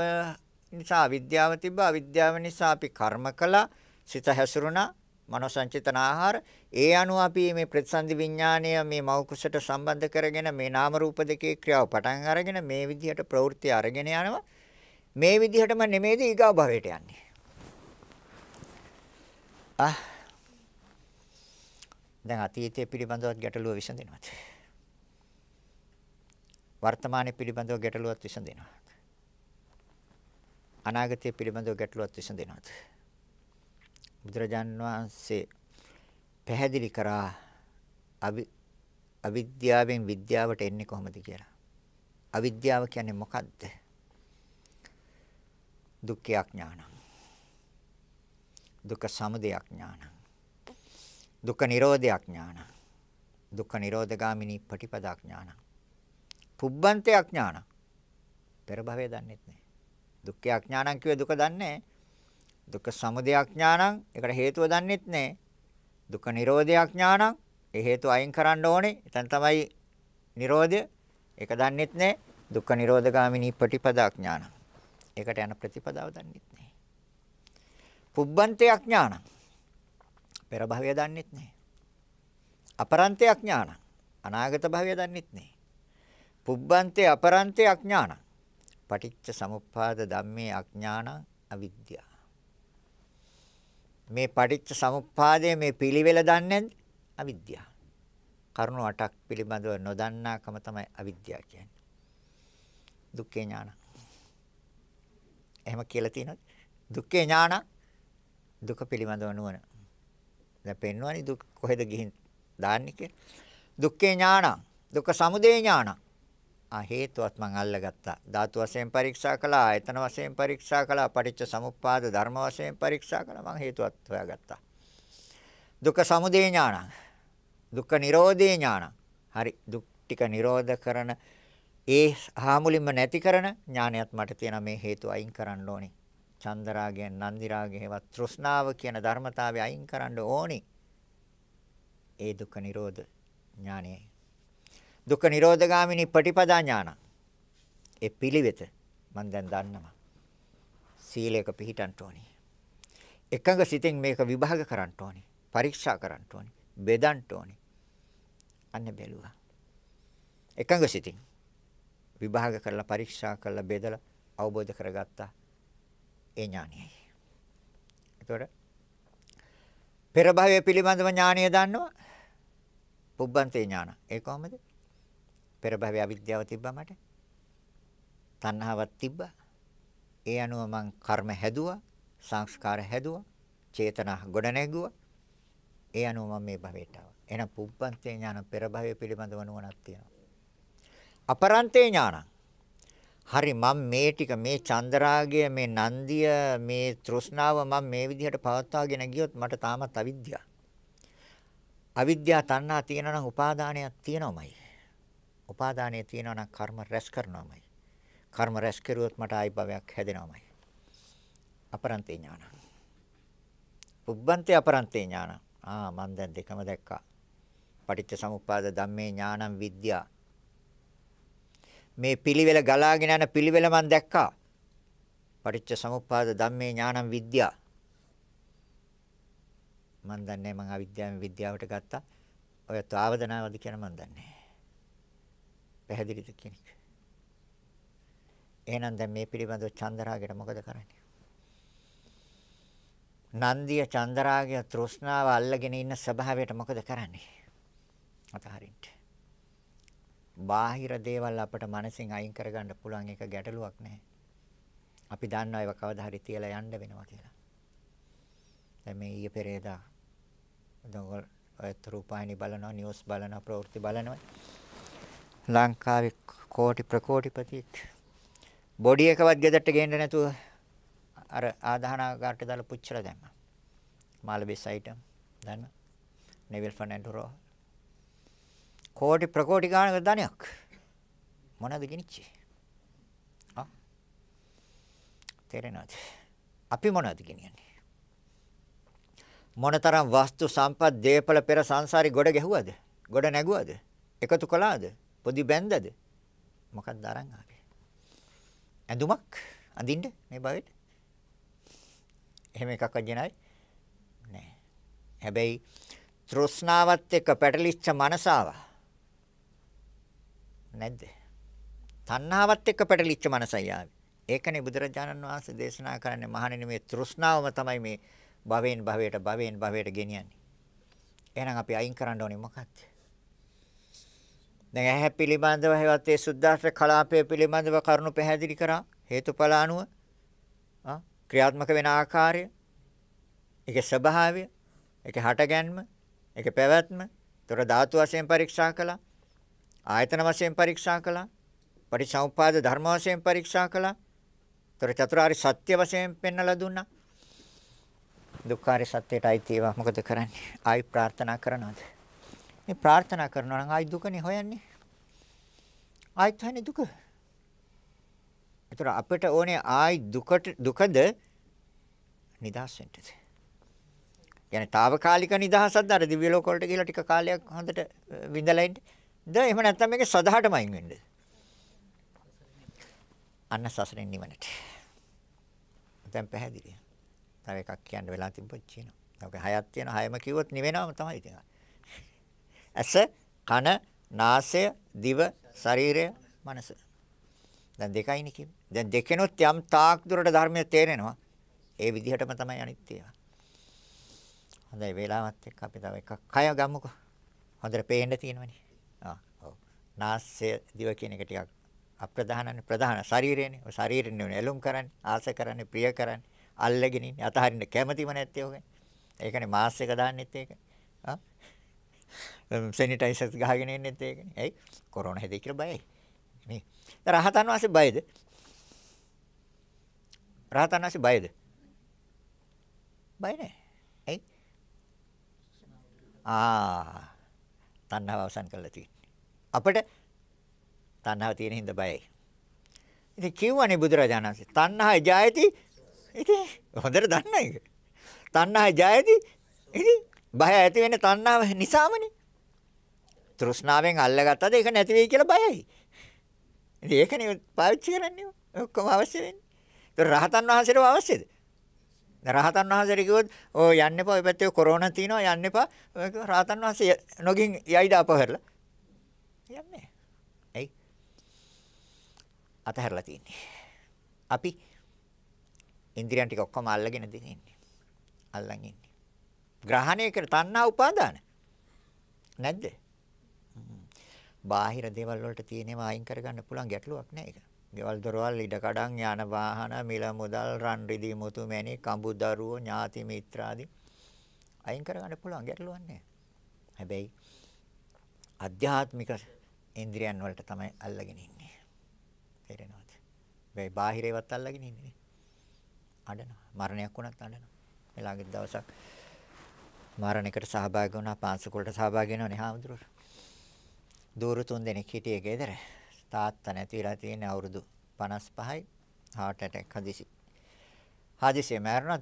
නිසා අවිද්‍යාව තිබ්බා. අවිද්‍යාව නිසා අපි කර්ම කළා. සිත හැසිරුණා. මනෝ සංචේතන ආහාර. ඒ අනුව අපි මේ ප්‍රතිසන්දි විඥාණය මේ මෞකසට සම්බන්ධ කරගෙන මේ නාම රූප දෙකේ ක්‍රියාව පටන් අරගෙන මේ විදිහට ප්‍රවෘත්ති අරගෙන යනවා. මේ විදිහටම නෙමෙයිද ඊගා භවයට යන්නේ. ආ දැන් අතීතය පිළිබඳව ගැටලුව විසඳෙනවද? වර්තමානයේ පිළිබඳව ගැටලුවත් විසඳෙනවා. අනාගතයේ පිළිබඳව ගැටලුවත් විසඳෙනවද? බුදුරජාන් වහන්සේ පැහැදිලි කරා අවිද්‍යාවෙන් විද්‍යාවට එන්නේ කොහොමද කියලා. අවිද්‍යාව කියන්නේ මොකද්ද? දුක්ඛ ඥානං. දුක්ඛ සමුදයක් ඥානං දුක්ඛ නිරෝධයක් ඥානං දුක්ඛ නිරෝධගාමිනී පටිපදා ඥානං පුබ්බන්තයක් ඥානං පෙර භවය දන්නෙත් නෑ දුක්ඛයක් ඥානං කිව්වේ දුක දන්නේ දුක්ඛ සමුදයක් ඥානං ඒකට හේතුව දන්නෙත් නෑ දුක්ඛ නිරෝධයක් ඥානං ඒ හේතු අයින් කරන්න ඕනේ එතන තමයි නිරෝධය ඒක දන්නෙත් නෑ දුක්ඛ නිරෝධගාමිනී පටිපදා ඥානං ඒකට යන ප්‍රතිපදාව දන්නෙත් පුබ්බන්තේ අඥානං. පෙර භවය දන්නෙත් නැහැ. අපරන්තේ අඥානං. අනාගත භවය දන්නෙත් නැහැ. පුබ්බන්තේ අපරන්තේ අඥානං. පටිච්ච සමුප්පාද ධම්මේ අඥානං අවිද්‍යාව. මේ පටිච්ච සමුප්පාදයේ මේ පිළිවෙල දන්නේ නැද්ද? අවිද්‍යාව. කරුණු 8ක් පිළිබඳව නොදන්නාකම තමයි අවිද්‍යාව කියන්නේ. දුක්ඛේ ඥාන. එහෙම කියලා තියෙනවා. දුක්ඛේ ඥාන දුක පිළිබඳව නුවණ. දැන් පෙන්වන්නේ දුක කොහෙද ගිහින් දාන්නේ කියලා. දුක්ඛේ ඥානං, දුක්ඛ සමුදය ඥානං. ආ හේතුවත් මං අල්ලගත්තා. ධාතු වශයෙන් පරීක්ෂා කළා, ආයතන වශයෙන් පරීක්ෂා කළා, පටිච්ච සමුප්පාද ධර්ම වශයෙන් පරීක්ෂා කළා. මං හේතුවත් හොයාගත්තා. දුක්ඛ සමුදය ඥානං, දුක්ඛ නිරෝධේ ඥානං. හරි, දුක් ටික නිරෝධ කරන ඒ හාමුලින්ම නැති කරන ඥානයත් මට තියෙන මේ හේතු අයින් කරන්න ඕනේ. චන්ද රාගයන්, නන්දි රාගයන්වත් තෘෂ්ණාව කියන ධර්මතාවය අයින් කරන්න ඕනේ. ඒ දුක්ඛ නිරෝධ ඥානයයි. දුක්ඛ නිරෝධගාමිනී ප්‍රතිපදා ඥාන. ඒ පිළිවෙත මම දැන් දන්නවා. සීලයක පිහිටන්න ඕනේ. එකඟ සිතින් මේක විභාග කරන්න ඕනේ. පරීක්ෂා කරන්න ඕනේ. බෙදන්න ඕනේ. අන්න බැලුවා. එකඟ සිතින් විභාග කරලා පරීක්ෂා කරලා බෙදලා අවබෝධ කරගත්තා. ඒ ඥානයයි. එතකොට පෙර භවය පිළිබඳව ඥානය දන්නවා. පුබ්බන්තේ ඥාන. ඒ කොහොමද? පෙර භවයේ අවිද්‍යාව තිබ්බා මට. තණ්හාවක් තිබ්බා. ඒ අනුව මං කර්ම හැදුවා, සංස්කාර හැදුවා, චේතනා ගොඩනැගුවා. ඒ අනුව මම මේ භවයට ආවා. එහෙනම් පුබ්බන්තේ ඥාන පෙර භවය පිළිබඳව නුවණක් තියෙනවා. අපරන්තේ ඥානං හරි මම මේ ටික මේ චන්දරාගය මේ නන්දිය මේ තෘෂ්ණාව මම මේ විදිහට පවත්වාගෙන ගියොත් මට තාමත් අවිද්‍යාව. අවිද්‍යාව තණ්හා තියෙනවා නම් උපාදානයක් තියෙනවමයි. උපාදානය තියෙනවා නම් කර්ම රැස් කරනවමයි. කර්ම රැස් කරුවොත් මට ආයි භවයක් හැදෙනවමයි. අපරන්තේ ඥාන. පුබ්බන්තේ අපරන්තේ ඥාන. ආ මම දැන් දෙකම දැක්කා. පටිච්ච සමුප්පාද ධම්මේ ඥානං විද්‍යා මේ පිළිවෙල ගලාගෙන යන පිළිවෙල මම දැක්කා. පටිච්ච සමුප්පාද ධම්මේ ඥානං විද්‍යා. මම දන්නේ මම අවිද්‍යාවෙන් විද්‍යාවට ගත්තා. ඔය තාවදනාවද කියන මම දන්නේ. පැහැදිලිද කියන්නේ? එහෙනම් දැන් මේ පිළිබඳව චන්දරාගයට මොකද කරන්නේ? නන්දිය චන්දරාගය තෘෂ්ණාව අල්ලගෙන ඉන්න ස්වභාවයට මොකද කරන්නේ? අතහරින්න. බාහිර දේවල් අපිට මනසින් අයින් කරගන්න පුළුවන් එක ගැටලුවක් නැහැ. අපි දන්නවා ඒක කවදා හරි තියලා යන්න වෙනවා කියලා. දැන් මේ ඊයේ පෙරේදා දඟල් රූපాయని බලනවා, නිවුස් බලනවා, ප්‍රවෘත්ති බලනවා. ලංකාවේ කෝටි ප්‍රකෝටිපතියෙක් බොඩි එකවත් ගෙදරට ගේන්න නැතුව අර ආදාහනාගාරට දාලා පුච්චලා දැම්මා. මාළබෙස් අයිටම් දන්න. නෙවිල් ෆර්නැන්ඩෝ කෝටි ප්‍රකෝටි ගානක ධනයක් මොනද ගෙනිච්චේ? ආ තේරෙනවද? අපි මොනවද ගෙනියන්නේ? මොනතරම් වස්තු සම්පත් දේපල පෙර සංසාරේ ගොඩ ගැහුවද? ගොඩ නැගුවද? එකතු කළාද? පොඩි බැන්දද? මොකක්ද අරන් ආවේ? ඇඳුමක් අඳින්න මේ භවෙට? එහෙම එකක්වත් ජනයි නෑ. හැබැයි තෘෂ්ණාවත් එක්ක පැටලිච්ච මනසාවා නැද්ද? තණ්හාවත් එක්ක පැටලිච්ච මනසයි ආවේ. ඒකනේ බුදුරජාණන් වහන්සේ දේශනා කරන්නේ මහණෙනි මේ තෘෂ්ණාවම තමයි මේ භවෙන් භවයට භවෙන් භවයට ගෙනියන්නේ. එහෙනම් අපි අයින් කරන්න ඕනේ මොකක්ද? දැන් ඇහැ පිළිබඳව හේවත් ඒ සුද්ධාස්ත්‍ර කලාපය පිළිබඳව කරුණු පැහැදිලි කරා හේතුඵල අනුව ක්‍රියාත්මක වෙන ආකාරය ඒකේ ස්වභාවය ඒකේ හටගැන්ම ඒකේ පැවැත්ම ඒතර ධාතු වශයෙන් පරීක්ෂා කළා ආයතන වශයෙන් පරීක්ෂා කළා. පටිසමුපාද ධර්ම වශයෙන් පරීක්ෂා කළා. ඒතර චතුරාර්ය සත්‍ය වශයෙන් පෙන්වලා දුන්නා. දුක්ඛාරය සත්‍යයට අයිති ඒවා මොකද කරන්නේ? ආයි ප්‍රාර්ථනා කරනවද? මේ ප්‍රාර්ථනා කරනවා නම් ආයි දුකනේ හොයන්නේ. ආයි තහනේ දුක. ඒතර අපිට ඕනේ ආයි දුකට දුකද නිදහස් වෙන්නද? يعني తాවකාලික නිදහසක්ද අර දිව්‍ය ලෝක වලට ගිහලා ටික කාලයක් හොඳට විඳලා ඉන්නේ. ද එහෙම නැත්නම් මේකේ සදහටම අයින් වෙන්නද? අන්න සසරෙන් නිවනට. දැන් පැහැදිලිය. තව එකක් කියන්න වෙලා තිබ්බොත් කියනවා. ඔක හයක් තියෙනවා. හයම කිව්වොත් නිවෙනවම තමයි ඉතින්. ඇස, කන, නාසය, දිව, ශරීරය, මනස. දැන් දෙකයිනේ කිව්වේ. දැන් දෙකෙනොත් යම් තාක් දුරට ධර්මය තේරෙනවා. ඒ විදිහටම තමයි අනිත් ඒවා. හොඳයි වේලාවත් එක්ක අපි තව එකක් කය ගමුකෝ. හොඳට පේන්න තියෙනවනේ. නාස්‍ය දිව කියන එක ටිකක් අප්‍රධානනේ ප්‍රධාන ශරීරයනේ. ඔය ශරීරෙන් නෙවෙයි ඇලුම් කරන්නේ, ආස කරන්නේ, ප්‍රිය කරන්නේ, අල්ලගෙන ඉන්නේ. අතහරින්න කැමැතිම නැත්තේ ඔගේ. ඒකනේ මාස් එක දාන්නෙත් ඒක. ආ. සැනිටයිසර්ස් ගහගෙන ඉන්නෙත් ඒකනේ. ඇයි? කොරෝනා හැදෙයි කියලා බයයි. නේ. දැන් රහතන් වහන්සේ බයද? රහතන් වහන්සේ බයද? බය නැහැ. ඇයි? ආ. තණ්හාව අවසන් කළා තියෙන්නේ. අපිට තණ්හාව තියෙන හින්දා බයයි. ඉතින් කිව්වනේ බුදුරජාණන් වහන්සේ තණ්හා ජායති ඉතින් හොඳට දන්න එක. තණ්හා ජායති ඉතින් බය ඇති වෙන්නේ තණ්හාව නිසාමනේ. තෘෂ්ණාවෙන් අල්ලගත්තද ඒක නැති වෙයි කියලා බයයි. ඉතින් ඒකනේ පාවිච්චි කරන්නේ ඔක්කොම අවශ්‍ය වෙන්නේ. ඒතර රහතන් වහන්සේට අවශ්‍යද? රහතන් වහන්සේට කිව්වොත් ඔය යන්න එපා ඔය පැත්තේ කොරෝනා තියෙනවා යන්න එපා. රහතන් වහන්සේ නොගින් යයිද අපහරලා. කියන්නේ ඇයි? අතහැරලා තින්නේ. අපි ඉන්ද්‍රියන් ටික ඔක්කොම අල්ලගෙන දිනින්නේ. අල්ලන් ඉන්නේ. ග්‍රහණය කර තණ්හා උපාදාන. නැද්ද? බාහිර දේවල් වලට තියෙනවා අයින් කරගන්න පුළුවන් ගැටලුවක් නෑ ඒක. ගෙවල් දොරවල් ඉඩ කඩන් යාන වාහන මිල මුදල් රන් රිදී මුතු මැණික් අඹු දරුවෝ ඥාති මිත්‍රාදී අයින් කරගන්න පුළුවන් ගැටලුවක් නෑ. හැබැයි අධ්‍යාත්මික ඉන්ද්‍රියන් වලට තමයි අල්ලගෙන ඉන්නේ. තේරෙනවද? මේ බාහිරේවත් අල්ලගෙන ඉන්නේ නේ. අඬනවා. මරණයක් වුණත් අඬනවා. මේ ළඟ දවසක් මරණයකට සහභාගී වුණා පාංශකුලට සහභාගී වෙනවා නේ හාමුදුරුවෝ. දూరు තුන් දෙනෙක් හිටියේ ගෙදර. තාත්තා නැති වෙලා තියෙන අවුරුදු 55යි. heart attack හදිසි. හදිසියෙ මැරුණා.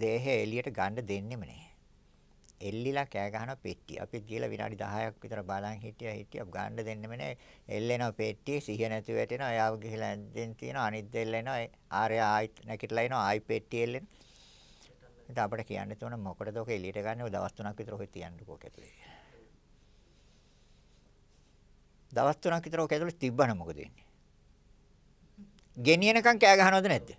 දේහය එළියට ගන්න දෙන්නෙම නෑ. එල්ලිලා කෑ ගහනවා පෙට්ටිය. අපි ගිහලා විනාඩි 10ක් විතර බලන් හිටියා හිටියා ගන්න දෙන්නෙම නෑ. එල්ලෙනවා පෙට්ටිය සිහිය නැති වැටෙනවා. එයාව ගිහලා ඇඳෙන් තියෙනවා. අනිත් දෙල්ලෙනවා. ආරය ආයිත් නැකිටලා එනවා. ආයි පෙට්ටිය එල්ලෙන. ඉතින් අපිට කියන්න තෝරන මොකටද ඔක එළියට ගන්න ඔය දවස් තුනක් විතර ඔහෙ තියන්නකෝ කැතුලේ. දවස් තුනක් විතර ඔක ඇතුලේ තිබ්බනම් මොකද වෙන්නේ? ගෙනියනකම් කෑ ගහනවද නැද්ද?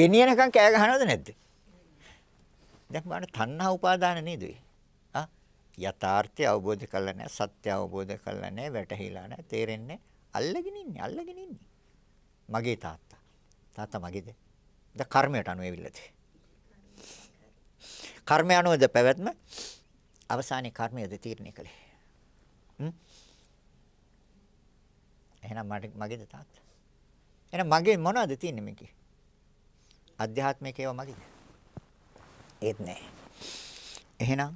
ගෙනියනකම් කෑ ගහනවද නැද්ද? දැන් බලන්න තණ්හා උපාදාන නේද ඒ? ආ යථාර්ථය අවබෝධ කරලා නැහැ, සත්‍ය අවබෝධ කරලා නැහැ, වැටහිලා නැහැ, තේරෙන්නේ අල්ලගෙන ඉන්නේ, අල්ලගෙන ඉන්නේ. මගේ තාත්තා. තාත්තා මගේද? ද කර්මයට අනුව ඇවිල්ලාද? කර්මය අනුවද පැවැත්ම? අවසානයේ කර්මයද තීරණය කළේ. හ්ම්? එහෙනම් මට මගේද තාත්තා? එහෙනම් මගේ මොනවද තියෙන්නේ මේකේ? අධ්‍යාත්මික ඒවා මගේද? ඒත් නැහැ. එහෙනම්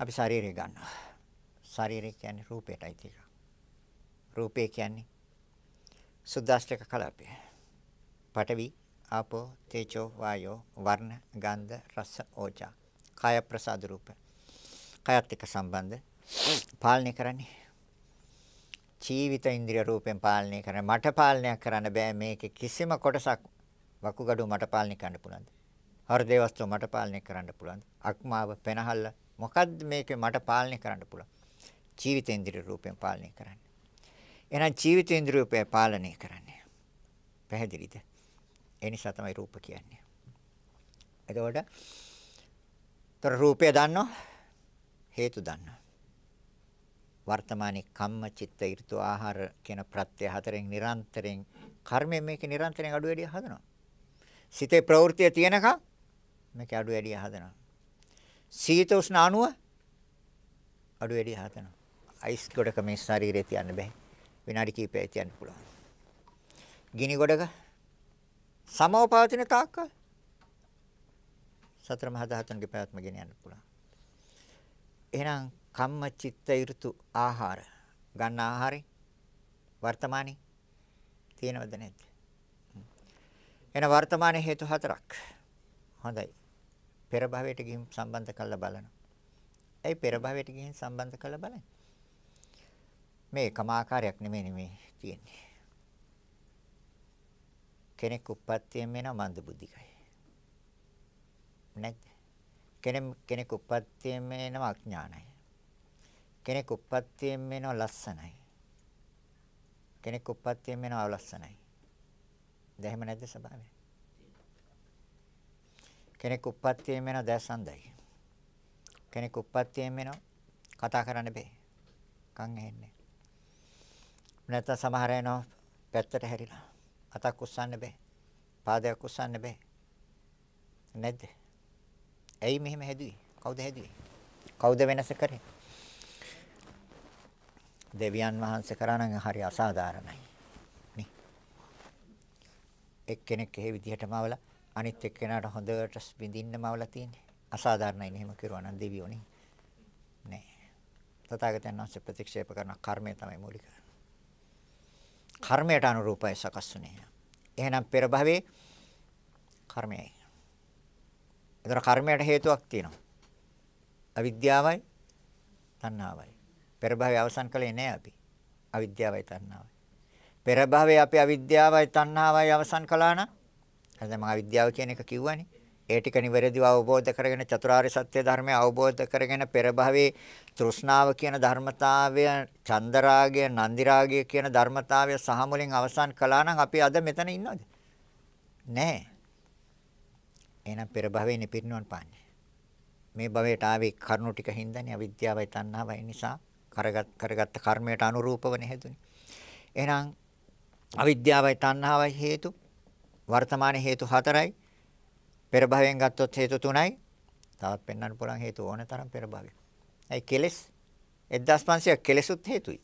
අපි ශරීරය ගන්නවා. ශරීරය කියන්නේ රූපයටයි තියෙන. රූපය කියන්නේ සුද්දාස්ඨක කලාපය. පඨවි, ආපෝ, තේජෝ, වායෝ, වර්ණ, ගන්ධ, රස, ඕජා. කාය ප්‍රසාද රූප. කායත් එක්ක සම්බන්ධ පාලනය කරන්නේ ජීවිත ඉන්ද්‍රිය රූපෙන් පාලනය කරන මට පාලනය කරන්න බෑ මේකේ කිසිම කොටසක් වකුගඩුව මට පාලනය කරන්න පුළුවන්ද හෘදේ වස්තුව මට පාලනය කරන්න පුළුවන්. අක්මාව පෙනහල්ල මොකද්ද මේකේ මට පාලනය කරන්න පුළුවන්? ජීවිතේන්ද්‍රිය රූපයෙන් පාලනය කරන්න. එහෙනම් ජීවිතේන්ද්‍රිය රූපය පාලනය කරන්නේ. පැහැදිලිද? ඒ නිසා තමයි රූප කියන්නේ. එතකොට තොර රූපය දන්නෝ හේතු දන්නෝ. වර්තමානයේ කම්ම චිත්ත ඍතු ආහාර කියන ප්‍රත්‍ය හතරෙන් නිරන්තරයෙන් කර්මය මේක නිරන්තරයෙන් අඩු වැඩි හදනවා. සිතේ ප්‍රවෘත්තිය තියෙනකම් මේක අඩු වැඩි හදනවා. සීත උෂ්ණ අණුව අඩු වැඩි හදනවා. අයිස් ගොඩක මේ ශරීරේ තියන්න බෑ. විනාඩි කිහිපයයි තියන්න පුළුවන්. ගිනි ගොඩක සමව පවතින තාක්කල් සතර මහා ධාතුන්ගේ පැවැත්ම ගෙන යන්න පුළුවන්. එහෙනම් කම්ම චිත්ත ඍතු ආහාර ගන්න ආහාරේ වර්තමානයේ තියෙනවද නැද්ද? එන වර්තමාන හේතු හතරක්. හොඳයි. පෙර භවයට ගිහින් සම්බන්ධ කරලා බලනවා. ඇයි පෙර භවයට ගිහින් සම්බන්ධ කරලා බලන්නේ? මේ එකම ආකාරයක් නෙමෙයි මේ තියෙන්නේ. කෙනෙක් උප්පත්තියෙන් වෙනවා මන්ද බුද්ධිකයි. නැත්ද? කෙනෙක් කෙනෙක් උප්පත්තියෙන් වෙනවා අඥානයි. කෙනෙක් උප්පත්තියෙන් වෙනවා ලස්සනයි. කෙනෙක් උප්පත්තියෙන් වෙනවා අවලස්සනයි. දැන් එහෙම නැද්ද ස්වභාවය? කෙනෙක් උප්පත්තියෙන් වෙනවා දැස් අන්දයි. කෙනෙක් උප්පත්තියෙන් වෙනවා කතා කරන්න බෑ. කන් ඇහෙන්නේ. නැත්තම් සමහර එනවා පැත්තට හැරිලා. අතක් උස්සන්න බෑ. පාදයක් උස්සන්න බෑ. නැද්ද? ඇයි මෙහෙම හැදුවේ? කවුද හැදුවේ? කවුද වෙනස කරේ? දෙවියන් වහන්සේ කරා නම් හරි අසාධාරණයි. නේ. එක්කෙනෙක් ඒ විදිහටම අවලා අනිත් එක්කෙනාට හොඳට විඳින්නම අවලා තියෙන්නේ. අසාධාරණයි නේ එහෙම කරුවා නම් දෙවියෝනේ. නෑ. තථාගතයන් වහන්සේ ප්‍රතික්ෂේප කරන කර්මය තමයි මූලික. කර්මයට අනුරූපයි සකස්ුනේ. එහෙනම් පෙර භවයේ කර්මයයි. ඒතර කර්මයට හේතුවක් තියෙනවා. අවිද්‍යාවයි තණ්හාවයි. පෙර භවයේ අවසන් කළේ නෑ අපි. අවිද්‍යාවයි තණ්හාවයි. පෙර භවයේ අපි අවිද්‍යාවයි තණ්හාවයි අවසන් කළා නම් දැන් මම විද්‍යාව කියන එක කිව්වනේ. ඒ ටික නිවැරදිව අවබෝධ කරගෙන චතුරාර්ය සත්‍ය ධර්මය අවබෝධ කරගෙන පෙර භවයේ තෘෂ්ණාව කියන ධර්මතාවය, චන්දරාගය, නන්දිරාගය කියන ධර්මතාවය සහ මුලින් අවසන් කළා නම් අපි අද මෙතන ඉන්නවද? නෑ. එහෙනම් පෙර භවයේ නිපිරිනවන් පාන්නේ. මේ භවයට ආවේ කරුණු ටික හින්දානේ අවිද්‍යාවයි තණ්හාවයි නිසා කරගත් කරගත්ත කර්මයට අනුරූපව නේදුනේ. එහෙනම් අවිද්‍යාවයි තණ්හාවයි හේතු වර්තමාන හේතු හතරයි. පෙර භවයෙන් ගත්තොත් හේතු තුනයි. තවත් පෙන්වන්න පුළුවන් හේතු ඕන තරම් පෙර භවය. ඒ කෙලෙස් 1500ක් කෙලෙසුත් හේතුයි.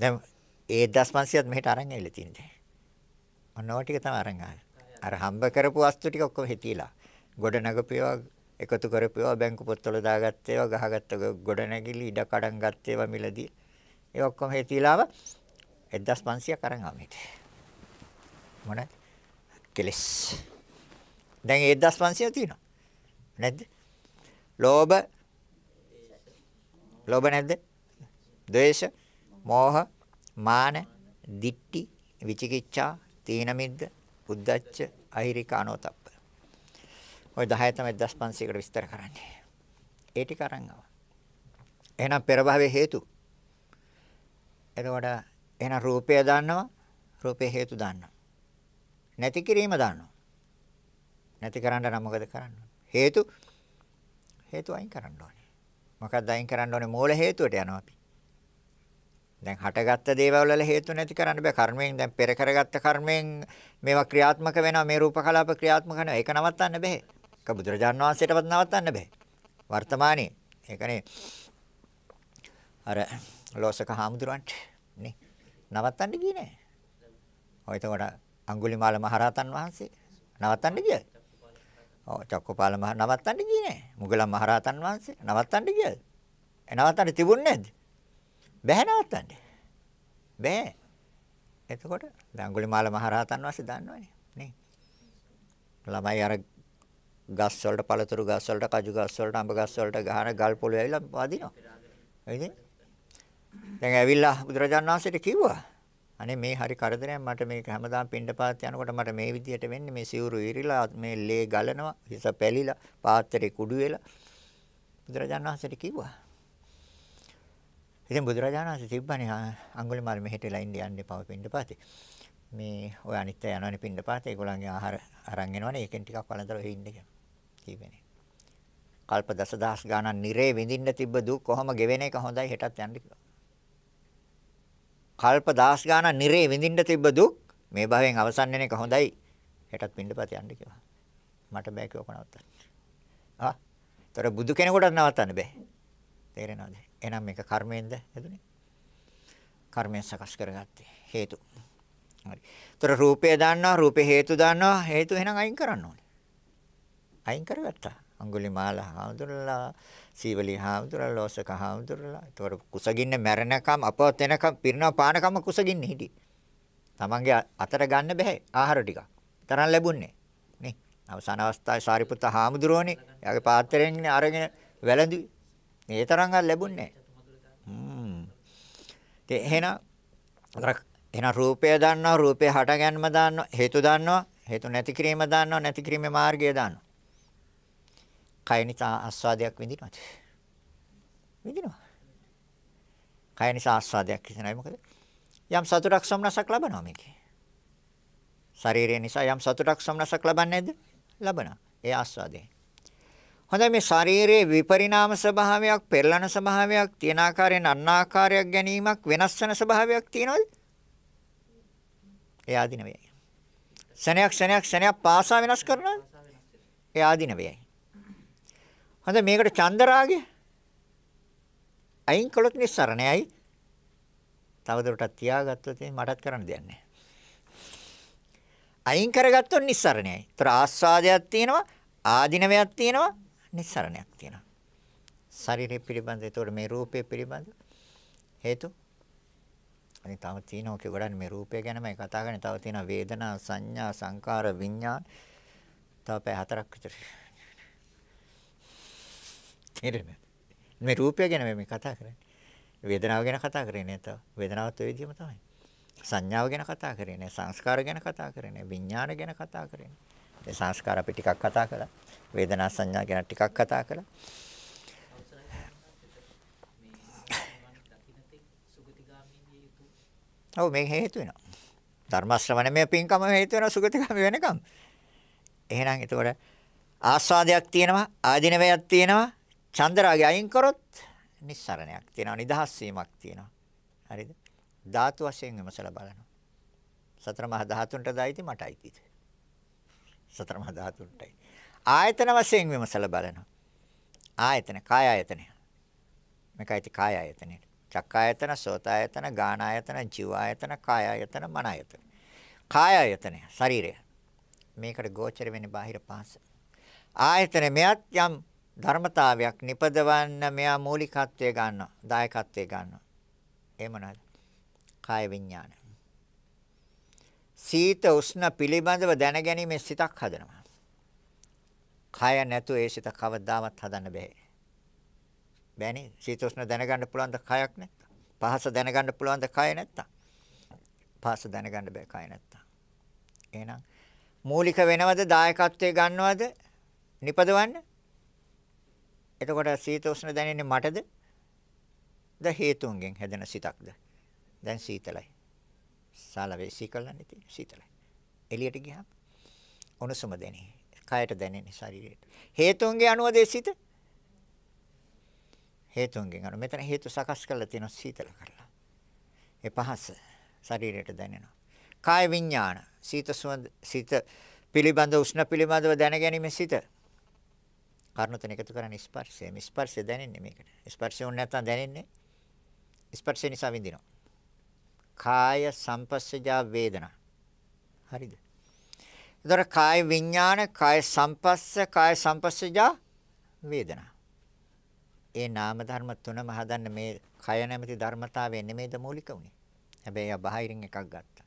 දැන් ඒ 1500ත් මෙහෙට අරන් ඇවිල්ලා තියෙන දැන්. ඔන්න ඔය ටික තමයි අරන් ආවේ. අර හම්බ කරපු වස්තු ටික ඔක්කොම හිතිලා. ගොඩ නගපේවා එකතු කරපේවා බැංකු පොත්වල දාගත්තේවා ගහගත්ත ගොඩ නැගිලි ඉඩ කඩන් ගත්තේවා මිලදී. ඒ ඔක්කොම හිතිලාව 1500ක් අරන් ආවා මෙතේ. මොනවද? කෙලස්. දැන් 1500 තියෙනවා. නැද්ද? ලෝභ ලෝභ නැද්ද? ද්වේෂ, මෝහ, මාන, දිට්ටි, විචිකිච්ඡා, තීන මිද්ද, උද්ධච්ච, අහිරික අනෝතප්ප. ওই 10 තමයි 1500කට විස්තර කරන්නේ. ඒ ටික අරන් ආවා. එහෙනම් පෙර භවයේ හේතු. එතකොට එහෙනම් රූපය දන්නවා, රූපේ හේතු දන්නවා. නැති කිරීම දානවා. නැති කරන්න නම් මොකද කරන්න? හේතු හේතු අයින් කරන්න ඕනේ. මොකක්ද අයින් කරන්න ඕනේ? මූල හේතුවට යනවා අපි. දැන් හටගත්ත දේවල් වල හේතු නැති කරන්න බෑ. කර්මයෙන් දැන් පෙර කරගත්ත කර්මයෙන් මේවා ක්‍රියාත්මක වෙනවා. මේ රූප කලාප ක්‍රියාත්මක වෙනවා. ඒක නවත්තන්න බෑ. ඒක බුදුරජාණන් වහන්සේටවත් නවත්තන්න බෑ. වර්තමානයේ. ඒකනේ අර ලෝසක හාමුදුරන්ට නේ. නවත්තන්න ගියේ නෑ. ඔය එතකොට අඟුලිමාල මහරහතන් වහන්සේ නවත්තන්න ගියද? ඔව් චක්කපාල මහ නවත්තන්න ගියේ නෑ. මුගලන් මහරහතන් වහන්සේ නවත්තන්න ගියද? ඒ නවත්තන්න තිබුණ නැද්ද? බැහැ නවත්තන්න. බෑ. එතකොට අඟුලිමාල මහරහතන් වහන්සේ දන්නවනේ නේ. ළමයි අර ගස් වලට පළතුරු ගස් වලට කජු ගස් වලට අඹ ගස් වලට ගහන ගල් පොළේ ඇවිල්ලා වදිනවා. එයිද? දැන් ඇවිල්ලා බුදුරජාණන් වහන්සේට කිව්වා අනේ මේ හරි කරදරයක් මට මේක හැමදාම පින්ඩපාත යනකොට මට මේ විදියට වෙන්නේ මේ සිවුරු ඉරිලා මේ ලේ ගලනවා හිස පැලිලා පාත්‍රේ කුඩු වෙලා බුදුරජාණන් වහන්සේට කිව්වා ඉතින් බුදුරජාණන් වහන්සේ තිබ්බනේ අඟුලිමාල මෙහෙට ලයින් දෙන්න එපා පින්ඩපාතේ මේ ඔය අනිත් අය යනවනේ පින්ඩපාතේ ඒගොල්ලන්ගේ ආහාර අරන් එනවනේ ඒකෙන් ටිකක් වළඳලා හින්න කියන කිව්වනේ කල්ප දසදහස් ගාණක් නිරේ විඳින්න තිබ්බ දුක් කොහොම ගෙවෙන එක හොඳයි හෙටත් යන්න කිව්වා කල්ප දාස් ගාණක් නිරේ විඳින්න තිබ්බ දුක් මේ භවෙන් අවසන් වෙන එක හොඳයි. හෙටත් පින්නපත යන්න කියලා. මට බෑ කිව්ව කොනවත්තන්න. ආ. ඒතර බුදු කෙනෙකුට නවත්තන්න බෑ. තේරෙනවද? එහෙනම් මේක කර්මයෙන්ද හැදුනේ? කර්මයෙන් සකස් කරගත්තේ හේතු. හරි. ඒතර රූපය දන්නවා, රූපේ හේතු දන්නවා, හේතු එහෙනම් අයින් කරන්න ඕනේ. අයින් කරගත්තා. අඟුලිමාල හඳුනලා සීවලි හාමුදුරලා ලෝසක හාමුදුරලා. ඒතකොට කුසගින්න මැරෙනකම් අපවත් වෙනකම් පිරිනව පානකම් කුසගින්න හිටි. Tamange අතර ගන්න බෑ ආහාර ටික. තරම් ලැබුණේ. නේ. අවසාන අවස්ථාවේ සාරිපුත්ත හාමුදුරුවනේ එයාගේ පාත්‍රයෙන් අරගෙන වැළඳි. මේ තරම් අර ලැබුණේ. හ්ම්. ඒ එහෙනම් එහෙනම් රූපය දන්නවා රූපේ හට ගැනීම දන්නවා හේතු දන්නවා හේතු නැති කිරීම දන්නවා නැති කිරීමේ මාර්ගය දන්නවා කය නිසා ආස්වාදයක් විඳිනවද? විඳිනවා. කය නිසා ආස්වාදයක් විඳිනයි මොකද? යම් සතුටක් සොම්නසක් ලබනවා මේකේ. ශරීරය නිසා යම් සතුටක් සොම්නසක් ලබන්නේ නැද්ද? ලබනවා. ඒ ආස්වාදේ. හොඳයි මේ ශරීරයේ විපරිණාම ස්වභාවයක්, පෙරලන ස්වභාවයක්, තියෙන ආකාරයෙන් අන්නාකාරයක් ගැනීමක් වෙනස් වෙන ස්වභාවයක් තියෙනවද? ඒ ආධිනවයයි. ශනයක් ශනයක් ශනයක් පාසා වෙනස් කරනවද? ඒ ආධිනවයයි. හඳ මේකට චන්දරාගය අයින් කළොත් නිස්සරණයි. තවදුරටත් තියාගත්තොත් මටත් කරන්න දෙයක් නැහැ. අයින් කරගත්තොත් නිස්සරණයි. ඒතර ආස්වාදයක් තියෙනවා, ආධිනවයක් තියෙනවා, නිස්සරණයක් තියෙනවා. ශරීරය පිළිබඳ ඒතකොට මේ රූපය පිළිබඳ හේතු අනේ තව තියෙනවා කිය ගොඩක් මේ රූපය ගැනමයි කතා කරන්නේ. තව තියෙනවා වේදනා, සංඥා, සංකාර, විඥාන. තව පැය හතරක් විතර. තේරෙන්නේ. මේ රූපය ගැන මේ කතා කරන්නේ. වේදනාව ගැන කතා කරේ නෑ තව. වේදනාවත් ඒ විදිහම තමයි. සංඥාව ගැන කතා කරේ නෑ. සංස්කාර ගැන කතා කරේ නෑ. විඥාන ගැන කතා කරේ නෑ. ඒ සංස්කාර අපි ටිකක් කතා කළා. වේදනා සංඥා ගැන ටිකක් කතා කළා. ඔව් මේක හේතු වෙනවා. ධර්ම ශ්‍රවණමය පින්කම හේතු වෙනවා සුගතිගාමි වෙනකම්. එහෙනම් එතකොට ආස්වාදයක් තියෙනවා, ආධිනවයක් තියෙනවා, චන්දරාගය අයින් කරොත් නිස්සරණයක් තියෙනවා නිදහස් වීමක් තියෙනවා. හරිද? ධාතු වශයෙන් විමසලා බලනවා. සතර මහා ධාතුන්ටද අයිති මට අයිතිද? සතර මහා ධාතුන්ටයි. ආයතන වශයෙන් විමසලා බලනවා. ආයතන කාය ආයතනය. මේක අයිති කාය ආයතනයට. චක්කායතන, සෝතායතන, ගානායතන, ජීවායතන, කායායතන, මනායතන. කායායතනය ශරීරය. මේකට ගෝචර වෙන්නේ බාහිර පහස. ආයතන මෙයත් යම් ධර්මතාවයක් නිපදවන්න මෙයා මූලිකත්වය ගන්නවා. දායකත්වය ගන්නවා. එහෙම නේද? කාය විඥාන. සීත උෂ්ණ පිළිබඳව දැනගැනීමේ සිතක් හදනවා. කය නැතු ඒ සිත කවදාවත් හදන්න බෑ. බෑනේ. සීත උෂ්ණ දැනගන්න පුළුවන් ද කයක් නැත්තම්. පහස දැනගන්න පුළුවන් ද කය නැත්තම්. පහස දැනගන්න බෑ කය නැත්තම්. එහෙනම් මූලික වෙනවද දායකත්වයේ ගන්නවද? නිපදවන්නේ එතකොට සීතෝෂ්ණ දැනෙන්නේ මටද? ද හේතුන්ගෙන් හැදෙන සිතක්ද? දැන් සීතලයි. සාලවේ සීකලන්නේ තියෙන සීතලයි. එළියට ගියාම උණුසුම දැනේ. කයට දැනෙන්නේ ශරීරයට. හේතුන්ගේ අනුවදේ සිත හේතුන්ගෙන් අනු මෙතන හේතු සකස් කරලා තියෙන සීතල කරලා. ඒ පහස ශරීරයට දැනෙනවා. කාය විඥාන සීත සුවඳ සීත පිළිබඳ උෂ්ණ පිළිබඳව දැනගැනීමේ සිත කරුණු තුන එකතු කරන්නේ ස්පර්ශය. මේ ස්පර්ශය දැනෙන්නේ මේකට. ස්පර්ශය උන් නැත්තම් දැනෙන්නේ. ස්පර්ශය නිසා විඳිනවා. කාය සම්පස්සජා වේදනා. හරිද? එතකොට කාය විඥාන, කාය සම්පස්ස, කාය සම්පස්සජා වේදනා. ඒ නාම ධර්ම තුනම හදන්න මේ කය නැමැති ධර්මතාවය නෙමෙයිද මූලික උනේ. හැබැයි ආ බාහිරින් එකක් ගත්තා.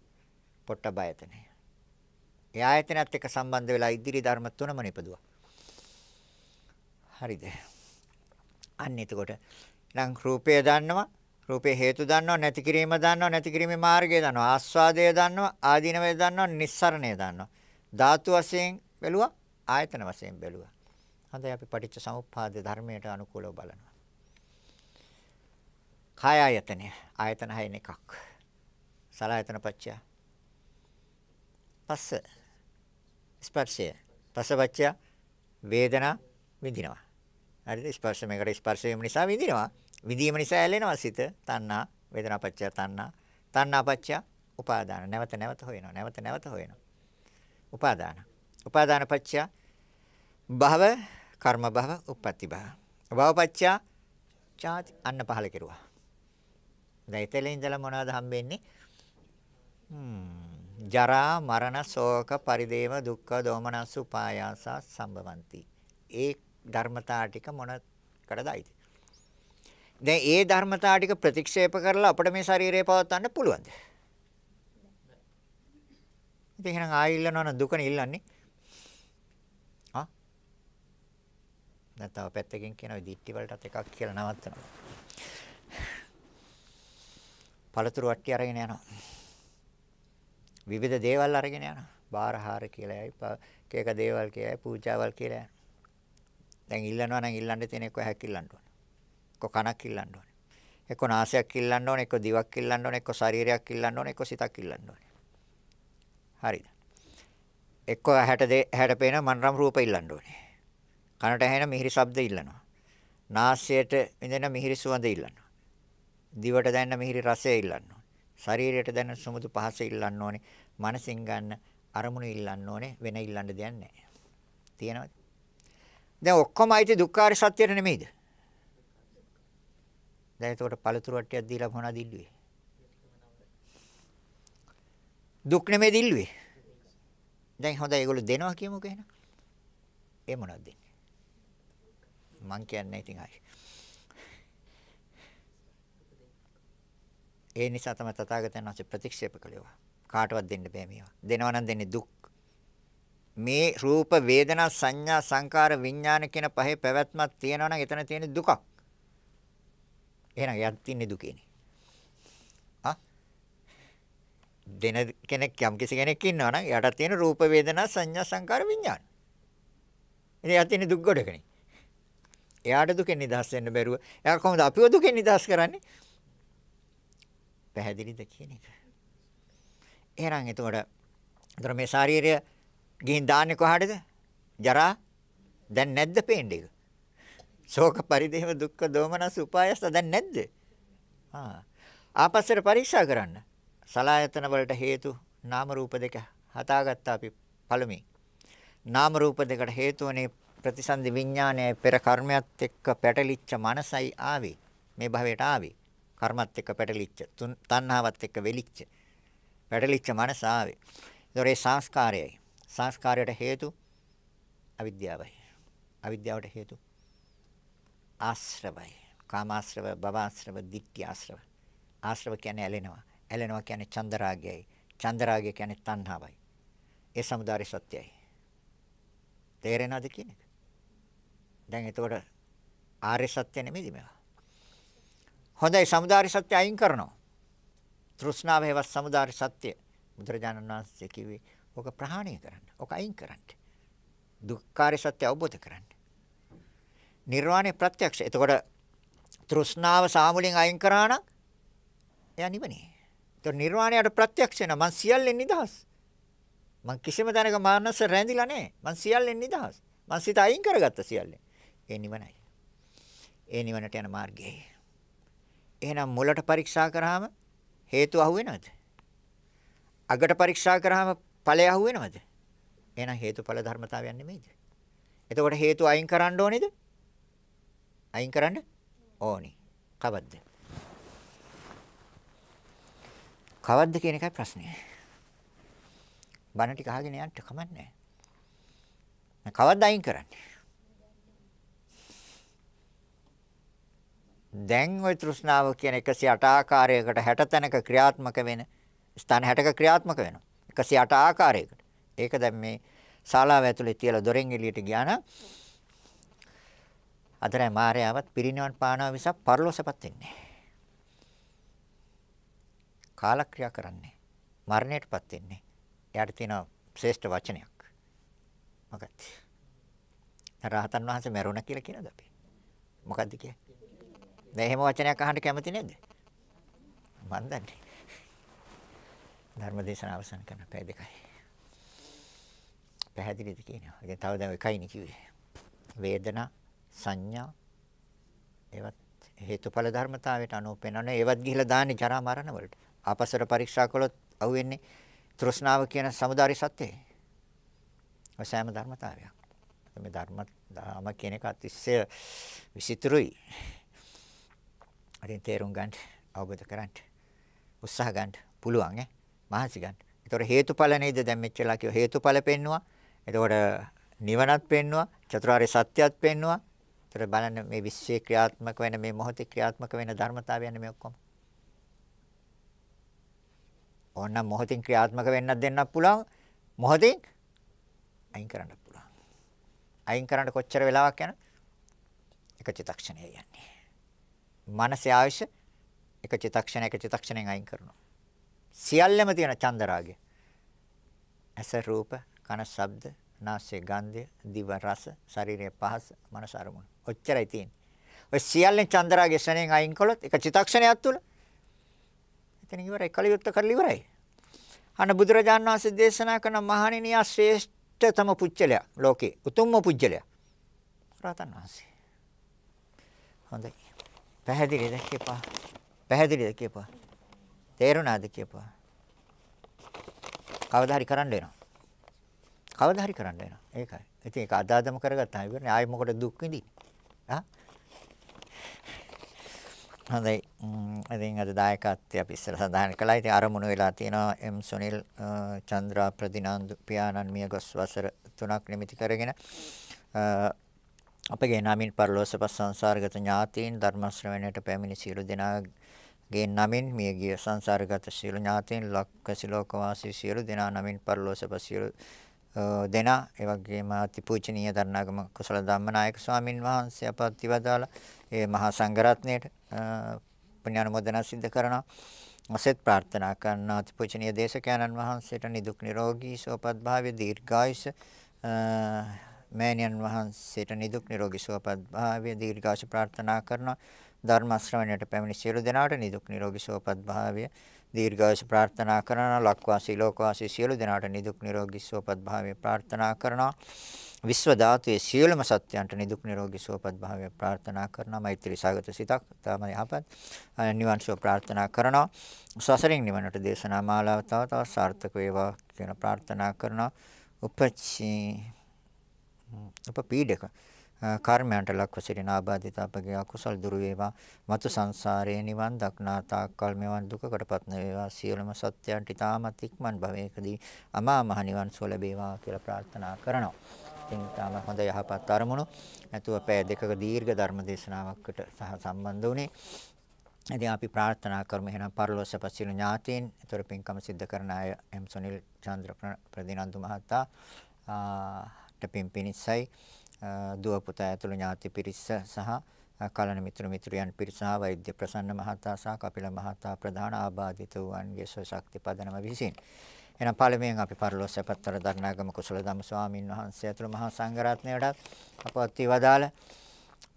පොට්ටබයතනය. ඒ ආයතනත් එක්ක සම්බන්ධ වෙලා ඉදිරි ධර්ම තුනම නිපදුවා. හරිද? අන්න එතකොට නම් රූපය දන්නවා රූපේ හේතු දන්නවා නැති කිරීම දන්නවා නැති කිරීමේ මාර්ගය දන්නවා ආස්වාදය දන්නවා ආදීනවය දන්නවා නිස්සරණය දන්නවා ධාතු වශයෙන් බැලුවා ආයතන වශයෙන් බැලුවා හොඳයි අපි පටිච්ච සමුප්පාද ධර්මයට අනුකූලව බලනවා කාය ආයතනය ආයතන හයෙන් එකක් සලආයතන පච්චය පස්ස ස්පර්ශය පස්ස පච්චය වේදනා විඳිනවා හරිද? ස්පර්ශ මේකට ස්පර්ශ වීම නිසා විඳිනවා. විඳීම නිසා ඇලෙනවා සිත. තණ්හා, වේදනා පච්චය තණ්හා. තණ්හා පච්චය උපාදාන. නැවත නැවත හොයනවා. නැවත නැවත හොයනවා. උපාදාන. උපාදාන පච්චය භව, කර්ම භව, uppatti භව. භව පච්චය චාති අන්න පහල කෙරුවා. දැන් ඉතලේ ඉඳලා මොනවද හම්බෙන්නේ? ජරා මරණ ශෝක පරිදේව දුක්ඛ දෝමනස් උපායාස සම්බවಂತಿ ඒ ධර්මතා ටික මොනකටදයිද? දැන් ඒ ධර්මතා ටික ප්‍රතික්ෂේප කරලා අපිට මේ ශරීරය පවත්වන්න පුළුවන්ද? ඉතින් එහෙනම් ආයෙල්ලනවන දුකනේ ඉල්ලන්නේ. ආ? නැත්නම් පැත්තකින් කියන ওই දිට්ටි වලටත් එකක් කියලා නවත්තනවා. පළතුරු වට්ටි අරගෙන යනවා. විවිධ දේවල් අරගෙන යනවා. බාරහාර කියලා යයි, කේක දේවල් කියයි, පූජාවල් කියලා යනවා. දැන් ඉල්ලනවා නම් ඉල්ලන්න තියෙන එක හැකිල්ලන්න ඕන. එක්ක කනක් ඉල්ලන්න ඕන. එක්ක නාසයක් ඉල්ලන්න ඕන, එක්ක දිවක් ඉල්ලන්න ඕන, එක්ක ශරීරයක් ඉල්ලන්න ඕන, එක්ක සිතක් ඉල්ලන්න ඕන. හරිද? එක්ක ඇහැට ඇහැට පේන මනරම් රූප ඉල්ලන්න ඕනේ. කනට ඇහෙන මිහිරි ශබ්ද ඉල්ලනවා. නාසයට විඳින මිහිරි සුවඳ ඉල්ලනවා. දිවට දැනෙන මිහිරි රසය ඉල්ලනවා. ශරීරයට දැනෙන සුමුදු පහස ඉල්ලන්න ඕනේ. මනසින් ගන්න අරමුණු ඉල්ලන්න ඕනේ. වෙන ඉල්ලන්න දෙයක් නැහැ. තියෙනවද? දැන් ඔක්කොම අයිති දුක්ඛාර සත්‍යයට නෙමෙයිද? දැන් එතකොට පළතුරු වට්ටියක් දීලා මොනවද ඉල්ලුවේ? දුක් නෙමෙයි දිල්ලුවේ. දැන් හොඳයි ඒගොල්ලෝ දෙනවා කියමුකෝ එහෙනම්. ඒ මොනවද දෙන්නේ? මං කියන්නේ ඉතින් ආයි. ඒ නිසා තමයි තථාගතයන් වහන්සේ ප්‍රතික්ෂේප කළේවා. කාටවත් දෙන්න බෑ මේවා. දෙනවා නම් දෙන්නේ දුක් මේ රූප වේදනා සංඥා සංකාර විඥාන කියන පහේ පැවැත්මක් තියෙනවා නම් එතන තියෙන දුකක්. එහෙනම් එයාට තින්නේ දුකේනේ. ආ දෙන කෙනෙක් යම් කිසි කෙනෙක් ඉන්නවා නම් එයාට තියෙන රූප වේදනා සංඥා සංකාර විඥාන. ඉතින් එයාට තියෙන දුක් ගොඩකනේ. එයාට දුකෙන් නිදහස් වෙන්න බැරුව එයා කොහොමද අපිව දුකෙන් නිදහස් කරන්නේ? පැහැදිලිද කියන එක. එහෙනම් එතකොට එතකොට මේ ශාරීරිය ගිහින් දාන්නේ කොහාටද? ජරා දැන් නැද්ද පේන්නේ ඒක? ශෝක පරිදේම දුක්ඛ දෝමනස් උපායස දැන් නැද්ද? ආ. ආපස්සට පරීක්ෂා කරන්න. සලායතන වලට හේතු නාම රූප දෙක හදාගත්තා අපි පළමුවෙන්. නාම රූප දෙකට හේතු වනේ ප්‍රතිසන්දි විඥානයේ පෙර කර්මයක් එක්ක පැටලිච්ච මනසයි ආවේ. මේ භවයට ආවේ. කර්මත් එක්ක පැටලිච්ච, තණ්හාවත් එක්ක වෙලිච්ච. පැටලිච්ච මනස ආවේ. ඒතරේ සංස්කාරයයි. සංස්කාරයට හේතු අවිද්‍යාවයි. අවිද්‍යාවට හේතු ආශ්‍රවයි. කාමාශ්‍රව, භවආශ්‍රව, ditthිආශ්‍රව. ආශ්‍රව කියන්නේ ඇලෙනවා. ඇලෙනවා කියන්නේ චන්දරාගයයි. චන්දරාගය කියන්නේ තණ්හාවයි. ඒ samudāre සත්‍යයි. තේරෙනවද කියන එක? දැන් එතකොට ආර්ය සත්‍ය නෙමෙයිද මේවා? හොඳයි samudāre සත්‍ය අයින් කරනවා. තෘෂ්ණාව හේවත් samudāre සත්‍ය. බුදුරජාණන් වහන්සේ කිව්වේ ඕක ප්‍රහාණය කරන්න. ඕක අයින් කරන්න. දුක්ඛාරය සත්‍ය අවබෝධ කරන්න. නිර්වාණය ප්‍රත්‍යක්ෂ. එතකොට තෘෂ්ණාව සාමුලින් අයින් කරා නම් එයා නිවනේ. ඒතකොට නිර්වාණයට ප්‍රත්‍යක්ෂ වෙනවා. මං සියල්ලෙන් නිදහස්. මං කිසිම තැනක මානස රැඳිලා නැහැ. මං සියල්ලෙන් නිදහස්. මං සිත අයින් කරගත්ත සියල්ලෙන්. ඒ නිවනයි. ඒ නිවනට යන මාර්ගයයි. එහෙනම් මුලට පරීක්ෂා කරාම හේතු අහුවෙනවද? අගට පරීක්ෂා කරාම ඵලය අහුවෙනවද? එහෙනම් හේතුඵල ධර්මතාවයක් නෙමෙයිද? එතකොට හේතු අයින් කරන්න ඕනේද? අයින් කරන්න ඕනේ. කවද්ද? කවද්ද කියන එකයි ප්‍රශ්නේ. බණ ටික අහගෙන යන්න කමන්නේ නැහැ. කවද්ද අයින් කරන්නේ? දැන් ওই තෘෂ්ණාව කියන 108 ආකාරයකට 60 තැනක ක්‍රියාත්මක වෙන ස්ථාන 60ක ක්‍රියාත්මක වෙනවා. 108 ආකාරයකට. ඒක දැන් මේ ශාලාව ඇතුලේ තියලා දොරෙන් එළියට ගියා නම් අදරේ මායාවත් පිරිනිවන් පානවා විසක් පරලෝසපත් වෙන්නේ කාලක්‍රියා කරන්නේ මරණයටපත් වෙන්නේ එයාට තියෙන ශ්‍රේෂ්ඨ වචනයක් මොකක්ද රහතන් වහන්සේ මැරුණ කියලා කියනද අපි මොකද්ද කියන්නේ දැන් එහෙම වචනයක් අහන්න කැමති නේද මන් දන්නේ ධර්ම දේශන අවසන් කරන පැය දෙකයි. පැහැදිලිද කියනවා. ඉතින් තව දැන් එකයිනේ කිව්වේ. වේදනා සංඥා ඒවත් හේතුඵල ධර්මතාවයට අනුව පෙන්වන්නේ ඒවත් ගිහිලා දාන්නේ ජරා මරණ වලට. ආපස්සට පරීක්ෂා කළොත් අහුවෙන්නේ තෘෂ්ණාව කියන samudari සත්‍යය. ඔය සෑම ධර්මතාවයක්. මේ ධර්ම ධාම කියන එක අතිශය විචිත්‍රයි. අරින් තේරුම් ගන්න අවබෝධ කරගන්න උත්සාහ ගන්න පුළුවන් ඈ. මහන්සි ගන්න. ඒතකොට හේතුඵල නේද දැන් මෙච්චරලා කිව්ව හේතුඵල පෙන්නවා. එතකොට නිවනත් පෙන්නවා, චතුරාර්ය සත්‍යයත් පෙන්නවා. ඒතර බලන්න මේ විශ්වයේ ක්‍රියාත්මක වෙන මේ මොහොතේ ක්‍රියාත්මක වෙන ධර්මතාවයන් මේ ඔක්කොම. ඕන්න මොහොතින් ක්‍රියාත්මක වෙන්නත් දෙන්නත් පුළුවන්. මොහොතින් අයින් කරන්නත් පුළුවන්. අයින් කරන්න කොච්චර වෙලාවක් යන? එක චිතක්ෂණය යන්නේ. මනසේ ආයශ එක චිතක්ෂණයක චිතක්ෂණයෙන් අයින් කරනවා. සියල්ලම තියෙන චන්ද රාගය. ඇස රූප, කන ශබ්ද, නාසය ගන්ධය, දිව රස, ශරීරය පහස, මනස අරමුණ. ඔච්චරයි තියෙන්නේ. ඔය සියල්ලෙන් චන්ද රාගය ශරණෙන් අයින් කළොත් එක චිතක්ෂණයක් තුල එතන ඉවරයි. කලියුක්ත කරලා ඉවරයි. අන බුදුරජාණන් වහන්සේ දේශනා කරන මහණෙනි ආ ශ්‍රේෂ්ඨතම පුජ්‍යලයා ලෝකේ. උතුම්ම පුජ්‍යලයා. රහතන් වහන්සේ. හොඳයි. පැහැදිලිද කියපා. පැහැදිලිද කියපා. තේරුණාද කියපුවා. කවදා හරි කරන්න වෙනවා. කවදා හරි කරන්න වෙනවා. ඒකයි. ඉතින් ඒක අදාදම කරගත්තාම ඉවරනේ. ආයෙ මොකටද දුක් විඳින්නේ? ආ? හොඳයි. ඉතින් අද දායකත්වය අපි ඉස්සර සඳහන් කළා. ඉතින් අරමුණු වෙලා තියෙනවා එම් සුනිල් චන්ද්‍රා ප්‍රතිනන්දු පියාණන් මියගොස් වසර 3ක් නිමිති කරගෙන අපගේ නාමින් පරලෝසපස් සංසාරගත ඥාතීන් ධර්ම ශ්‍රවණයට පැමිණි සියලු දෙනා ගේ නමින් මියගිය සංසාරගත සියලු ඥාතීන් ලක්කසි ලෝකවාසී සියලු දෙනා නමින් පරිලෝසප සියලු දෙනා ඒ වගේම අතිපූජනීය දරණාගම කුසල ධම්මනායක ස්වාමින් වහන්සේ අපත් ඉවදාලා ඒ මහා සංඝරත්නයට පුණ්‍යානුමෝදන සිද්ධ කරනවා. ඔසෙත් ප්‍රාර්ථනා කරන අතිපූජනීය දේශකයන්න් වහන්සේට නිදුක් නිරෝගී සුවපත් භාවය දීර්ඝායුෂ මෑණියන් වහන්සේට නිදුක් නිරෝගී සුවපත් භාවය දීර්ඝායුෂ ප්‍රාර්ථනා කරනවා. ධර්ම ශ්‍රවණයට පැමිණි සියලු දෙනාට නිදුක් නිරෝගී සුවපත් භාවය දීර්ඝායස ප්‍රාර්ථනා කරනවා ලක්වාසී ලෝකවාසී සියලු දෙනාට නිදුක් නිරෝගී සුවපත් භාවය ප්‍රාර්ථනා කරනවා විශ්ව ධාතුවේ සියලුම සත්‍යයන්ට නිදුක් නිරෝගී සුවපත් භාවය ප්‍රාර්ථනා කරනවා මෛත්‍රී සාගත සිතක් තම යහපත් නිවන් සුව ප්‍රාර්ථනා කරනවා සසරින් නිවනට දේශනා මාලාව තව තවත් සාර්ථක වේවා කියන ප්‍රාර්ථනා කරනවා උපචී උපපීඩක කර්මයන්ට ලක්ව සිටින ආබාධිත අපගේ අකුසල් දුරු වේවා. මතු සංසාරයේ නිවන් දක්නා තාක්කල් මෙවන් දුකකටපත් නොවේවා. සියලුම සත්‍යයන්ට ඊටමත් ඉක්මන් භවයකදී අමා මහ නිවන් සුව ලැබේවා කියලා ප්‍රාර්ථනා කරනවා. ඉතින් තාම හොඳ යහපත් අරමුණු. නැතුව පැය දෙකක දීර්ඝ ධර්ම දේශනාවකට සහ සම්බන්ධ වුණේ. ඉතින් අපි ප්‍රාර්ථනා කරමු එහෙනම් පරලෝක සපසින ඥාතීන්, ඒතර පින්කම සිද්ධ කරන අය එම් සොනිල් චන්ද්‍ර ප්‍රදිනන්දු මහතා ආ පින් පිනිස්සයි දුව පුතා ඇතුළු ඥාති පිරිස සහ කලන මිතුරු මිතුරියන් පිරිස සහ වෛද්‍ය ප්‍රසන්න මහතා සහ කපිල මහතා ප්‍රධාන ආබාධිත වූවන්ගේ ශක්ති පදනම විසින් එහෙනම් පළමුවෙන් අපි පරිලෝක සැපත්තර දරණාගම කුසල ධම්ම ස්වාමීන් වහන්සේ ඇතුළු මහා සංඝරත්නයටත් අපවත් වේවදාලා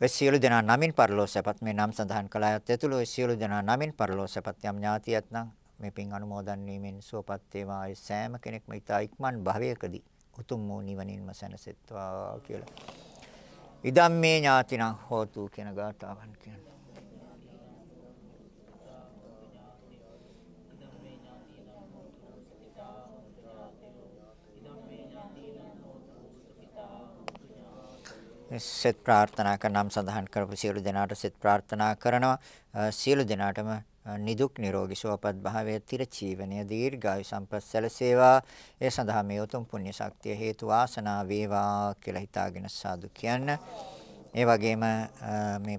ඔය සියලු දෙනා නමින් පරලෝසපත් මේ නම් සඳහන් කළ අයත් ඇතුළු ඔය සියලු දෙනා නමින් පරලෝසපත් යම් ඥාතියක් නම් මේ පින් අනුමෝදන් වීමෙන් සුවපත් වේවා සෑම කෙනෙක්ම ඊතා ඉක්මන් භවයකදී උතුම් වූ නිවනින්ම සැනසෙත්වා කියලා. ඉදම් මේ ඥාතිනම් හෝතු කියන ගාතාවන් කියනවා. සෙත් ප්‍රාර්ථනා කරනම් සඳහන් කරපු සියලු දෙනාට සෙත් ප්‍රාර්ථනා කරනවා සියලු දෙනාටම නිදුක් නිරෝගී සුවපත් භාවයේ තිර ජීවනය දීර්ඝායු සම්පත් සැලසේවා ඒ සඳහා මේ උතුම් පුණ්‍ය ශක්තිය හේතු වාසනා වේවා කියලා හිතාගෙන සාදු කියන්න ඒ වගේම මේ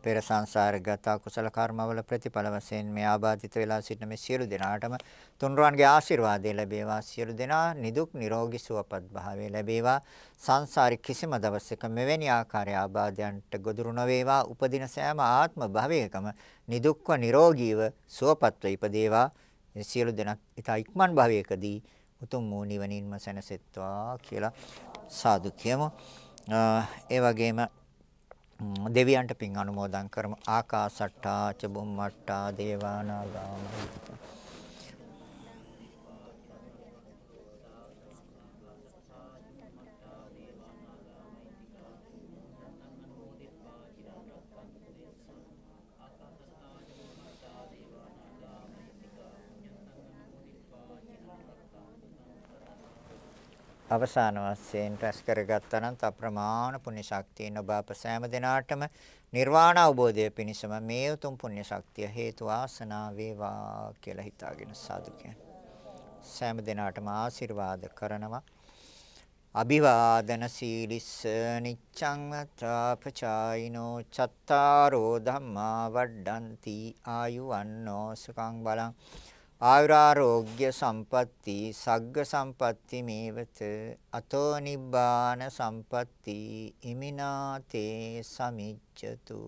පෙර සංසාරගත කුසල කර්මවල ප්‍රතිඵල වශයෙන් මේ ආබාධිත වෙලා සිටින මේ සියලු දෙනාටම තුන්රුවන්ගේ ආශිර්වාදය ලැබේවා සියලු දෙනා නිදුක් නිරෝගී සුවපත් භාවය ලැබේවා සංසාරේ කිසිම දවසක මෙවැනි ආකාරයේ ආබාධයන්ට ගොදුරු නොවේවා උපදින සෑම ආත්ම භවයකම නිදුක්ව නිරෝගීව සුවපත්ව ඉපදේවා මේ සියලු දෙනා ඊට ඉක්මන් භවයකදී උතුම් වූ නිවනින්ම සැනසෙත්වා කියලා සාදු කියමු. ඒ වගේම දෙවියන්ට පින් අනුමෝදන් කරමු ආකාසට්ටා ච බුම්මට්ටා දේවානාගාමී අවසාන වශයෙන් රැස් කරගත්තා නම් අප්‍රමාණ පුණ්‍ය ශක්තියන ඔබ අප සෑම දිනාටම නිර්වාණ අවබෝධය පිණිසම මේ උතුම් පුණ්‍ය ශක්තිය හේතු ආසනා වේවා කියලා හිතාගෙන සාදු සෑම දිනාටම ආශිර්වාද කරනවා අභිවාදන සීලිස්ස නිච්ඡං වත්තාපචායිනෝ චත්තාරෝ ධම්මා වඩ්ඩಂತಿ ආයුවන්නෝ සුඛං බලං ආයුරාෝග්‍ය සම්පatti සග්ග සම්පatti මේවත අතෝ නිබ්බාන සම්පatti ඉමිනාතේ සමිච්ඡතු